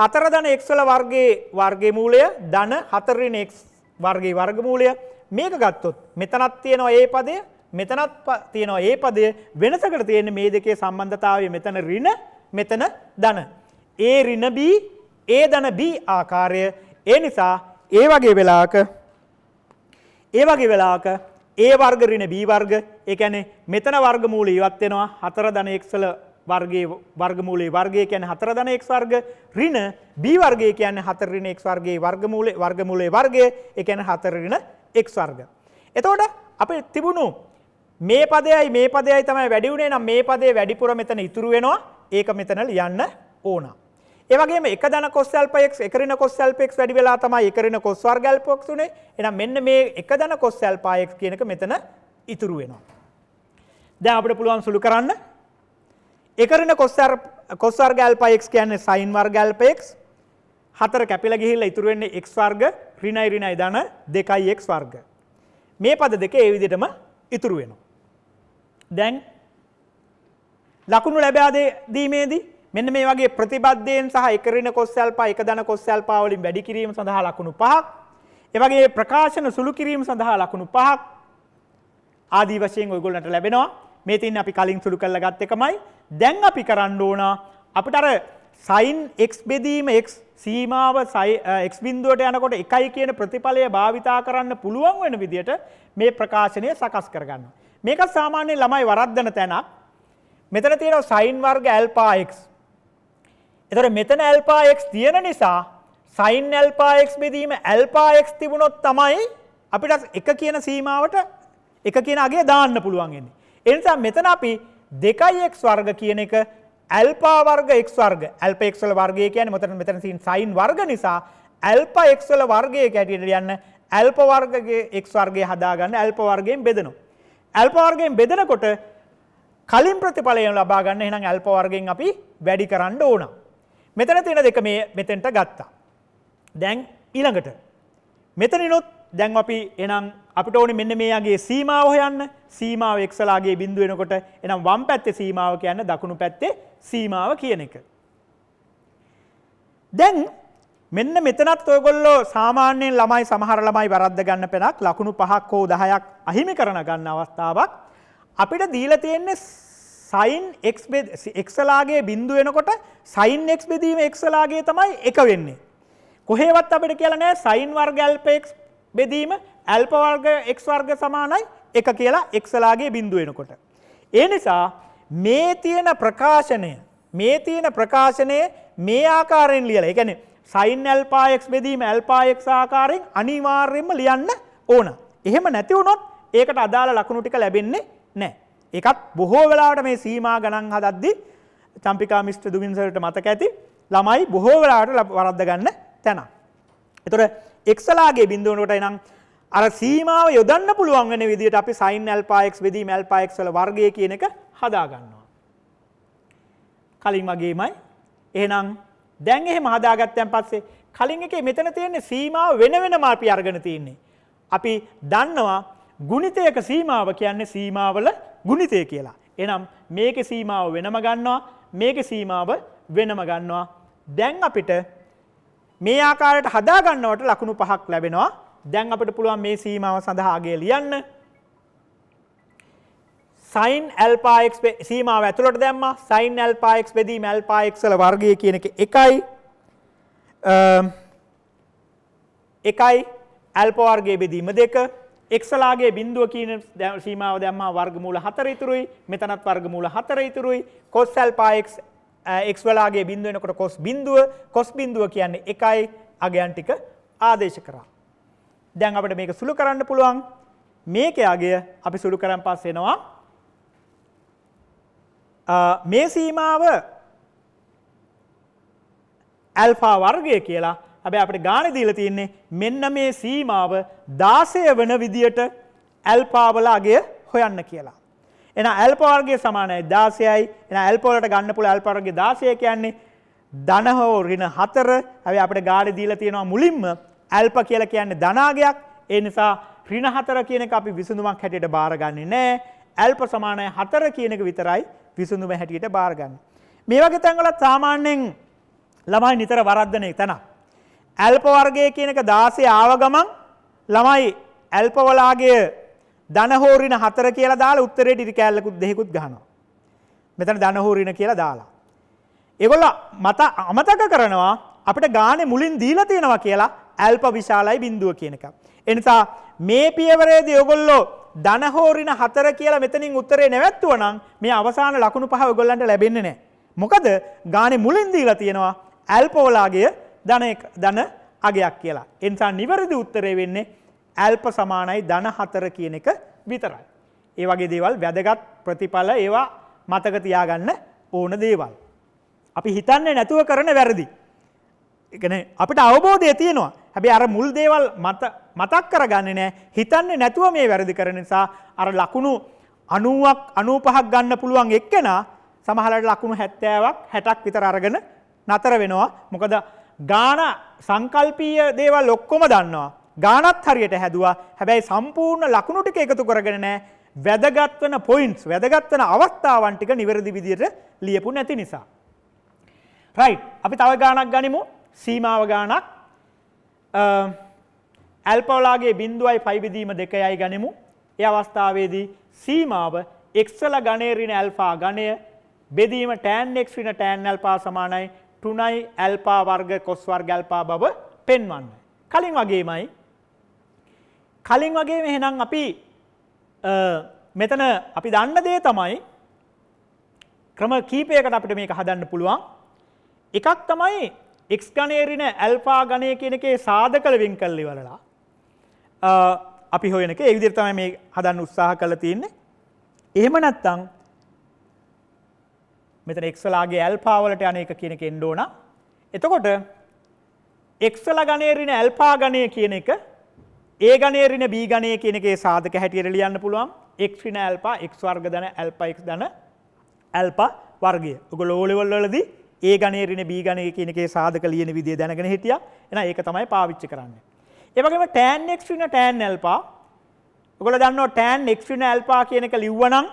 B: 4 දන x වල වර්ගයේ වර්ගමූලය ධන 4 ඍණ x වර්ගයේ වර්ගමූලය මේක ගත්තොත් මෙතනත් තියෙනවා ඒ පදය මෙතනත් තියෙනවා ඒ පදය වෙනසකට තියෙන මේ දෙකේ සම්බන්ධතාවය මෙතන රින මෙතන ධන. ඒ රින B ඒ ධන B ආකාරය ඒ නිසා ඒ වගේ වෙලාවක ඒ වගේ වෙලාවක ඒ වර්ග රින B වර්ග ඒ කියන්නේ මෙතන වර්ගමූල ඉවත් වෙනවා 4 ධන x වල වර්ගයේ වර්ගමූලයේ වර්ගය කියන්නේ 4 ධන x වර්ග ඍණ b වර්ගය කියන්නේ 4 ඍණ x වර්ගයේ වර්ගමූලයේ වර්ගමූලයේ වර්ගය ඒ කියන්නේ 4 ඍණ එක් වර්ග. එතකොට අපි තිබුණු මේ පදයයි මේ පදයයි තමයි වැඩිවුණේ නම් මේ පදේ වැඩිපුර මෙතන ඉතුරු වෙනවා ඒක මෙතන ලියන්න ඕන. ඒ වගේම එක ධන cos alpha x එකරින cos alpha x වැඩි වෙලා තමයි එකරින cos වර්ග alpha x උනේ. එහෙනම් මෙන්න මේ එක ධන cos alpha x කියන එක මෙතන ඉතුරු වෙනවා. දැන් අපිට පුළුවන් සුළු කරන්න. එකරින cos cos වර්ග alpha x කියන්නේ sin වර්ග alpha x. හතර කැපිලා ගිහිල්ලා ඉතුරු වෙන්නේ x වර්ග ඍණයි ඍණයි ධන 2x වර්ග. මේ පද දෙක ඒ විදිහටම ඉතුරු වෙනවා. දැන් ලකුණු ලැබා දීමේදී මෙන්න මේ වගේ ප්‍රතිබද්ධයෙන් සහ එක ඍණ කොස්සල්පා එක ධන කොස්සල්පා වලින් වැඩි කිරීම සඳහා ලකුණු 5ක් ඒ වගේ ප්‍රකාශන සුළු කිරීම සඳහා ලකුණු 5ක් ආදී වශයෙන් ඔයගොල්ලන්ට ලැබෙනවා. මේ තින් අපි කලින් සුළු කරලා ගත් එකමයි. දැන් අපි කරන්න ඕන අපිට අර සයින් එක් බෙදීම එක් සීමාව එක් බින්දුවට යනකොට එකයි කියන ප්‍රතිඵලය භාවිතා කරන්න පුළුවන් වෙන විදිහට මේ ප්‍රකාශනය සකස් කරගන්න. මේක සාමාන්‍ය ළමයි වරද්දන තැනක්. මෙතන තියෙන සයින් වර්ග ඇල්පා x. ඒතර මෙතන ඇල්පා x තියෙන නිසා සයින් ඇල්පා x බෙදීම ඇල්පා x තිබුණොත් තමයි අපිට එක කියන සීමාවට එක කියන අගය දාන්න පුළුවන් වෙන්නේ. ඒ නිසා මෙතන අපි 2x වර්ග කියන එක ඇල්පා වර්ග එක් වර්ග ඇල්ප එක්වල වර්ගය කියන්නේ මෙතන මෙතන තියෙන සයින් වර්ග නිසා ඇල්පා එක්වල වර්ගය කැටියට යන්න ඇල්ප වර්ගයේ එක් වර්ගය හදාගන්න ඇල්ප වර්ගයෙන් බෙදෙනවා ඇල්ප වර්ගයෙන් බෙදෙනකොට කලින් ප්‍රතිඵලය ලබා ගන්න එහෙනම් ඇල්ප වර්ගයෙන් අපි වැඩි කරන්න ඕන මෙතන තියෙන දෙක මේ මෙතෙන්ට ගත්තා දැන් ඊළඟට මෙතනිනුත් දැන් අපි එනම් අපිට ඕනි මෙන්න මේයාගේ සීමාව හොයන්න සීමාව එක්සලාගේ බිඳුවෙනකොට එනම් වම් පැත්තේ සීමාව කියන්න දකුණු පැත්තේ සීමාව කියන එක. දැන් මෙන්න මෙතනත් ඔයගොල්ලෝ සාමාන්‍යයෙන් ළමයි සමහර ළමයි වරද්ද ගන්න පෙනක් ලකුණු පහක් හෝ දහයක් අහිමි කරන ගන්න අවස්ථාවක් අපිට දීලා තියෙන්නේ සයින් x xලාගේ බිඳු වෙනකොට සයින් x බෙදීම xලාගේ තමයි එක වෙන්නේ. කොහේවත් අපිට කියලා නැහැ සයින් වර්ග alpha x බෙදීම alpha වර්ග x වර්ග සමානයි 1 කියලා xලාගේ බිඳු වෙනකොට. ඒ නිසා මේ තියෙන ප්‍රකාශනය මේ තියෙන ප්‍රකාශනය මේ ආකාරයෙන් ලියලා. ඒ කියන්නේ sin alpha x බෙදීම alpha x ආකාරයෙන් අනිවාර්යයෙන්ම ලියන්න ඕන. එහෙම නැති වුණොත් ඒකට අදාළ ලකුණු ටික ලැබෙන්නේ නැහැ. ඒකත් බොහෝ වෙලාවට මේ සීමා ගණන් හදද්දී චම්පිකා මිස්ටර් දුමින්සර්ට මතක ඇති ළමයි බොහෝ වෙලාවට වරද්ද ගන්න තැන. ඒතර එක්සලාගේ බිඳුවනකට එනම් අර සීමාව යොදන්න පුළුවන් වෙන විදිහට අපි sin alpha x වෙදී alpha x වල වර්ගය කියන එක හදා ගන්නවා. කලින් වගේමයි. එහෙනම් දැන් එහෙම හදාගත්තන් පස්සේ කලින් එකේ මෙතන තියෙන සීමාව වෙන වෙනම අපි අරගෙන තින්නේ. අපි දන්නවා ගුණිතයක සීමාව කියන්නේ සීමාවල ගුණිතය කියලා. එහෙනම් මේකේ සීමාව වෙනම ගන්නවා, මේකේ සීමාව වෙනම ගන්නවා. දැන් අපිට මේ ආකාරයට හදා ගන්නවට ලකුණු පහක් ලැබෙනවා. දැන් අපට පුළුවන් මේ සීමාව සඳහාගේ ලියන්න සයින් ඇල්පාක් සීමාව ඇතුළට දැම්ම සයින් ඇල්පාක් වෙදී මැල්පාක්සල වර්ගය කියන එක එකයි එකයි ඇල්පවර්ගේ බෙදීම දෙක එක්සලාගේ බින්දුව කියන සීමාව දැම්මා වර්ගමූල හතර ඉතුරුයි මෙතනත් වර්ගමූල හතර ඉතුරුයි කොස් ඇල්පාක් එක් වලාගේ බින්දුව වෙනකොට කොස් බින්දුව කොස් බින්දුව කියන්නේ එකයි අගයන් ටික ආදේශ කරා දැන් අපට මේක සුළු කරන්න පුළුවන් මේක අගය අපි සුළු කරන් පස්සෙනවා මේ සීමාව ඇල්ෆා වර්ගය කියලා හැබැ අපට ගාන දීලා තියෙන්නේ මෙන්න මේ සීමාව 16 වෙන විදියට ඇල්ෆා වල අගය හොයන්න කියලා. එන ඇල්ෆා වර්ගය සමානයි 16යි. එන ඇල්ෆා වලට ගන්න පුළුවන් ඇල්ෆා වර්ගය 16 කියන්නේ ධන හෝ ඍණ 4. හැබැයි අපිට ගාන දීලා තියෙනවා මුලින්ම ඇල්ප කියලා කියන්නේ ධනාගයක් ඒ නිසා ඍණ 4 කියන එක අපි විසඳුමක් හැටියට බාරගන්නේ නැහැ. ඇල්ප සමානයි 4 කියන එක විතරයි විසඳුම හැටියට බාරගන්නේ. මේ වගේ තැන්වල සාමාන්‍යයෙන් ළමයි නිතර වරද්දන එක තැනක්. ඇල්ප වර්ගය කියන එක 16 ආව ගමන් ළමයි ඇල්ප වලාගේ ධන හෝ ඍණ 4 කියලා දාලා උත්තරේට ඉරි කෑල්ලකුත් දෙකකුත් ගහනවා. මෙතන ධන හෝ ඍණ කියලා දාලා. ඒගොල්ල මත අමතක කරනවා අපිට ගානේ මුලින් දීලා තියෙනවා කියලා ඇල්ප විශාලයි බිඳුව කියන එක. එනිසා මේ පියවරේදී ඔයගොල්ලෝ ධන හෝරින හතර කියලා මෙතනින් උත්තරේ නැවැත්තුවා නම් මේ අවසාන ලකුණු පහ ඔයගොල්ලන්ට ලැබෙන්නේ නැහැ. මොකද ගානේ මුලින් දීලා තියෙනවා ඇල්ප වලාගය ධන ධන අගයක් කියලා. එනිසා නිවැරදි උත්තරේ වෙන්නේ ඇල්ප සමානයි ධන හතර කියන එක විතරයි. ඒ වගේ දේවල් වැදගත් ප්‍රතිඵල ඒවා මතක තියාගන්න ඕන දේවල්. අපි හිතන්නේ නැතුව කරන වැරදි. එකන අපිට අවබෝධය තියෙනවා හැබැයි අර මුල් දේවල් මත මතක් කරගන්නේ නැහැ. හිතන්නේ නැතුව මේ වැරදි කරන නිසා අර ලකුණු 90ක් 95ක් ගන්න පුළුවන් එක්කෙනා සමහරවිට ලකුණු 70ක් 60ක් විතර අරගෙන නතර වෙනවා. මොකද ගාන සංකල්පීය දේවල් ඔක්කොම දන්නවා. ගානත් හරියට හැදුවා. හැබැයි සම්පූර්ණ ලකුණු ටික එකතු කරගෙන නැහැ. වැදගත් වෙන පොයින්ට්ස් වැදගත් වෙන අවස්ථාවන් ටික නිවැරදි විදිහට ලියපු නැති නිසා. රයිට් අපි තව ගානක් ගනිමු. සීමාව ගානක් ඇල්පවලාගේ බින්දුවයි පයිබිදීම දෙකයයි ගනිමු. ඒ අවස්ථාවේදී සීමාව එක්සල ගණයේ ඍණ ඇල්ෆා ගණය බෙදීම tan x ඍණ tan ඇල්ෆා සමානයි 2යි ඇල්ෆා වර්ග cos වර්ග ඇල්ෆා බව පෙන්වන්න. කලින් වගේමයි කලින් වගේම එහෙනම් අපි මෙතන අපි දන්න දේ තමයි ක්‍රම කීපයකට අපිට මේක හදන්න පුළුවන්. එකක් තමයි එක්ස් ගණේරින ඇල්පා ගණය කියන එකේ සාධකල වෙන් කල්ලි වලලා අපි හොයනක ඒ විදිහට තමයි මේ හදන්න උත්සාහ කරලා තියෙන්නේ. එහෙම නැත්නම් මෙතන x වලාගේ ඇල්ෆා වලට යන එක කියන එක එන්න ඕන. එතකොට x වල ගණයේ ඍණ ඇල්ෆා ගණය කියන එක a ගණයේ ඍණ b ගණය කියන එකේ සාධක හැටියට ලියන්න පුළුවන්. x ඍණ ඇල්ෆා x වර්ග ධන ඇල්ෆා x ධන ඇල්ෆා වර්ගය. ඔයගොල්ලෝ O level වලදී ඒ ගණේ ඍණ B ගණේ කියන එකේ සාධක ලියන විදිය දැනගෙන හිටියා. එහෙනම් ඒක තමයි පාවිච්චි කරන්නේ. ඒ වගේම tan x ඍණ tan alpha. ඔයගොල්ලෝ දන්නවා tan x ඍණ alpha කියන එක ලිව්වනම්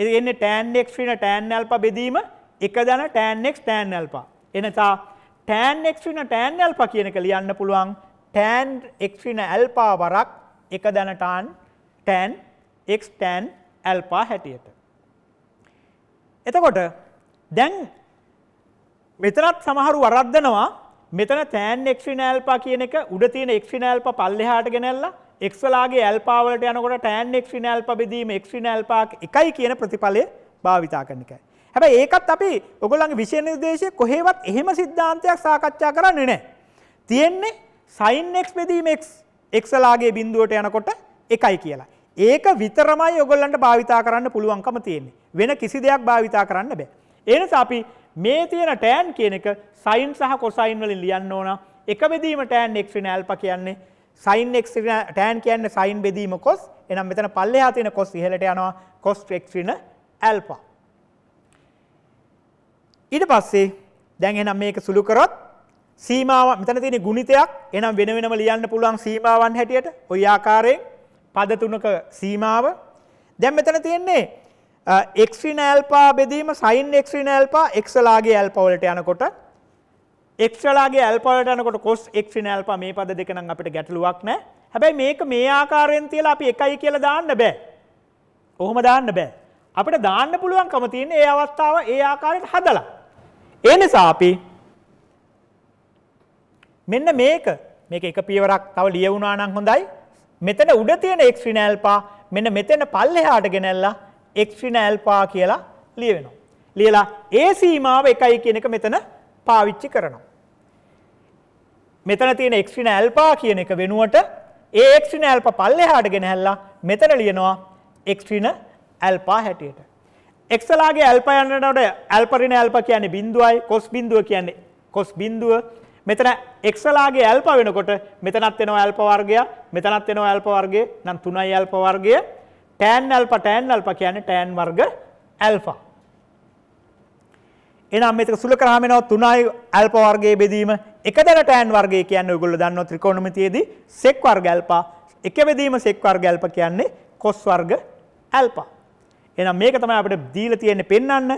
B: ඒ එන්නේ tan x ඍණ tan alpha බෙදීම 1 දන tan x tan alpha. එනසා tan x ඍණ tan alpha කියන එක ලියන්න පුළුවන් tan x ඍණ alpha වරක් 1 දන tan tan x tan alpha හැටියට. එතකොට දැන් මෙතනත් සමහරු වරද්දනවා මෙතන tan xn alpha කියන එක උඩ තියෙන xn alpha පල්ලෙහාට ගෙනල්ලා x වලාගේ alpha වලට යනකොට tan xn alpha බෙදීම xn alpha එකයි කියන ප්‍රතිඵලය භාවිතා කරන එකයි. හැබැයි ඒකත් අපි ඔයගොල්ලන්ගේ විෂය නිර්දේශයේ කොහෙවත් එහෙම સિદ્ધාන්තයක් සාකච්ඡා කරන්නේ නැහැ. තියෙන්නේ sin x බෙදීම x x වලාගේ බිඳුවට යනකොට එකයි කියලා. ඒක විතරමයි ඔයගොල්ලන්ට භාවිතා කරන්න පුළුවන්කම තියෙන්නේ. වෙන කිසි දෙයක් භාවිතා කරන්න බෑ. ඒ නිසා අපි මේ තියෙන ටෑන් කියන එක සයින් සහ කොසයින් වලින් ලියන්න ඕන. එක බෙදීම ටෑන් එක්ස්රින ඇල්පා කියන්නේ සයින් එක්ස්රින ටෑන් කියන්නේ සයින් බෙදීම කොස්. එහෙනම් මෙතන පල්ලෙහා තියෙන කොස් ඉහළට යනවා කොස් එක්ස්රින ඇල්පා. ඊට පස්සේ දැන් එහෙනම් මේක සුළු කරොත් සීමාව මෙතන තියෙන ගුණිතයක් එහෙනම් වෙන වෙනම ලියන්න පුළුවන් සීමාවන් හැටියට ওই ආකාරයෙන් පද තුනක සීමාව දැන් මෙතන තියෙන්නේ එක්ස්ට්‍රීන ඇල්පා බෙදීම සයින් එක්ස්ට්‍රීන ඇල්පා එක්සලාගේ ඇල්පා වලට යනකොට එක්ස්ට්‍රාලාගේ ඇල්පා වලට යනකොට cos එක්ස්ට්‍රීන ඇල්පා මේ පද දෙක නම් අපිට ගැටලුවක් නැහැ. හැබැයි මේක මේ ආකාරයෙන් තියලා අපි එකයි කියලා දාන්න බෑ. ඔහොම දාන්න බෑ. අපිට දාන්න පුළුවන්කම තියෙන ඒ අවස්ථාව ඒ ආකාරයට හදලා. ඒ නිසා අපි මෙන්න මේක මේක එක පියවරක් තව ලියවුණා නම් හොඳයි. මෙතන උඩ තියෙන x ඍණ ඇල්ෆා මෙන්න මෙතන පල්ලෙහාට ගෙනල්ලා එක්ස්ට්‍රින ඇල්පා කියලා ලියවෙනවා. ලියලා ඒ සීමාව එකයි කියන එක මෙතන පාවිච්චි කරනවා. මෙතන තියෙන එක්ස්ට්‍රින ඇල්පා කියන එක වෙනුවට ඒ එක්ස්ට්‍රින ඇල්පා පල්ලෙහාට ගෙනහැල්ලා මෙතන ලියනවා එක්ස්ට්‍රින ඇල්පා හැටියට. එක්සලාගේ ඇල්පා යන්නට ඇල්පරින ඇල්පා කියන්නේ බිඳුවයි කොස් බිඳුව කියන්නේ කොස් බිඳුව මෙතන එක්සලාගේ ඇල්පා වෙනකොට මෙතනත් වෙනවා ඇල්පා වර්ගය මෙතනත් වෙනවා ඇල්පා වර්ගය නම් 3යි ඇල්පා වර්ගය ටෑන් ඇල්ප ටෑන් අල්ප කියන ටෑන් වර්ග ඇල්ෆා. එනම් මේක සුල කරාමෙනව තුනයි ඇල්ප වර්ගයේ බෙදීම එක දැන ටෑන් වර්ගය කියන්නේ ඔයගොල්ලෝ දන්නවා ත්‍රිකෝණමිතියේදී සෙක් වර්ග ඇල්පා එක බෙදීම සෙක් වර්ග ඇල්පා කියන්නේ කොස් වර්ග ඇල්පා. එහෙනම් මේක තමයි අපිට දීලා තියෙන්නේ පෙන්වන්න.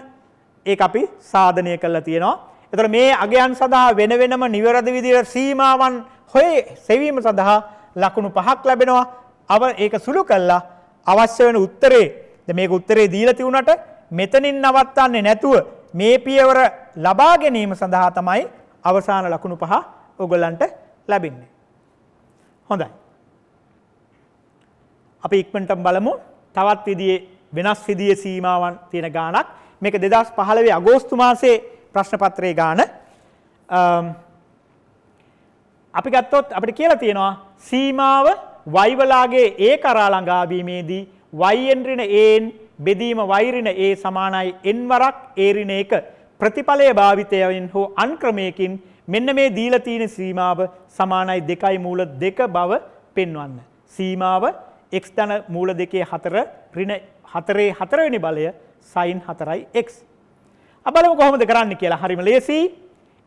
B: ඒක අපි සාධනය කරලා තියෙනවා. එතකොට මේ අගයන් සඳහා වෙන වෙනම නිවැරදි විදිහට සීමාවන් හොයේ සෙවීම සඳහා ලකුණු පහක් ලැබෙනවා. අව ඒක සුළු කළා අවශ්‍ය වෙන උත්තරේ මේක උත්තරේ දීලා තිබුණට මෙතනින් නවත්තන්නේ නැතුව මේ පියවර ලබා ගැනීම සඳහා තමයි අවසාන ලකුණු පහ ඔයගලන්ට ලැබෙන්නේ. හොඳයි. අපි ඉක්මනටම බලමු තවත් විදිහේ වෙනස් විදිහේ සීමාවන් තියෙන ගාණක්. මේක 2015 අගෝස්තු මාසයේ ප්‍රශ්න පත්‍රයේ ගාණ. අපි ගත්තොත් අපිට කියලා තියෙනවා සීමාව වයිවලාගේ ඒ කරා ළඟාවීමේදී වයිෙන්රින ඒන් බෙදීම වෛරින ඒ සමානයි එන්වරක් ඒරින එක ප්‍රතිඵලය භාවිතයෙන් හෝ අන්ක්‍රමයකින් මෙන්න මේ දීලතියන සීමාව සමානයි දෙකයි මූල දෙක බව පෙන්වන්න. සීමාව එක් තැන මූල දෙකේ හතර රින හතරේ හතරවෙනි බලය සයින් හතරයි එක්. අබලම කොහොමද කරන්න කියලා හරිම ලේසි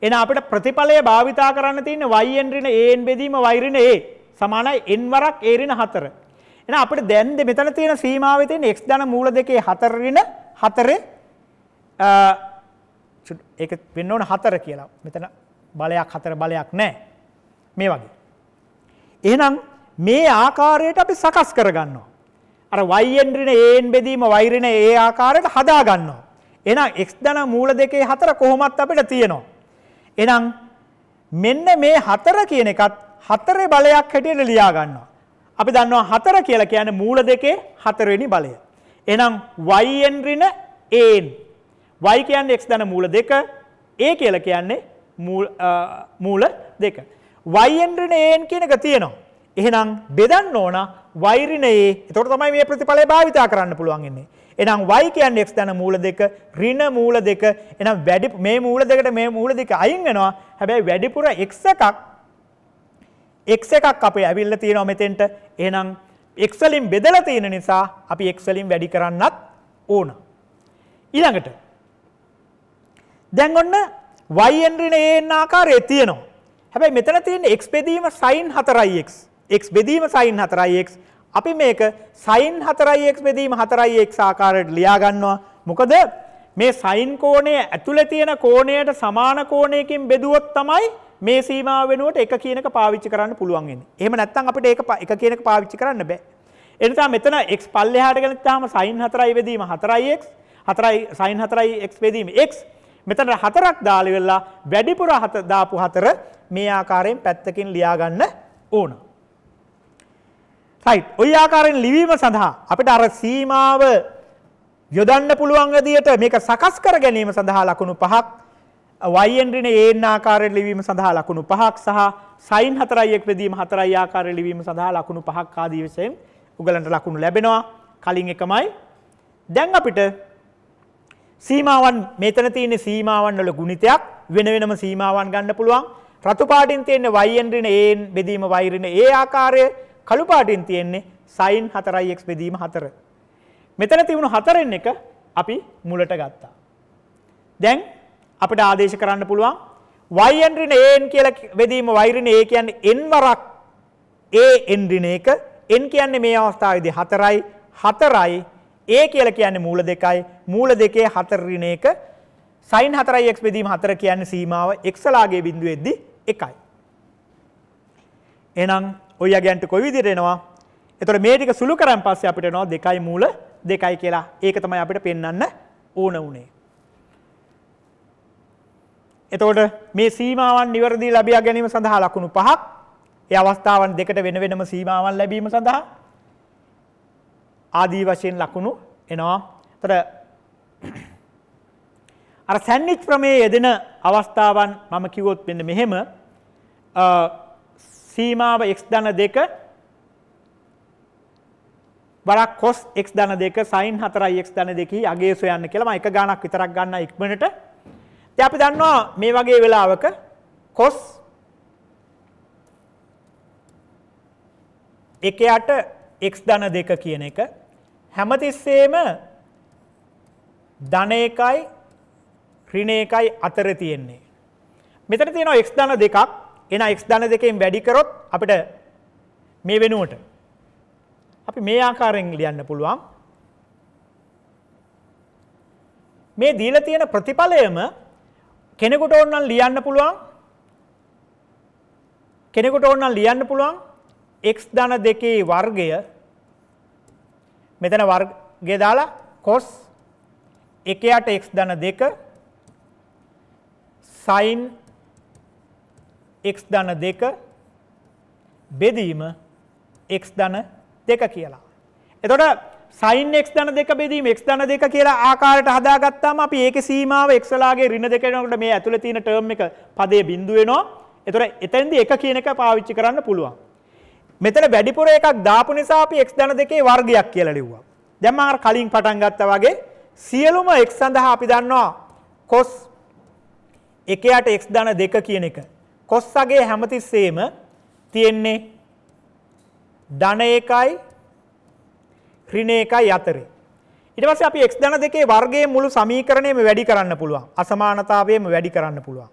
B: එන අපට ප්‍රතිඵලය භාවිතා කරන්න තියන්න වයිෙන්රින ඒන් බෙදීම වෛරින ඒ සමානයි n වරක් a ඍණ 4. එහෙනම් අපිට දැන් මෙතන තියෙන සීමාවේ තියෙන x ධන මූල දෙකේ 4 ඍණ 4 ඒක වෙන්න ඕන 4 කියලා. මෙතන බලයක් 4 බලයක් නැහැ. මේ වගේ. එහෙනම් මේ ආකාරයට අපි සකස් කරගන්නවා. අර y n ඍණ a n බෙදීම y ඍණ a ආකාරයට හදා ගන්නවා. එහෙනම් x ධන මූල දෙකේ 4 කොහොමත් අපිට තියෙනවා. එහෙනම් මෙන්න මේ 4 කියන එකත් හතරේ බලයක් හැටියට ලියා ගන්නවා. අපි දන්නවා හතර කියලා කියන්නේ මූල දෙකේ හතරවෙනි බලය. එහෙනම් y n ඍණ an. y කියන්නේ x ධන මූල දෙක, a කියලා කියන්නේ මූල දෙක. y n ඍණ an කියන එක තියෙනවා. එහෙනම් බෙදන්න ඕන y ඍණ a. එතකොට තමයි මේ ප්‍රතිඵලය භාවිතා කරන්න පුළුවන් ඉන්නේ. එහෙනම් y කියන්නේ x ධන මූල දෙක, ඍණ මූල දෙක. එහෙනම් වැඩි මේ මූල දෙකට මේ මූල දෙක අයින් වෙනවා. හැබැයි වැඩිපුර x එකක් එක් එකක් අපේ ඇවිල්ල තියෙනවා මෙතෙන්ට එනම් එක්සලින් බෙදල තියෙන නිසා අපි එක්සලින් වැඩි කරන්නත් ඕන. ඊළඟට දැන් ඔන්න වයින්රින ඒන්න ආකාරය තියෙනවා හැබැයි මෙතන තියෙන එක් බෙදීම සයින් 4x x බෙදීම සයින් 4x අපි මේක සයින් 4x බෙදීම 4x ආකාරයට ලියා ගන්නවා මොකද මේ සයින් කෝණය ඇතුලේ තියෙන කෝණයට සමාන කෝණයකින් බෙදුවොත් තමයි මේ සීමාව වෙනුවට එක කියනක පාවිච්චි කරන්න පුළුවන් වෙන්නේ. එහෙම නැත්නම් අපිට ඒක එක කියනක පාවිච්චි කරන්න බෑ. ඒ නිසා මෙතන x පල්ලෙහාට ගෙනත්තාම sin 4යි වෙදීම 4x 4යි sin 4යි x වෙදීම x මෙතන හතරක් දාලා වෙලා වැඩිපුර හත දාපු හතර මේ ආකාරයෙන් පැත්තකින් ලියා ගන්න ඕන. right. ওই ආකාරයෙන් ලිවීම සඳහා අපිට අර සීමාව යොදන්න පුළුවන් විදියට මේක සකස් කර ගැනීම සඳහා ලකුණු පහක් වයිෙන්ඩ්‍රින ඒන් ආකාරයට ලිවීම සඳහා ලකුණු පහක් සහ සයින් හතරයි එක් ප්‍රදීම හතරයි ආකාරය ලිවීම සඳහා ලකුණු පහක් ආදීවසයෙන් උගලන්ට ලකුණු ලැබෙනවා කලින් එකමයි දැන් අපිට සීමාවන් මෙතන තියෙන සීමාවන් වල ගුණිතයක් වෙන වෙනම සීමාවන් ගන්න පුළුවන් රතු පාටින් තියෙන වයිෙන්ඩ්‍රින ඒන් බෙදීම වෛරින ඒ ආකාරය කළු පාටින් තියෙන්නේ සයින් හතරයි එක් බෙදීම හතර මෙතන තිවුණු හතරෙන් එක අපි මුලට ගත්තා දැන් අපිට ආදේශ කරන්න පුළුවන් y එන්රින an කියලා වෙදීම y ඍණ a කියන්නේ n වරක් a n ඍණ එක n කියන්නේ මේ අවස්ථාවේදී 4යි 4යි a කියලා කියන්නේ මූල දෙකයි මූල දෙකේ 4 ඍණ එක sin 4x බෙදීම 4 කියන්නේ සීමාව x ලාගේ බිඳුවේදී 1යි එහෙනම් ඔය යගයන්ට කොයි විදිහට එනවා එතකොට මේ ටික සුළු කරන් පස්සේ අපිට එනවා 2යි මූල 2යි කියලා ඒක තමයි අපිට පෙන්වන්න ඕන උනේ එතකොට මේ සීමාවන් නිවැරදි ලැබියා ගැනීම සඳහා ලකුණු පහක් ඒ අවස්ථාවන් දෙකට වෙන වෙනම සීමාවන් ලැබීම සඳහා ආදී වශයෙන් ලකුණු එනවා. එතකොට අර සැන්විච් ප්‍රමේය යෙදෙන අවස්ථාවන් මම කිව්වොත් මෙන්න මෙහෙම සීමාව x ධන 2 වරක් cos x ධන 2 sin 4x ධන 2 අගේ සොයන්න කියලා මම එක ගණක් විතරක් ගන්න ඉක්මනට ඉතින් අපි දන්නවා මේ වගේ වෙලාවක cos 1යට x ධන 2 කියන එක හැමතිස්සෙම ධන 1යි ඍණ 1යි අතර තියෙන්නේ. මෙතන තියෙනවා x ධන 2ක්. එහෙනම් x ධන 2කින් වැඩි කරොත් අපිට මේ වෙනුවට අපි මේ ආකාරයෙන් ලියන්න පුළුවන්. මේ දීලා තියෙන ප්‍රතිඵලයම කෙනෙකුට ඕනනම් ලියන්න පුළුවන් කෙනෙකුට ඕනනම් ලියන්න පුළුවන් x ධන දෙකේ වර්ගය මෙතන වර්ගය දාලා cos 1ට x ධන 2 sin x ධන 2 බෙදීම x ධන 2 කියලා. එතකොට සයින් එක් දන දෙක බෙදීම එක් දන දෙක කියලා ආකාරයට හදාගත්තාම අපි ඒක සීමාව එක්සලාගේ රින දෙකනකට මේ ඇතුළ තියෙන ටර්ම් එක පදේ බිඳුවෙනවා එතොර එතැන්දි එක කියන එක පාවිච්චි කරන්න පුළුවන්. මෙතන වැඩිපුර එකක් දාපු නිසා අපි එක් දන දෙකේ වර්ගයක් කියලා ලිව්වා. දැන් මම කලින් පටන් ගත්තා වගේ සියලුම x සඳහා අපි දන්නවා cos 1ට x ධන 2 කියන එක. cos අගේ හැමතිස්සෙම තියෙන්නේ ධන 1යි ඍණ එකයි අතරේ. ඊට පස්සේ අපි x ධන දෙකේ වර්ගයේ මුළු සමීකරණයම වැඩි කරන්න පුළුවන්. අසමානතාවයම වැඩි කරන්න පුළුවන්.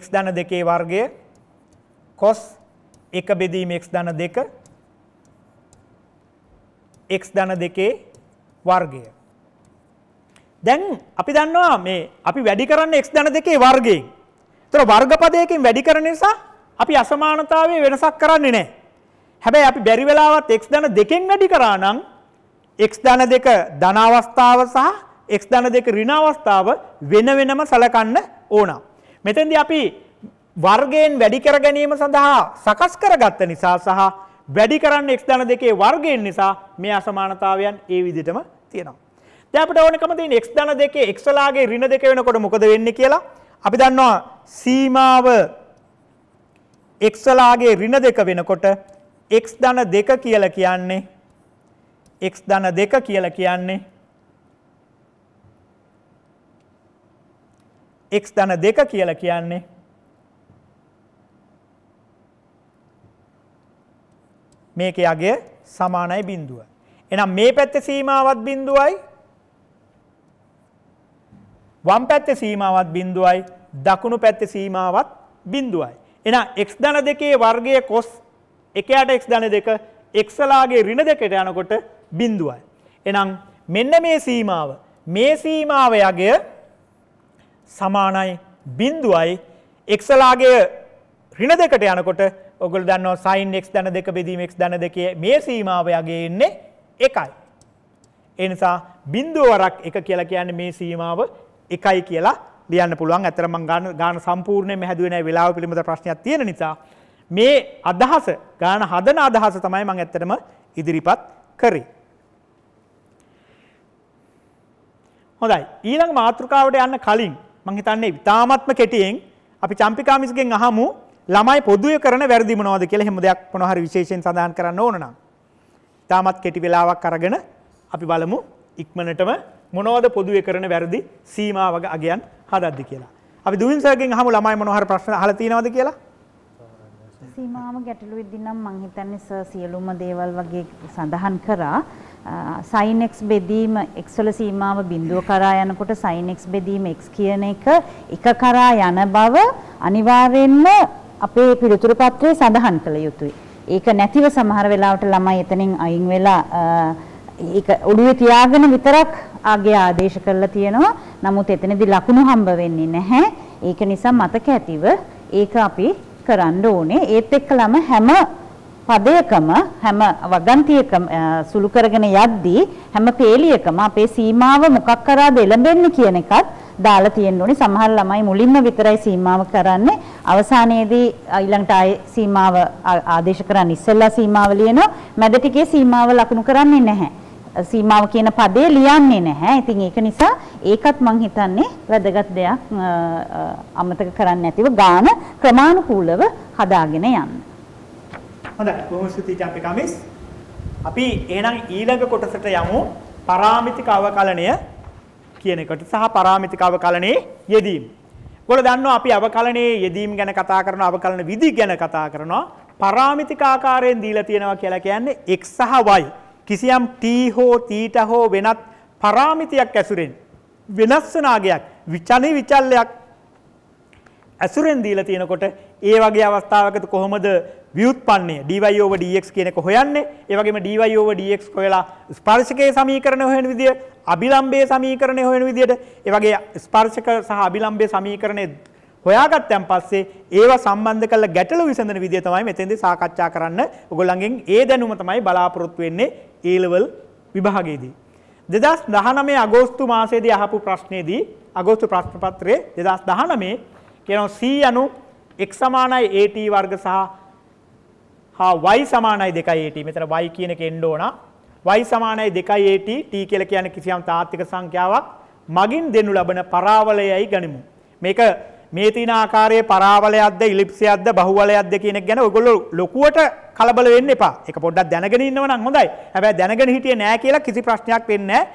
B: x ධන දෙකේ වර්ගය cos 1 බෙදීම x ධන 2 x ධන දෙකේ වර්ගය දැන් අපි දන්නවා මේ අපි වැඩි කරන්න එක් දැන දෙකේ වර්ගයෙන්. තොර වර්ගපදයකින් වැඩි කරන නිසා අපි අසමානතාවේ වෙනසක් කරන්නේ නෑ. හැබැයි අපි බැරි වෙලාවත් එක් දැන දෙකෙන් වැඩි කරා නම් එක් ධන දෙක ධනාවස්ථාව සහ එක් ධන දෙක ඍණාවස්ථාව වෙන වෙනම සලකන්න ඕනම්. මෙතෙන්දී අපි වර්ගයෙන් වැඩි කර ගැනීම සඳහා සකස් කරගත්ත නිසා සහ වැඩි කරන්න එක් ධන දෙකේ වර්ගයෙන් නිසා මේ අසමානතාවයන් ඒ විදිහටම තියෙනවා. දැන් අපිට ඕනකම තියෙන x ධන දෙකේ x වලාගේ ඍණ දෙක වෙනකොට මොකද වෙන්නේ කියලා අපි දන්නවා සීමාව x වලාගේ ඍණ දෙක වෙනකොට x ධන දෙක කියලා කියන්නේ x ධන දෙක කියලා කියන්නේ x ධන දෙක කියලා කියන්නේ මේකේ අගය සමානයි බිඳුව. එහෙනම් මේ පැත්තේ සීමාවත් බිඳුවයි වම් පැත්තේ සීමාවත් බිඳුවයි දකුණු පැත්තේ සීමාවත් බිඳුවයි. එහෙනම් x ධන දෙකේ වර්ගය cos 1ට x ධන දෙක x ලාගේ ඍණ දෙකට යනකොට බිඳුවයි. එහෙනම් මෙන්න මේ සීමාව මේ සීමාව යගය සමානයි බිඳුවයි x ලාගේ ඍණ දෙකට යනකොට ඔගොල්ලෝ දන්නවා sin x ධන දෙක බෙදීම x ධන දෙකේ මේ සීමාව යගේ එන්නේ 1යි. ඒ නිසා බිඳුව වරක් 1 කියලා කියන්නේ මේ සීමාව එකයි කියලා ලියන්න පුළුවන් ඇතර මං ගාන ගාන සම්පූර්ණයෙන් හැදුවේ නැහැ වෙලාව පිළිබඳ ප්‍රශ්නයක් තියෙන නිසා මේ අදහස ගාන හදන අදහස තමයි මං ඇත්තටම ඉදිරිපත් කරේ හොඳයි ඊළඟ මාතෘකාවට යන්න කලින් මං හිතන්නේ ඉතාමත්ම කෙටියෙන් අපි චම්පිකාමිස්ගෙන් අහමු ළමයි පොදුවේ කරන වැරදි මොනවද කියලා හැම දෙයක් මොනවා හරි විශේෂයෙන් සඳහන් කරන්න ඕන නම් ඉතාමත් කෙටි වෙලාවක් අරගෙන අපි බලමු ඉක්මනටම මොනවද පොදුවේ කරන වැරදි සීමාවක අගයන් හදද්දි කියලා. අපි දුමින් සර්ගෙන් අහමු ළමයි මොන හරි ප්‍රශ්න අහලා තියෙනවද කියලා?
C: සීමාව ගැටලු වෙද්දී නම් මං හිතන්නේ සර් සියලුම දේවල් වගේ සඳහන් කරා sin x බෙදීම x වල සීමාව බිඳුව කරා යනකොට sin x බෙදීම x කියන එක එක කරා යන බව අනිවාර්යයෙන්ම අපේ පිළිතුරු පත්‍රයේ සඳහන් කළ යුතුයි. ඒක නැතිව සමහර වෙලාවට ළමයි එතනින් අයින් වෙලා ඒක ඔළුවේ තියාගෙන විතරක් ආගේ ආදේශ කරලා තියෙනවා. නමුත් එතනදී ලකුණු හම්බ වෙන්නේ නැහැ. ඒක නිසා මතක ඇතිව ඒක අපි කරන්න ඕනේ. ඒත් එක්කලම හැම පදයකම හැම වගන්තියකම සුළු කරගෙන යද්දී හැම පේලියකම අපේ සීමාව මොකක් කරාද එළඹෙන්නේ කියන එකත් දාලා තියෙන්න ඕනේ. සමහර ළමයි මුලින්ම විතරයි සීමාව කරන්නේ. අවසානයේදී ඊළඟට ආයේ සීමාව ආදේශ කරන්න ඉස්සෙල්ලා සීමාව ලියනවා. මැද ටිකේ සීමාව ලකුණු කරන්නේ නැහැ. සීමාව කියන පදේ ලියන්නේ නැහැ. ඉතින් ඒක නිසා ඒකත් මම හිතන්නේ වැදගත් දෙයක් අමතක කරන්න නැතිව ගාන ක්‍රමානුකූලව හදාගෙන යන්න.
B: හොඳයි. බොහොම ස්තුතියි ජම්පි කමිස්. අපි එහෙනම් ඊළඟ කොටසට යමු. පරාමිතික අවකලනය කියන එකට සහ පරාමිතික අවකලනයේ යෙදීම. ඔයගොල්ලෝ දන්නවා අපි අවකලනයේ යෙදීම ගැන කතා කරනවා අවකලන විදි ගැන කතා කරනවා. පරාමිතික ආකාරයෙන් දීලා තියෙනවා කියලා කියන්නේ x සහ y. කිසියම් t හෝ තීට හෝ වෙනත් පරාමිතියක් ඇසුරෙන් වෙනස් වෙන ආගයක් විචනී විචල්යක් ඇසුරෙන් දීලා තියෙනකොට ඒ වගේ අවස්ථාවකද කොහොමද ව්‍යුත්පන්නය dy over dx කියන එක හොයන්නේ ඒ වගේම dy over dx හොයලා ස්පර්ශකයේ සමීකරණය හොයන විදිය අභිලම්බයේ සමීකරණය හොයන විදියට ඒ වගේ ස්පර්ශක සහ අභිලම්බයේ සමීකරණේ හොයාගත්තයන් පස්සේ ඒවා සම්බන්ධ කරලා ගැටලු විසඳන විදිය තමයි මෙතෙන්දී සාකච්ඡා කරන්න. ඔයගොල්ලන්ගෙන් ඒ දැනුම තමයි බලාපොරොත්තු වෙන්නේ ඒලවල් විභාගයේදී. දෙදස් දහනමේ අගෝස්තු මාසේදී අහපු ප්‍රශ්නයේදී අගෝස්තු ප්‍රශ්නපත්‍රයේ දෙදස් දහනමේ කියන සී යනු එක් සමානයි ඒට වර්ග සහ හා වයි සමානයි දෙකයි ඒට මෙතන වයි කියන කෙන්්ඩෝන වයි සමානයි දෙකයි ඒට ටී කියල කියන කිසියම් තාත්තික සංඛ්‍යාවක් මගින් දෙනු ලබන පරාවලයයි ගනිමු. මේක මේ තියෙන ආකාරයේ පරාවලයක්ද ඉලිප්සයක්ද බහුවලයක්ද කියන එක ගැන ඔයගොල්ලෝ ලොකුවට කලබල වෙන්න එපා. ඒක පොඩ්ඩක් දැනගෙන ඉන්නව නම් හොඳයි. හැබැයි දැනගෙන හිටියේ නෑ කියලා කිසි ප්‍රශ්නයක් වෙන්නේ නෑ.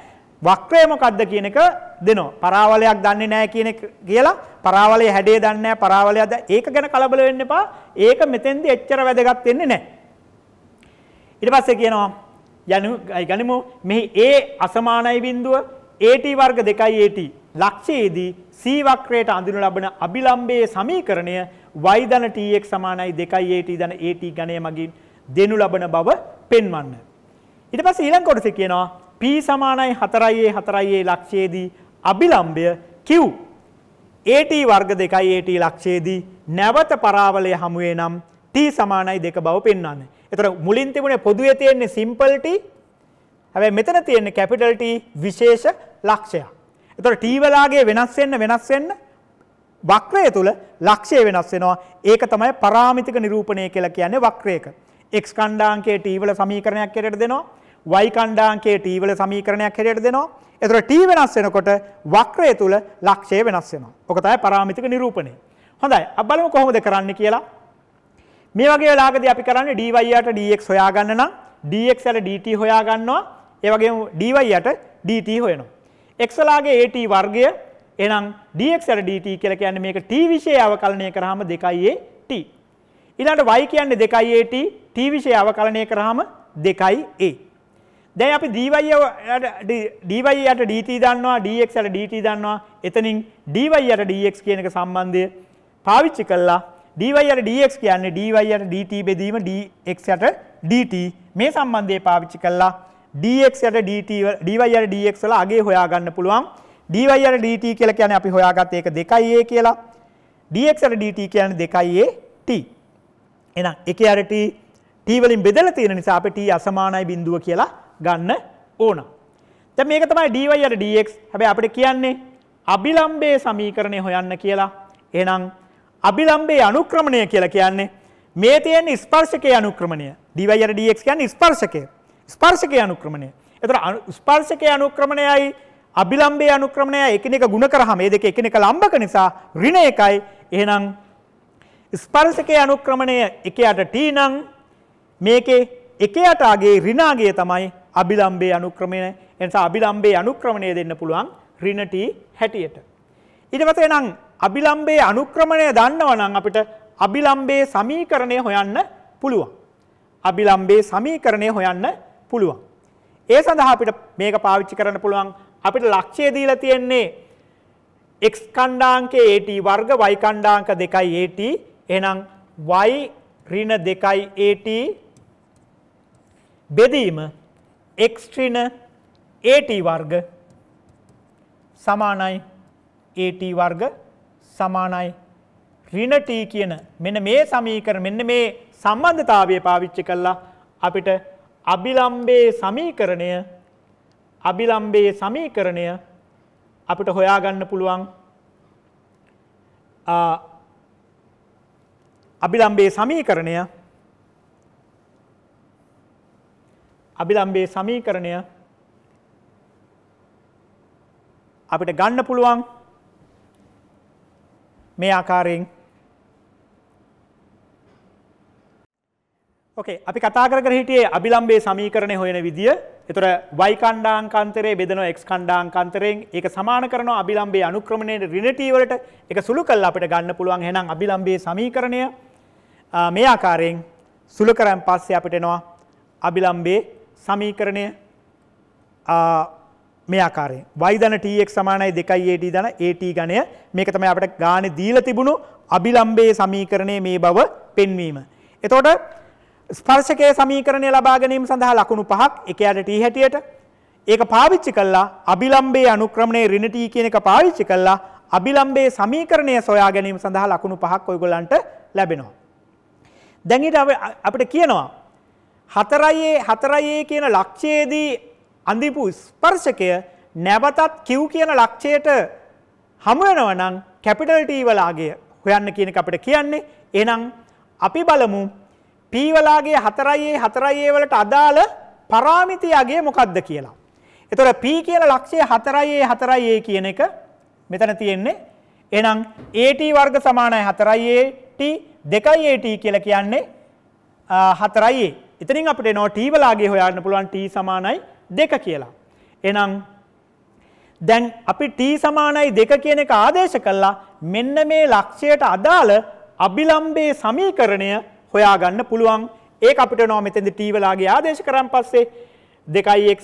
B: වක්‍රය මොකද්ද කියන එක දෙනවා. පරාවලයක් දන්නේ නැහැ කියන එක කියලා පරාවලයේ හැඩය දන්නේ නැහැ පරාවලයද ඒක ගැන කලබල වෙන්න එපා. ඒක මෙතෙන්දි එච්චර වැදගත් වෙන්නේ නැහැ. ඊට පස්සේ කියනවා යනු ගනිමු මෙහි A අසමානයි බිඳුව AT වර්ග 2යි AT ලක්ෂයේදී C වක්‍රයට අඳුන ලබන අභිලම්බයේ සමීකරණය y ධන tx සමානයි 2at ධන at ගණය මගින් දෙනු ලබන බව පෙන්වන්න. ඊට පස්සේ ඊළඟ කොටසේ කියනවා p සමානයි 4a 4a ලක්ෂයේදී අභිලම්බය q at වර්ග 2at ලක්ෂයේදී නැවත පරාවලය හමු වේ නම් t සමානයි 2 බව පෙන්වන්න. එතකොට මුලින් තිබුණේ පොදුවේ තියෙන්නේ simple t හැබැයි මෙතන තියෙන්නේ capital T විශේෂ ලක්ෂයක්. එතකොට t වලාගේ වෙනස් වෙන්න වෙනස් වෙන්න වක්‍රය තුල ලක්ෂය වෙනස් වෙනවා. ඒක තමයි පරාමිතික නිරූපණය කියලා කියන්නේ වක්‍රයක. x ඛණ්ඩාංකයේ t වල සමීකරණයක් හැටියට දෙනවා. y ඛණ්ඩාංකයේ t වල සමීකරණයක් හැටියට දෙනවා. එතකොට t වෙනස් වෙනකොට වක්‍රය තුල ලක්ෂය වෙනස් වෙනවා. ඔක තමයි පරාමිතික නිරූපණය. හොඳයි. අපි බලමු කොහොමද කරන්න කියලා. මේ වගේ වෙලාවකදී අපි කරන්නේ dy යට dx හොයාගන්න නම් dx වල dt හොයාගන්නවා. ඒ වගේම dy යට dt හොයනවා. එක්සලාගේ AT වර්ගය එනම් dx වල dt කියලා කියන්නේ මේක t විශේෂය අවකලනය කරාම 2a t. ඊළඟට y කියන්නේ 2a t t විශේෂය අවකලනය කරාම 2a. දැන් අපි dy dy යට dt දන්නවා dx වල dt දන්නවා. එතනින් dy යට dx කියන එක සම්බන්ධය පාවිච්චි කළා dy යට dx කියන්නේ dy යට dt බෙදීම dx යට dt මේ සම්බන්ධය පාවිච්චි කළා dx යට dt dy යට dx වල අගේ හොයාගන්න පුළුවන් dy යට dt කියලා කියන්නේ අපි හොයාගත්ත ඒක 2a කියලා dx යට dt කියන්නේ 2a t එහෙනම් 1 යට t t වලින් බෙදලා තියෙන නිසා අපි t අසමානයි බිඳුව කියලා ගන්න ඕන දැන් මේක තමයි dy යට dx හැබැයි අපිට කියන්නේ අභිලම්බයේ සමීකරණය හොයන්න කියලා එහෙනම් අභිලම්බයේ අනුක්‍රමණය කියලා කියන්නේ මේ තියෙන ස්පර්ශකයේ අනුක්‍රමණය dy යට dx කියන්නේ ස්පර්ශකය ස්පර්ශකය අනුක්‍රමණය. එතකොට ස්පර්ශකය අනුක්‍රමණයයි අභිලම්භය අනුක්‍රමණය එකිනෙක ගුණ කරාම මේ දෙක එකිනෙක ලම්බක නිසා ඍණ එකයි. එහෙනම් ස්පර්ශකයේ අනුක්‍රමණය එකයට t නම් මේකේ එකයට ආගේ ඍණාගය තමයි අභිලම්භයේ අනුක්‍රමණය. එනිසා අභිලම්භයේ අනුක්‍රමණය දෙන්න පුළුවන් ඍණ t හැටියට. ඊට පස්සේ නම් අභිලම්භයේ අනුක්‍රමණය දන්නවා නම් අපිට අභිලම්භයේ සමීකරණය හොයන්න පුළුවන්. අභිලම්භයේ සමීකරණය හොයන්න පුළුවන්. ඒ සඳහා අපිට මේක පාවිච්චි කරන්න පුළුවන් අපිට ලක්ෂය දීලා තියෙන්නේ x කණ්ඩාංක AT වර්ග y කණ්ඩාංක 2යි AT එහෙනම් y ඍණ 2යි AT බෙදීම x ඍණ AT වර්ග සමානයි AT වර්ග සමානයි ඍණ t කියන මෙන්න මේ සමීකරණ මෙන්න මේ සම්බන්ධතාවය පාවිච්චි කළා අපිට අභිලම්බේ සමීකරණය අභිලම්බේ සමීකරණය අපිට හොයාගන්න පුළුවන් අභිලම්බේ සමීකරණය අභිලම්බේ සමීකරණය අපිට ගන්න පුළුවන් මේ ආකාරයෙන් ඕකේ අපි කතා කර කර හිටියේ අභිලම්බේ සමීකරණය හොයන විදිය. ඒතර y කණ්ඩාංක අන්තරේ බෙදෙනවා x කණ්ඩාංක අන්තරයෙන්. ඒක සමාන කරනවා අභිලම්බේ අනුක්‍රමණයට ඍණ t වලට. ඒක සුළු කරලා අපිට ගන්න පුළුවන්. එහෙනම් අභිලම්බේ සමීකරණය මේ ආකාරයෙන් සුළු කරන් පස්සේ අපිට එනවා අභිලම්බේ සමීකරණය මේ ආකාරයෙන් y ධන tx සමානයි 2 at ධන at ගණය මේක තමයි අපිට ගානේ දීලා තිබුණු අභිලම්බයේ සමීකරණයේ මේ බව පෙන්වීම. එතකොට ස්පර්ශකයේ සමීකරණය ලබා ගැනීම සඳහා ලකුණු පහක් එක යට t හැටියට ඒක පාවිච්චි කළා අභිලම්බයේ අනුක්‍රමණය ඍණ t කියන එක පාවිච්චි කළා අභිලම්බයේ සමීකරණය සොයා ගැනීම සඳහා ලකුණු පහක් ඔයගොල්ලන්ට ලැබෙනවා. දැන් ඊට අපිට කියනවා හතරයේ හතරයේ කියන ලක්ෂයේදී අඳිපු ස්පර්ශකය නැවතත් Q කියන ලක්ෂයට හමු වෙනවා නම් කැපිටල් T වල ආගය හොයන්න කියන එක අපිට කියන්නේ. එහෙනම් අපි බලමු පීවලාගේ හතරයියේ හතරයියේ වලට අදාළ පරාමිතියගේ මොකක්ද කියලා. එතොට පී කියල ලක්ෂය හතරයියේ හතරයියේ කියන එක මෙතන තියෙන්නේ එනම් ඒට වර්ග සමානයි හතරයියට දෙකයිට කියල කියන්නේ හතරයි ඉතින් අපට නෝ ටීවලාගේ හොයාන්න පුළුවන් ටී සමානයි දෙක කියලා. එනම් දැන් අපි ටී සමානයි දෙක කියන එක ආදේශ කල්ලා මෙන්න මේ ලක්ෂයට අදාළ අභිලම්බේ සමීකරණය හොයාගන්න පුළුවන් ඒ අපිට නෝ මෙතෙද ටීවලාගේ ආදේශ කරම් පස්සේ දෙකයික්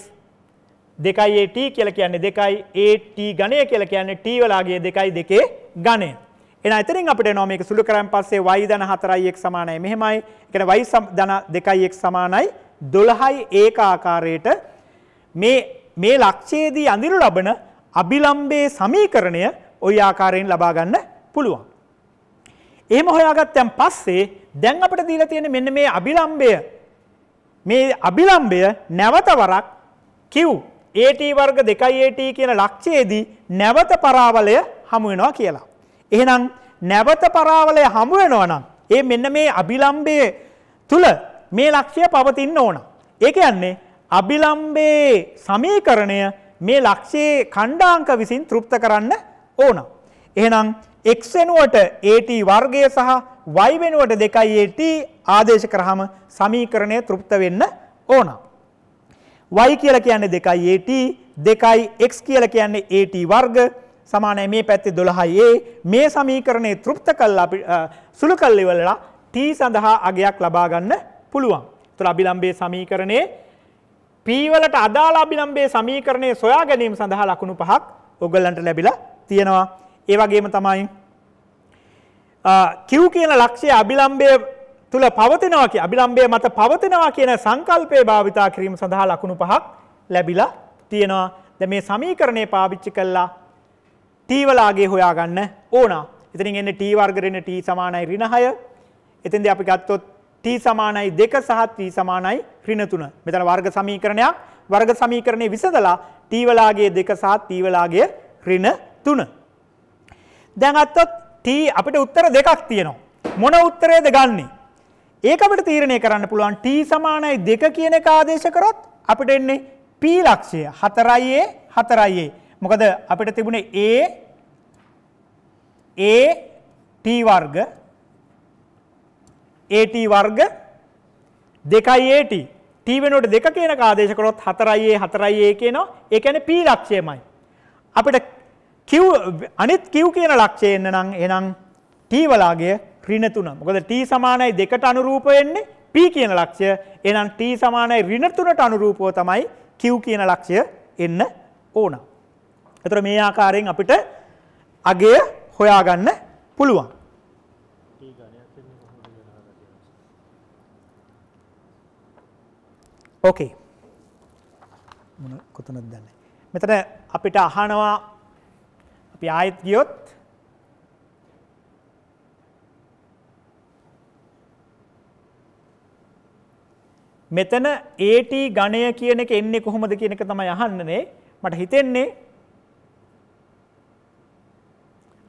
B: දෙකයිට කියල කියන්නේ දෙකයි ඒට ගණය කියල කියන්නේ ටීවලාගේ දෙකයි දෙකේ ගණය එන අතරින් අපට නොමික සුළු කරම් පස්සේ වයි දන හතරයිෙක් සමානයි මෙහෙමයි එකන වයි දන දෙකයිෙක් සමානයි දොළහයි ඒක ආකාරයට මේ මේ ලක්ෂයේදී අඳිරු ලබන අභිලම්බේ සමීකරණය ඔය ආකාරයෙන් ලබාගන්න පුළුවන්. එහෙම හොයාගත්තයන් පස්සේ දැන් අපට දීලා තියෙන මෙන්න මේ අභිලම්භය මේ අභිලම්භය නැවත වරක් Q AT වර්ග 2 AT කියන ලක්ෂයේදී නැවත පරාවලය හමු වෙනවා කියලා. එහෙනම් නැවත පරාවලය හමු වෙනවා නම් ඒ මෙන්න මේ අභිලම්භයේ තුල මේ ලක්ෂය පවතින්න ඕන. ඒ කියන්නේ අභිලම්භයේ සමීකරණය මේ ලක්ෂයේ ඛණ්ඩාංක විසින් තෘප්ත කරන්න ඕන. එහෙනම් x වෙනුවට at වර්ගය සහ y වෙනුවට 2at ආදේශ කරාම සමීකරණය තෘප්ත වෙන්න ඕන. y කියලා කියන්නේ 2at 2x කියලා කියන්නේ at වර්ග සමානයි මේ පැත්තේ 12a මේ සමීකරණය තෘප්ත කළා සුළු කළ ඉවරලා t සඳහා අගයක් ලබා ගන්න පුළුවන්. ඒතර අභිලම්බයේ සමීකරණයේ p වලට අදාළ අභිලම්බයේ සමීකරණය සොයා ගැනීම සඳහා ලකුණු පහක් ඔයගලන්ට ලැබිලා තියෙනවා. ඒ වගේම තමයි කිව් කියන ලක්ෂය අභිලම්බය තුළ පවතිනවා කිය අභිලම්බය මත පවතිනවා කියන සංකල්පය භාවිතා කිරීම සඳහා ලකුණු පහක් ලැබිලා තියෙනවා ද මේ සමීකරණය පාවිච්චි කල්ලා ටීවලාගේ හොයාගන්න ඕන ඉතිරින් එන්න ටීවර්ගරෙන ටී සමානයි රිණහය එතින්ද අපි ගත්තොත් ටී සමානයි දෙක සහත් වී සමානයි ක්‍රිනතුන මෙතන වර්ග සමීකරණයක් වර්ග සමීකරණය විසදලා ටීවලාගේ දෙක සහත් තීවලාගේ රින තුන. දැන් අත්තොත් T අපිට උත්තර දෙකක් තියෙනවා. මොන උත්තරයද ගන්නේ. ඒක අපිට තීරණය කරන්න පුළුවන් T සමානයි දෙක කියන එක ආදේශ කරොත් අපිට එන්නේ P ලක්ෂය හතරයි A හතරයි A. මොකද අපිට තිබුණේ A A T වර්ග AT වර්ග දෙකයි AT T වෙනුවට දෙක කියන ආදේශ කරොත් හතරයි A හතරයි A කියනවා. ඒ කියන්නේ P ලක්ෂයමයි. අපිට කිව් අනිත් කිව් කියන ලක්ෂය එන්න නම් එහෙනම් t වලාගය ඍණ 3. මොකද t සමානයි 2ට අනුරූප වෙන්නේ p කියන ලක්ෂය. එහෙනම් t සමානයි ඍණ 3ට අනුරූපව තමයි q කියන ලක්ෂය එන්න ඕන. ඒතර මේ ආකාරයෙන් අපිට අගය හොයාගන්න පුළුවන්. ඕකේ. මොන කොතනද දන්නේ. මෙතන අපිට අහනවා අපි ආයෙත් ගියොත් මෙතන AT ගණය කියන එක එන්නේ කොහොමද කියන එක තමයි අහන්නනේ මට හිතෙන්නේ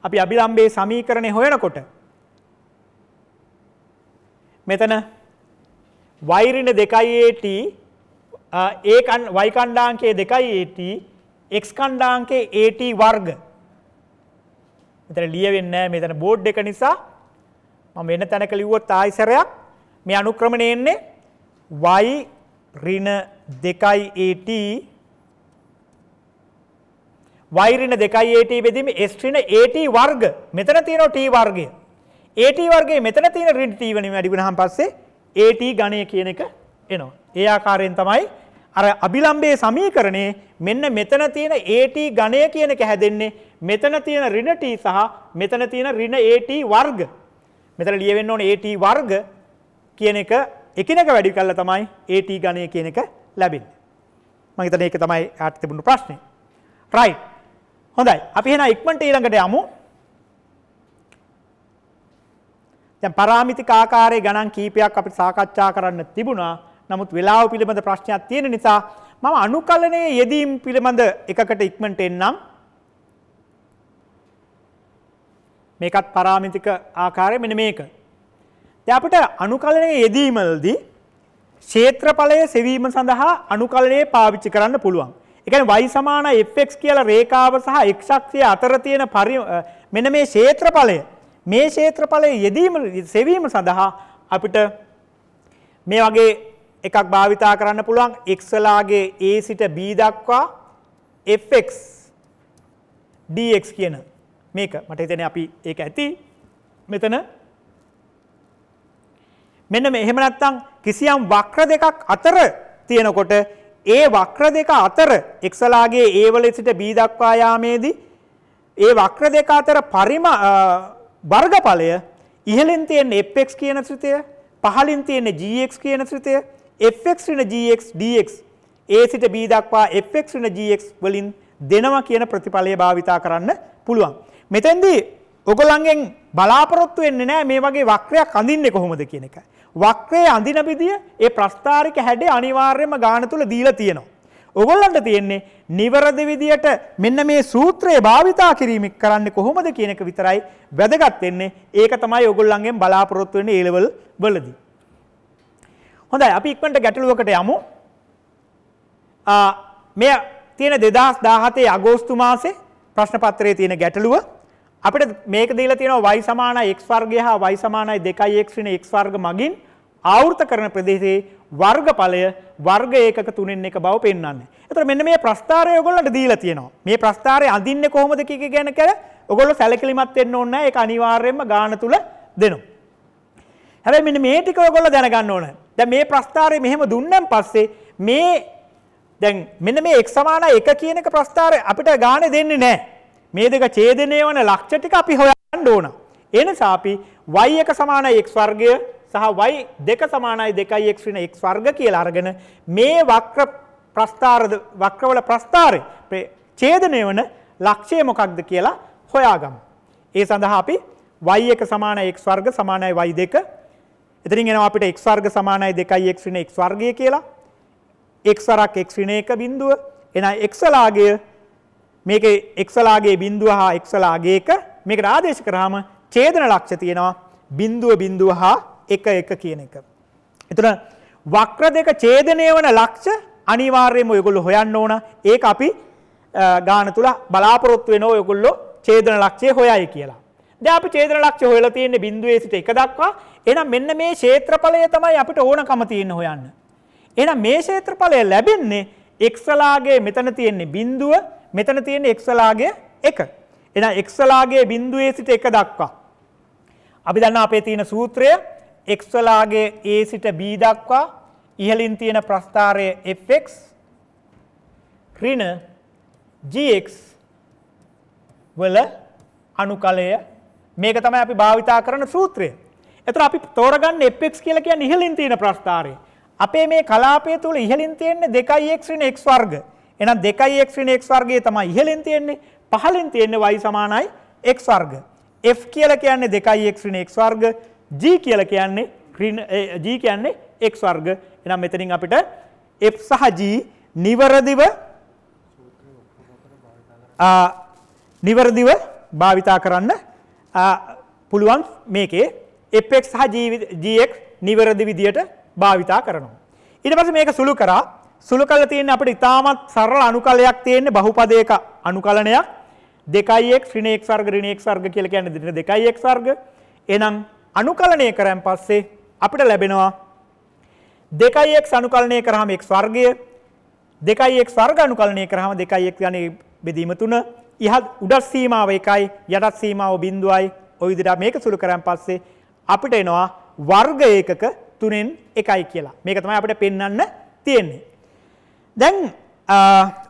B: අපි අභිලම්බේ සමීකරණය හොයනකොට මෙතන y ඍණ 2යි AT A y කණ්ඩාංකයේ 2යි AT x කණ්ඩාංකයේ AT වර්ග මෙතන ලියවෙන්නේ නැහැ මෙතන බෝඩ් එක නිසා මම වෙන තැනක ලිව්වොත් ආයි සැරයක් මේ අනුක්‍රමණය එන්නේ y ඍණ 2යි at y ඍණ 2යි at බෙදීම s ඍණ at වර්ග මෙතන තියෙනවා t වර්ගය at වර්ගයේ මෙතන තියෙන ඍණ t වෙනින් වැඩි වුණාන් පස්සේ at ඝණය කියන එක එනවා ඒ ආකාරයෙන් තමයි අර අභිලම්බයේ සමීකරණේ මෙන්න මෙතන තියෙන at ඝණය කියන එක හැදෙන්නේ මෙතන තියෙන ඍණ t සහ මෙතන තියෙන ඍණ at වර්ග. මෙතන ලියවෙන්න ඕනේ at වර්ග කියන එක එකිනෙක වැඩි කරලා තමයි at ගණය කියන එක ලැබෙන්නේ. මම හිතන්නේ ඒක තමයි ආට තිබුණු ප්‍රශ්නේ. right. හොඳයි. අපි එහෙනම් ඉක්මනට ඊළඟට යමු. දැන් පාරාමිතික ආකාරයේ ගණන් කීපයක් අපිට සාකච්ඡා කරන්න තිබුණා. නමුත් වේලාව පිළිබඳ ප්‍රශ්නයක් තියෙන නිසා මම අනුකලනයේ යෙදීම් පිළිබඳ එකකට ඉක්මනට එන්නම්. මේකත් පරාමිතික ආකාරය මෙන මේක. දැපට අනුකලනය යෙදීමල්දී ක්ෂේත්‍රඵලය සෙවීම සඳහා අනුකලනය පාවිච්චි කරන්න පුළුවන්. එකන වයි සමාන එක් කියල රේකාව සහ එක්ෂක්තිය අතර තියෙන පරි මෙන මේ ශේත්‍රඵලය මේ ශේත්‍රඵලය යෙදීම සෙවීම සඳහා අපිට මේ වගේ එකක් භාවිතා කරන්න පුළුවන් එක්සලාගේ ඒ සිට බී දක්වා Fx dx කියන මේක මට හිතෙන අපි ඒක ඇති මෙතන මෙන්න මේ එහෙම නැත්නම් කිසියම් වක්‍ර දෙකක් අතර තියෙනකොට ඒ වක්‍ර දෙක අතර එක්සලාගේ ඒ වල සිට b දක්වා යාමේදී ඒ වක්‍ර දෙක අතර පරිම වර්ගඵලය ඉහළින් තියෙන fx කියන ත්‍රිතය පහළින් තියෙන gx කියන ත්‍රිතය fx ඍණ gx dx a සිට b දක්වා fx ඍණ gx වලින් දෙනවා කියන ප්‍රතිඵලය භාවිතා කරන්න පුළුවන්. මෙතැන්දී ඔගොලන්ගෙන් බලාපොරොත්තු වෙන්න නෑ මේ වගේ වක්‍රයක් අඳින්නේ කොහොමද කියන එක. වක්‍රේ අඳින විදිය ඒ ප්‍රස්ථාරික හැඩේ අනිවාර්යයෙන්ම ගාන තුල දීලා තියෙනවා. ඔගොල්ලන්ට තියෙන්නේ නිවැරදි විදියට මෙන්න මේ සූත්‍රය භාවිතා කිරීම කරන්නේ කොහොමද කියන එක විතරයි වැදගත් වෙන්නේ. ඒක තමයි ඔගොල්ලන්ගෙන් බලාපොරොත්තු වෙන්නේ A level වලදී. හොඳයි අපි ඉක්මනට ගැටලුවකට යමු. මේ තියෙන 2017 අගෝස්තු මාසේ ප්‍රශ්න පත්‍රයේ තියෙන ගැටලුව අපිට මේක දීලා තියෙනවා y සමානයි x වර්ගය හා y සමානයි 2x වෙන x වර්ග මගින් ආවෘත කරන ප්‍රදේශයේ වර්ගඵලය වර්ග ඒකක තුනෙන් එක බව පෙන්වන්නේ. එතකොට මෙන්න මේ ප්‍රස්ථාරය ඔයගොල්ලන්ට දීලා තියෙනවා. මේ ප්‍රස්ථාරය අඳින්නේ කොහොමද කික ගැන කියලා ඔයගොල්ලෝ සැලකිලිමත් වෙන්න ඕනේ නැහැ. ඒක අනිවාර්යයෙන්ම ගාන තුල දෙනවා. හැබැයි මෙන්න මේ ටික ඔයගොල්ලෝ දැනගන්න ඕන. දැන් මේ ප්‍රස්ථාරය මෙහෙම දුන්නන් පස්සේ මේ දැන් මෙන්න මේ x 1 කියන එක ප්‍රස්ථාරය අපිට ගානේ දෙන්නේ නැහැ. මේ දෙක ඡේදනය වන ලක්ෂ ටික අපි හොයන්න ඕන. ඒ නිසා අපි y1 සමානයි x වර්ගය සහ y2 සමානයි 2x වෙන x වර්ග කියලා අරගෙන මේ වක්‍ර ප්‍රස්ථාරද වක්‍රවල ප්‍රස්ථාරේ ඡේදනය වන ලක්ෂය මොකක්ද කියලා හොයාගමු. ඒ සඳහා අපි y1 සමානයි x වර්ග සමානයි y2 එතනින් එනවා අපිට x වර්ග සමානයි 2x ඍණ x වර්ගය කියලා. x වරක් x ඍණ 1 බිඳුව. එහෙනම් x ලාගය මේක එක්සලාගේ බිඳුව හා එක්සලාගේක මේක ආදේශ කරාම ඡේදන ලක්ෂ තියෙනවා බිඳුව බිඳුව හා එක එක කියන එක. එතන වක්‍ර දෙක ඡේදනය වන ලක්ෂ අනිවාර්යයෙන්ම ඔයගොල්ලෝ හොයන්න ඕන. ඒක අපි ගාන තුල බලාපොරොත්තු වෙනවා ඔයගොල්ලෝ ඡේදන ලක්ෂය හොයයි කියලා. දැන් අපි ඡේදන ලක්ෂය හොයලා තියෙන්නේ බිඳුවේ සිට එක දක්වා. එහෙනම් මෙන්න මේ ක්ෂේත්‍රඵලය තමයි අපිට ඕනකම තියෙන හොයන්න. එහෙනම් මේ ක්ෂේත්‍රඵලය ලැබෙන්නේ එක්සලාගේ මෙතන තියෙන්නේ බිඳුව මෙතන තියෙන එක්සලාගේ එක. එන එක්සලාගේ බින්දුවේ සිට එක දක්වා. අපි දන්න අපේ තියෙන සූත්‍රය එක්සලාගේ ඒ සිට B දක්වා ඉහලින් තියෙන ප්‍රස්ථාරය Fx ඍණ Gx වල අනුකලය මේක තමයි අපි භාවිතා කරන සූත්‍රය. එතකොට අපි තෝරගන්න Fx කියලා කියන්නේ ඉහලින් තියෙන ප්‍රස්ථාරය. අපේ මේ කලාපය තුල ඉහලින් තියෙන 2x ඍණ x වර්ග. එහෙනම් 2x ඍණ x වර්ගය තමයි ඉහළින් තියෙන්නේ. පහළින් තියෙන්නේ y සමානයි x වර්ග. f කියලා කියන්නේ 2x ඍණ x වර්ග. g කියලා කියන්නේ ඍණ g කියන්නේ x වර්ග. එහෙනම් මෙතනින් අපිට f සහ g නිවරදිව නිවරදිව භාවිතා කරන්න පුළුවන් මේකේ fx සහ gx නිවරදි විදියට භාවිතා කරනවා. ඊට පස්සේ මේක සුළු කරා සුළු කළ තියෙන අපිට ඉතාමත් සරල අනුකලයක් තියෙන්නේ බහුපදයක අනුකලනයක් 2x ඍණ x වර්ග ඍණ x වර්ග කියලා කියන්නේ 2x වර්ග එහෙනම් අනුකලනය කරන් පස්සේ අපිට ලැබෙනවා 2x අනුකලනය කරාම x වර්ගය 2x වර්ග අනුකලනය කරාම 2x යන්නේ බෙදීම 3 ඉහත් උඩත් සීමාව 1යි යටත් සීමාව 0යි ওই විදිහට මේක සුළු කරන් පස්සේ අපිට එනවා වර්ග ඒකක 3න් 1යි කියලා මේක තමයි අපිට පෙන්වන්න තියෙන්නේ දැන්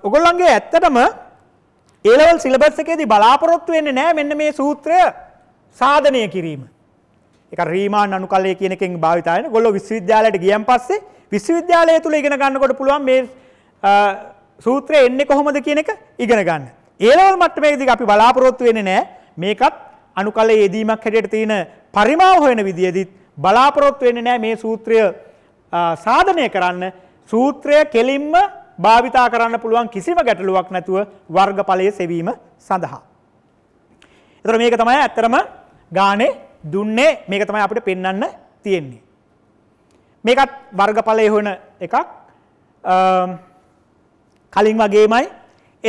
B: ඔගොල්ලන්ගේ ඇත්තටම ඒලවල් සිලබස් එකේදී බලාපොරොත්තු වෙන්නේ නැහැ මෙන්න මේ සූත්‍රය සාධනය කිරීම. එක රීමාන් අනුකලයේ කියන එකෙන් භාවිතයන ගොල්ලෝ විශ්වවිද්‍යාලයට ගියන් පස්සේ විශ්වවිද්‍යාලය තුල ඉගෙන ගන්නකොට පුළුවන් මේ සූත්‍රය එන්නේ කොහොමද කියන එක ඉගෙන ගන්න. ඒ ලෙවල් මට්ටමේදී අපි බලාපොරොත්තු වෙන්නේ නැහැ. මේකත් අනුකලයේ යෙදීමක් හැටියට තියෙන පරිමාව හොයන විදියේදීත් බලාපොරොත්තු වෙන්නේ නැහැ මේ සූත්‍රය සාධනය කරන්න. සූත්‍රය කෙලින්ම භාවිතා කරන්න පුළුවන් කිසිම ගැටලුවක් නැතුව වර්ගඵලයේ සෙවීම සඳහා. එතකොට මේක තමයි ඇත්තරම ගානේ දුන්නේ මේක තමයි අපිට පෙන්වන්න තියෙන්නේ. මේකත් වර්ගඵලයේ හොන එකක් කලින් වගේමයි.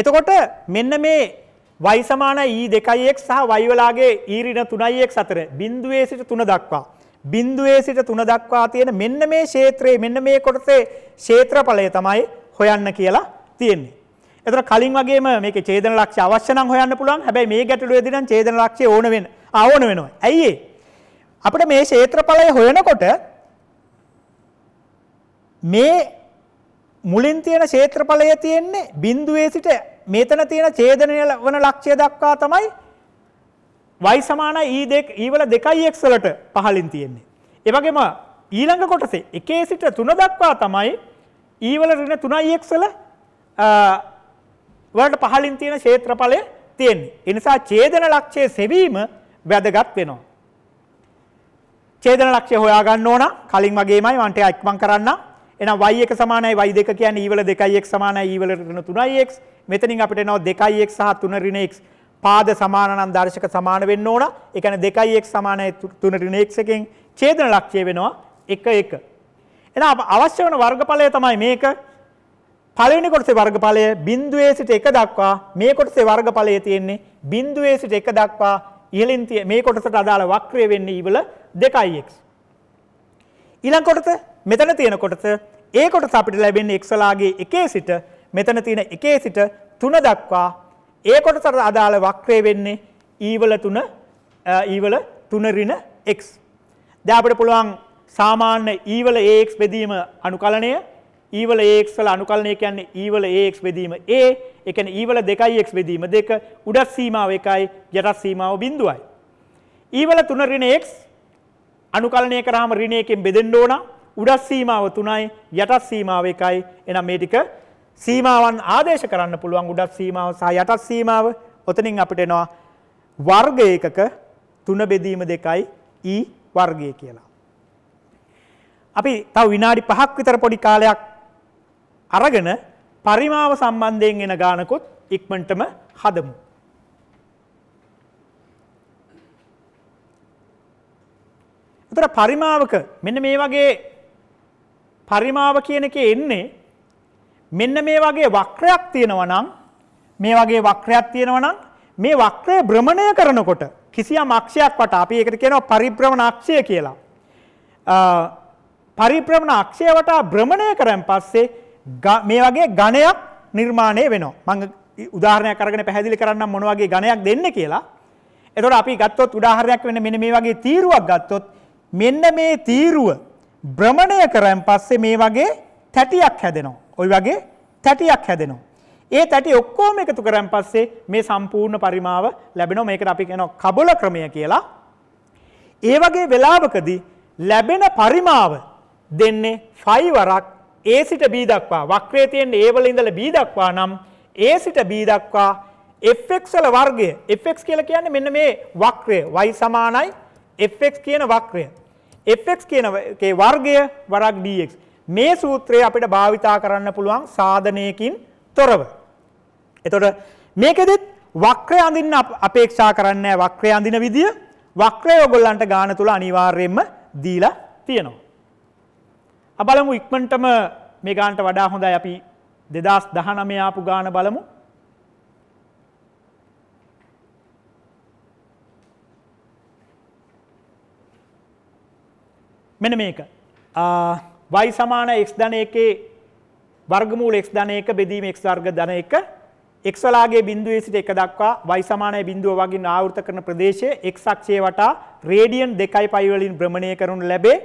B: එතකොට මෙන්න මේ y සමාන e2x සහ y වලාගේ e ඍණ 3x අතර බිඳුවේ සිට 3 දක්වා බිඳුවේ සිට 3 දක්වා තියෙන මෙන්න මේ ක්ෂේත්‍රයේ මෙන්න මේ කොටසේ ක්ෂේත්‍රඵලය තමයි හොයන්න කියලා තියෙන්නේ. එතකොට කලින් වගේම මේකේ ඡේදන ලක්ෂ්‍ය අවශ්‍ය නම් හොයන්න පුළුවන්. හැබැයි මේ ගැටලුවේදී නම් ඡේදන ලක්ෂ්‍ය ඕන වෙන. ආ ඕන වෙනවා. ඇයි ඒ? අපිට මේ ක්ෂේත්‍රඵලය හොයනකොට මේ මුලින් තියෙන ක්ෂේත්‍රඵලය තියෙන්නේ බිඳුවේ සිට මෙතන තියෙන ඡේදනය වන ලක්ෂ්‍ය දක්වා තමයි y සමාන e දෙක e වල 2x වලට පහලින් තියෙන්නේ. ඒ වගේම ඊළඟ කොටසේ 1 සිට 3 දක්වා තමයි ඊවල ඍණ 3x වල වලට පහළින් තියෙන ක්ෂේත්‍රඵලය තියෙන්නේ. ඒ නිසා ඡේදන ලක්ෂයේ සෙවීම වැදගත් වෙනවා. ඡේදන ලක්ෂය හොයාගන්න ඕන කලින් වගේමයි මන්ට ඉක්මන් කරන්න. එහෙනම් y1 සමානයි y2 කියන්නේ ඊවල 2x සමානයි ඊවල ඍණ 3x. මෙතනින් අපිට එනවා 2x සහ 3 ඍණ x පාද සමාන නම් දර්ශක සමාන වෙන්න ඕන. ඒ කියන්නේ 2x සමානයි 3 ඍණ x එකෙන් ඡේදන ලක්ෂය වෙනවා 1 1. එහෙනම් අවශ්‍ය වන වර්ගඵලය තමයි මේක. පළවෙනි කොටසේ වර්ගඵලය බිඳුවේ සිට 1 දක්වා මේ කොටසේ වර්ගඵලය තියෙන්නේ බිඳුවේ සිට 1 දක්වා ඉහළින් මේ කොටසට අදාළ වක්‍රය වෙන්නේ ඉවල 2x. ඊළඟ කොටස මෙතන තියෙන කොටස ඒ කොටස අපිට ලැබෙන්නේ x වලාගේ 1 සිට මෙතන තියෙන 1 සිට 3 දක්වා ඒ කොටසට අදාළ වක්‍රය වෙන්නේ ඊවල 3 ඊවල 3 ඍණ x. දැන් අපිට පුළුවන් සාමාන්‍ය ඊවල e AX බෙදීම අනුකලනය ඊවල e AX වල අනුකලනය කියන්නේ ඊවල e AX බෙදීම A ඒ කියන්නේ ඊවල 2x බෙදීම 2 උඩස් සීමාව 1යි යටත් සීමාව 0යි ඊවල 3 ඍණ x අනුකලනය කරාම ඍණ එකෙන් බෙදෙන්න ඕන උඩස් සීමාව 3යි යටත් සීමාව 1යි එහෙනම් මේ ටික සීමාවන් ආදේශ කරන්න පුළුවන් උඩස් සීමාව සහ යටත් සීමාව ඔතනින් අපිට එනවා වර්ග ඒකක 3 බෙදීම 2යි e වර්ගය කියලා අපි තව විනාඩි පහක් විතර පොඩි කාලයක් අරගෙන පරිමාව සම්බන්ධයෙන් එන ගානකුත් ඉක්මනටම හදමු. එතර පරිමාවක මෙන්න මේ වගේ පරිමාව කියන එකේ එන්නේ මෙන්න මේ වගේ වක්‍රයක් තියෙනවා නම් මේ වගේ වක්‍රයක් තියෙනවා නම් මේ වක්‍රය භ්‍රමණය කරනකොට කිසියම් අක්ෂයක් වට අපි ඒකට කියනවා පරිභ්‍රමණ අක්ෂය කියලා. පරිප්‍රමණ අක්ෂය වටා භ්‍රමණය කරන් පස්සේ මේ වගේ ගණයක් නිර්මාණය වෙනවා. මම උදාහරණයක් අරගෙන පැහැදිලි කරන්නම් මොන වගේ ගණයක් දෙන්න කියලා. එතකොට අපි ගත්තොත් උදාහරණයක් වෙන්න මෙන්න මේ වගේ තීරුවක් ගත්තොත් මෙන්න මේ තීරුව භ්‍රමණය කරන් පස්සේ මේ වගේ තැටියක් හැදෙනවා. ওই වගේ තැටියක් හැදෙනවා. ඒ තැටි ඔක්කොම එකතු කරන් පස්සේ මේ සම්පූර්ණ පරිමාව ලැබෙනවා. මේකට අපි කියනවා කබල ක්‍රමය කියලා. ඒ වගේ වෙලාවකදී ලැබෙන පරිමාව දෙන්නේ ෆයි වරක් ඒ සිට B දක්වා වක්‍රයේ තියෙන A වල ඉඳලා B දක්වා නම් A සිට B දක්වා fx වල වර්ගය fx කියලා කියන්නේ මෙන්න මේ වක්‍රය y සමානයි fx කියන වක්‍රය fx කියන එකේ වර්ගය වරක් dx මේ සූත්‍රය අපිට භාවිතා කරන්න පුළුවන් සාධනයකින් තොරව. එතකොට මේකෙදිත් වක්‍රය අඳින්න අපේක්ෂා කරන්නේ වක්‍රය අඳින විදිය වක්‍රය ඔයගොල්ලන්ට ගාන තුල අනිවාර්යයෙන්ම දීලා තියෙනවා. අබලමු ඉක්මන්ටම මේ ගාන්ට වඩා හොඳයි අපි දෙදස් දහනමය ආපු ගාන බලමු මෙන මේක වයි සමාන එක් ධන එකේ වර්ගමූල එක් ධන එක බෙදීම එක් වර්ග ධන එක එක්වලාගේ බින්දුවේ සිට එක දක්වා වයි සමානය බින්දුව වගේ ආවෘත කරන ප්‍රදේශයේ එක් අක්ෂයේ වටා රේඩියන් 2.5 වලින් භ්‍රමණය කරනු ලැබේ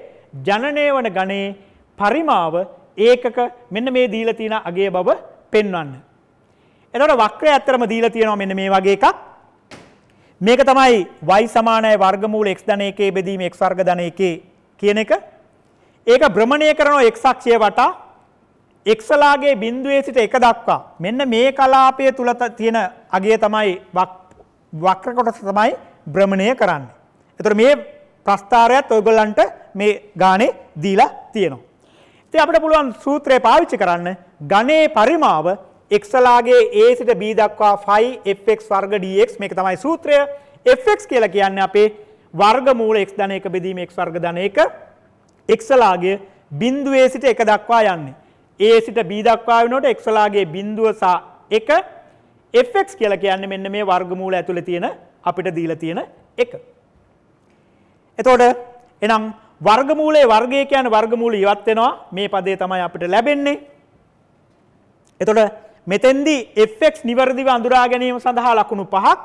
B: ජනනය වන ගණයේ පරිමාව ඒකක මෙන්න මේ දීලා තියෙන අගේ බව පෙන්වන්න. එතකොට වක්‍රය ඇත්තරම දීලා තියෙනවා මෙන්න මේ වගේ එකක්. මේක තමයි y සමානයි වර්ගමූල x ධන 1 බෙදීම x වර්ග ධන 1 කියන එක. ඒක භ්‍රමණය කරනවා x අක්ෂය වටා එක්සලාගේ බින්දුවේ සිට එක දක්වා මෙන්න මේ කලාපය තුළ තියෙන අගේ තමයි වක්‍ර කොටස තමයි භ්‍රමණය කරන්නේ. එතකොට මේ ප්‍රස්ථාරයත් ඔයගොල්ලන්ට මේ ගානේ දීලා තියෙනවා. ඉතින් අපිට පුළුවන් සූත්‍රය පාවිච්චි කරන්න ඝනේ පරිමාව එක්සලාගේ a සිට b දක්වා phi fx වර්ග dx මේක තමයි සූත්‍රය fx කියලා කියන්නේ අපේ වර්ගමූල x ධන 1 බෙදීම x වර්ග ධන 1 එක්සලාගේ බිඳුවේ සිට 1 දක්වා යන්නේ a සිට b දක්වා වෙනකොට එක්සලාගේ බිඳුව සහ 1 fx කියලා කියන්නේ මෙන්න මේ වර්ගමූල ඇතුලේ තියෙන අපිට දීලා තියෙන 1 එතකොට එහෙනම් වර්ගමූලයේ වර්ගය කියන්නේ වර්ගමූල ඉවත් වෙනවා මේ පදේ තමයි අපිට ලැබෙන්නේ. එතකොට මෙතෙන්දී fx නිවැරදිව අඳුරා ගැනීම සඳහා ලකුණු පහක්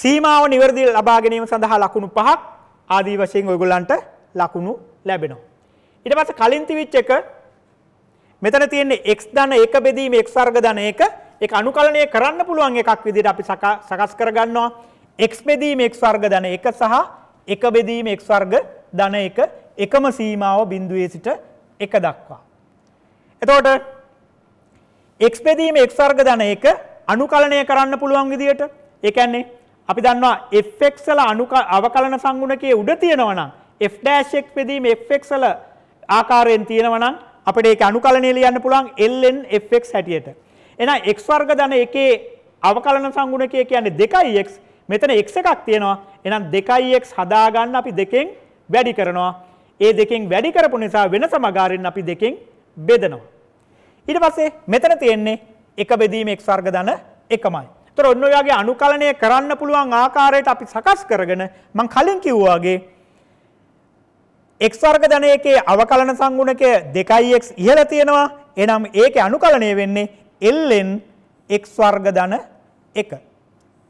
B: සීමාව නිවැරදිව ලබා ගැනීම සඳහා ලකුණු පහක් ආදී වශයෙන් ඔයගොල්ලන්ට ලකුණු ලැබෙනවා. ඊට පස්සේ කලින් තිබිච්ච එක මෙතන තියෙන්නේ x ධන 1 බෙදීම x වර්ග ධන 1 ඒක අනුකලනය කරන්න පුළුවන් එකක් විදිහට අපි සකස් කරගන්නවා. x බෙදීම x වර්ග ධන 1 සහ 1 බෙදීම x වර්ග ධන 1 එකම සීමාව බිඳුවේ සිට 1 දක්වා. එතකොට x බෙදීම x වර්ග ධන 1 අනුකලනය කරන්න පුළුවන් විදියට ඒ කියන්නේ අපි දන්නවා fx වල අවකලන සංගුණකයේ උඩ තියෙනවා නම් f dash x බෙදීම fx වල ආකාරයෙන් තියෙනවා නම් අපිට ඒක අනුකලනය ලියන්න පුළුවන් ln fx හැටියට. එහෙනම් x වර්ග ධන 1 අවකලන සංගුණකය කියන්නේ 2x මෙතන x එකක් තියෙනවා. එහෙනම් 2x හදාගන්න අපි දෙකෙන් වැඩි කරනවා. ඒ දෙකෙන් වැඩි කරපු නිසා වෙන සමගාරයෙන් අපි දෙකෙන් බෙදනවා. ඊට පස්සේ මෙතන තියෙන්නේ එක බෙදීම x වර්ග ධන එකමයි. ඒතර ඔන්න ඔයාගේ අනුකලනය කරන්න පුළුවන් ආකාරයට අපි සකස් කරගෙන මම කලින් කිව්වා වගේ x වර්ග ධන එකේ අවකලන සංගුණකය 2x ඉහළ තියෙනවා. එහෙනම් ඒකේ අනුකලනය වෙන්නේ ln x වර්ග ධන 1.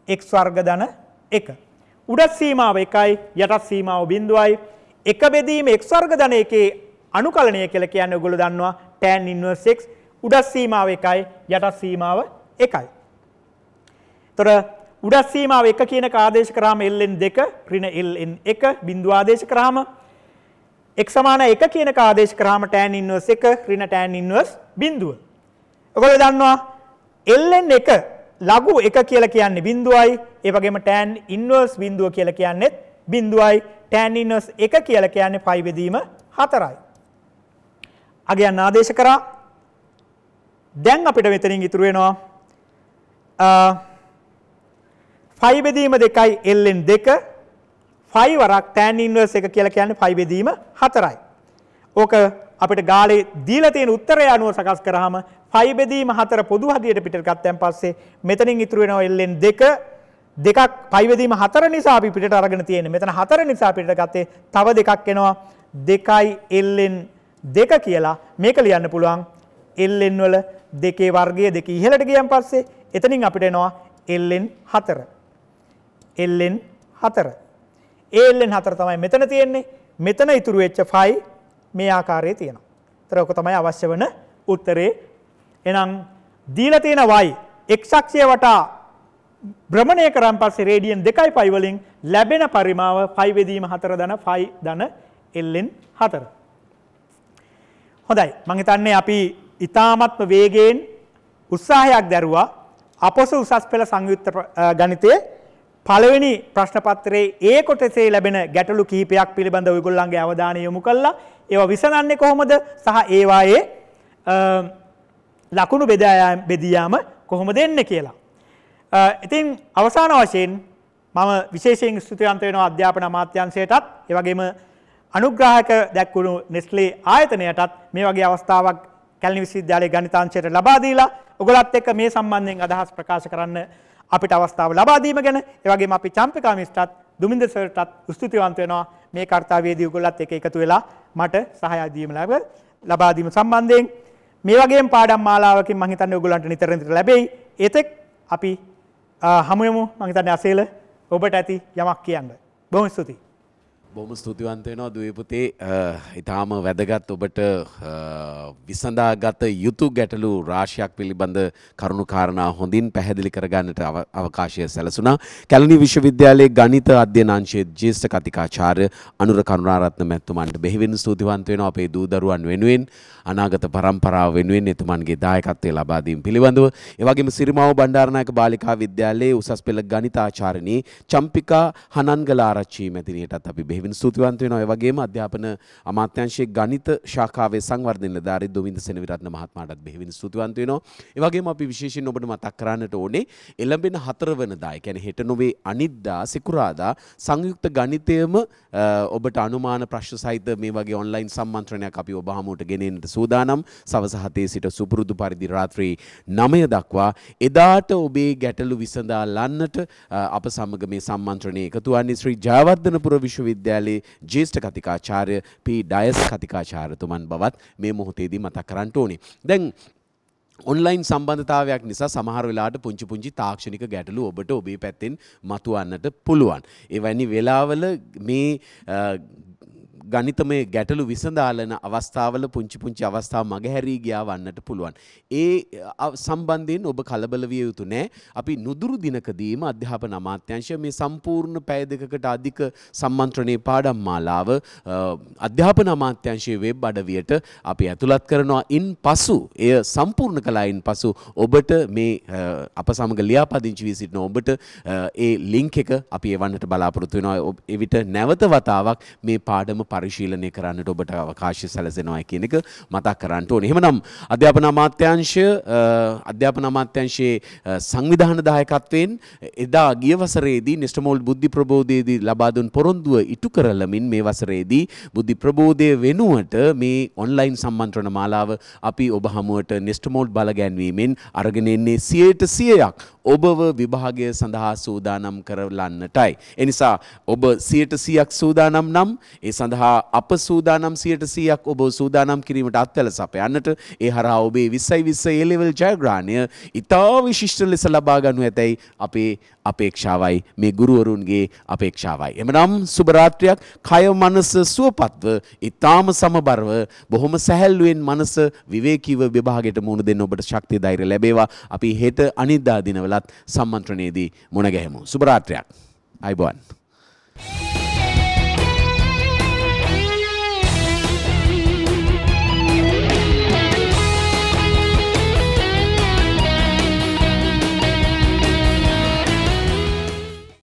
B: x වර්ග ධන 1. උඩස් සීමාව 1යි යටත් සීමාව 0යි. එක බෙදීම x වර්ග ධන 1ේ අනුකලනය කියලා කියන්නේ ඔයගොල්ලෝ දන්නවා tan inverse x උඩස් සීමාව 1යි යටත් සීමාව 1යි. එතකොට උඩස් සීමාව 1 කියන ආදේශ කරාම ln2 ඍණ ln1 බිඳු ආදේශ කරාම x සමාන 1 කියන ආදේශ කරාම tan inverse 1 ඍණ tan inverse බිඳුව. ඔයගොල්ලෝ දන්නවා ln1 ලඝු 1 කියලා කියන්නේ බිඳුවයි ඒ වගේම tan inverse බිඳුව කියලා කියන්නේත් බිඳුවයි tan inverse 1 කියලා කියන්නේ පයි බෙදීම 4යි. අගයන් ආදේශ කරා දැන් අපිට මෙතනින් ඉතුරු වෙනවා ෆයි බෙදීම දෙකයි එල්ලෙන් දෙක ෆයි වරක් ටෑන් ඉන්වර්ස් එක කියලා කියන්නේ ෆයි බෙදීම හතරයි. ඕක අපිට ගාලේ දීලා තියෙන උත්තරය අනුව සකස් කරාම 5 බෙදීම 4 පොදු හදියට පිටට ගත්තන් පස්සේ මෙතනින් ඉතුරු වෙනවා LN 2 දෙකක් 5 බෙදීම 4 නිසා අපි පිටට අරගෙන තියෙන්නේ මෙතන 4 නිසා පිටට ගත්තේ තව දෙකක් එනවා 2යි LN 2 කියලා මේක ලියන්න පුළුවන් LN වල දෙකේ වර්ගය දෙක ඉහළට ගියන් පස්සේ එතනින් අපිට එනවා LN 4 LN 4 ඒ LN 4 තමයි මෙතන තියෙන්නේ මෙතන ඉතුරු වෙච්ච 5 මේ ආකාරයේ තියෙනවා. ඒතර ඔක තමයි අවශ්‍ය වෙන උත්තරේ. එහෙනම් දීලා තියෙන y x අක්ෂය වටා භ්‍රමණය කරන් පස්සේ රේඩියන් 2.5 වලින් ලැබෙන පරිමාව 5 වෙදීම 4 ධන 5 ධන ln 4. හොඳයි මම හිතන්නේ අපි ඊ타මත්ම වේගයෙන් උත්සාහයක් දැරුවා අපොස උසස් පෙළ සංයුක්ත ගණිතයේ පළවෙනි ප්‍රශ්න පත්‍රයේ ඒ කොටසේ ලැබෙන ගැටලු කීපයක් පිළිබඳ ඔයගොල්ලන්ගේ අවධානය යොමු කළා. ඒවා විසඳන්නේ කොහොමද සහ ඒවායේ ලකුණු බෙදා බෙදී යාම කොහොමද එන්නේ කියලා. ඉතින් අවසාන වශයෙන් මම විශේෂයෙන් ස්තුතිවන්ත වෙනවා අධ්‍යාපන අමාත්‍යංශයටත් ඒ වගේම අනුග්‍රාහක දැක්වුණු නෙස්ලේ ආයතනයටත් මේ වගේ අවස්ථාවක් කැලණි විශ්වවිද්‍යාලයේ ගණිතාංශයට ලබා දීලා ඔයගොල්ලත් එක්ක මේ සම්බන්ධයෙන් අදහස් ප්‍රකාශ කරන්න අපිට අවස්ථාව ලබා දීම ගැන ඒ වගේම අපි චම්පිකා මිස්ටරත් දුමින්ද සර්ටත් ස්තුතිවන්ත වෙනවා මේ කාර්යාවේදී උගලත් එක එකතු වෙලා මට සහාය දීම ලබා දීම සම්බන්ධයෙන් මේ වගේම පාඩම් මාලාවකින් මම හිතන්නේ ඔයගොල්ලන්ට නිතර නිතර ලැබෙයි ඒතෙක් අපි හමු වෙමු මම හිතන්නේ අසේල ඔබට ඇති යමක් කියන්න බොහොම ස්තුතියි
A: බොම ස්තුතිවන්ත වෙනවා දුවේ පුතේ. ඊටාම වැදගත් ඔබට විසඳාගත යුතු ගැටලු රාශියක් පිළිබඳ කරුණු කාරණා හොඳින් පැහැදිලි කරගන්නට අවකාශය සැලසුණා. කැලණි විශ්වවිද්‍යාලයේ ගණිත අධ්‍යයන අංශයේ ජ්‍යෙෂ්ඨ කතිකාචාර්ය අනුර කරුණාරත්න මැතිතුමන්ට බෙහෙවින් ස්තුතිවන්ත වෙනවා අපේ දූ දරුවන් වෙනුවෙන් අනාගත පරම්පරාව වෙනුවෙන් එතුමන්ගේ දායකත්වය ලබා දීම පිළිබඳව. ඒ වගේම සිරිමාව බණ්ඩාරනායක බාලිකා විද්‍යාලයේ උසස් පෙළ ගණිතාචාර්යනී චම්පිකා හනන්ගල ආරච්චි මැතිණියටත් අපි බෙහෙවින් දෙවිඳු ස්තුතිවන්ත වෙනවා. ඒ වගේම අධ්‍යාපන අමාත්‍යාංශයේ ගණිත ශාඛාවේ සංවර්ධන නිලධාරී දෙවිඳු සෙනවිරත්න මහත්මයාටත් බෙහෙවින් ස්තුතිවන්ත වෙනවා. ඒ වගේම අපි විශේෂයෙන් ඔබට මතක් කරන්නට ඕනේ එළඹෙන හතරවනදා, ඒ කියන්නේ හෙට නොවේ අනිද්දා සිකුරාදා සංයුක්ත ගණිතයම ඔබට අනුමාන ප්‍රශ්න සහිත මේ වගේ ඔන්ලයින් සම්මන්ත්‍රණයක් අපි ඔබ හමුවට ගෙනෙන්නට සූදානම්. සවස 7 සිට සුපුරුදු පරිදි රාත්‍රී 9 දක්වා එදාට ඔබේ ගැටලු විසඳා ලන්නට අප සමග මේ සම්මන්ත්‍රණය එකතු වන්නේ ශ්‍රී ජයවර්ධනපුර විශ්වවිද්‍යාලය විශ්වවිද්‍යාලයේ ජේෂ්ඨ කතිකාචාර්ය පී ඩයස් කතිකාචාර්යතුමන් බවත් මේ මොහොතේදී මතක් කරන්න ඕනේ. දැන් ඔන්ලයින් සම්බන්ධතාවයක් නිසා සමහර වෙලාට පුංචි පුංචි තාක්ෂණික ගැටලු ඔබට ඔබේ පැත්තෙන් මතුවන්නට පුළුවන්. එවැනි වෙලාවල මේ ගණිතමය ගැටලු විසඳාලන අවස්ථාවල පුංචි පුංචි අවස්ථා මගහැරී ගියා වන්නට පුළුවන්. ඒ සම්බන්ධයෙන් ඔබ කලබල විය යුතු නෑ. අපි නුදුරු දිනකදීම අධ්‍යාපන අමාත්‍යංශය මේ සම්පූර්ණ පැය දෙකකට අධික සම්මන්ත්‍රණයේ පාඩම් මාලාව අධ්‍යාපන අමාත්‍යංශයේ වෙබ් අඩවියට අපි ඇතුළත් කරනවා. ඉන් පසු එය සම්පූර්ණ කළයින් පසු ඔබට මේ අප සමග ලියාපදිංචි වී සිටින ඔබට ඒ ලින්ක් එක අපි එවන්නට බලාපොරොත්තු වෙනවා. එවිට නැවත වතාවක් මේ පාඩම පරිශීලනය කරන්නට ඔබට අවකාශය සැලසෙනවා කියන එක මතක් කරන්න ඕනේ. එහෙමනම් අධ්‍යාපන අමාත්‍යාංශය අධ්‍යාපන අමාත්‍යාංශයේ සංවිධාන දායකත්වයෙන් එදා ගිය වසරේදී නිෂ්ඨමෝල් බුද්ධි ප්‍රබෝධයේදී ලබා දුන් පොරොන්දුව ඉටු කරලමින් මේ වසරේදී බුද්ධි ප්‍රබෝධය වෙනුවට මේ ඔන්ලයින් සම්මන්ත්‍රණ මාලාව අපි ඔබ හමුවට නිෂ්ඨමෝල් බලගැන්වීමෙන් අරගෙන එන්නේ 100ට 100ක් ඔබව විභාගය සඳහා සූදානම් කරලන්නටයි. එනිසා ඔබ සියට සියක් සූදානම් නම් ඒ සඳහා අප සූදානම් සියට සියක් ඔබ සූදානම් කිරීමට අත්වැල සපයන්නට ඒ හරහා ඔබේ විස්සයි විස්ස ඒලෙවල් ජයග්‍රාණය ඉතා විශිෂ්ට ලෙස ලබාගනු ඇතැයි අපේ අපේක්ෂාවයි මේ ගුරුවරුන්ගේ අපේක්ෂාවයි. එමනම් සුබරාත්‍රයක් කය මනස සුවපත්ව ඉතාම සමබරව බොහොම සැහැල්ලුවෙන් මනස විවේකීව විභාගයට මුහුණ දෙන්න ඔබට ශක්තිය ධෛර්ය ලැබේවා. අපි හෙට අනිද්දා දිනවලත් සම්මන්ත්‍රණයේදී මුණ ගැහෙමු. සුබරාත්‍රයක්. අයිබෝන්. Hey!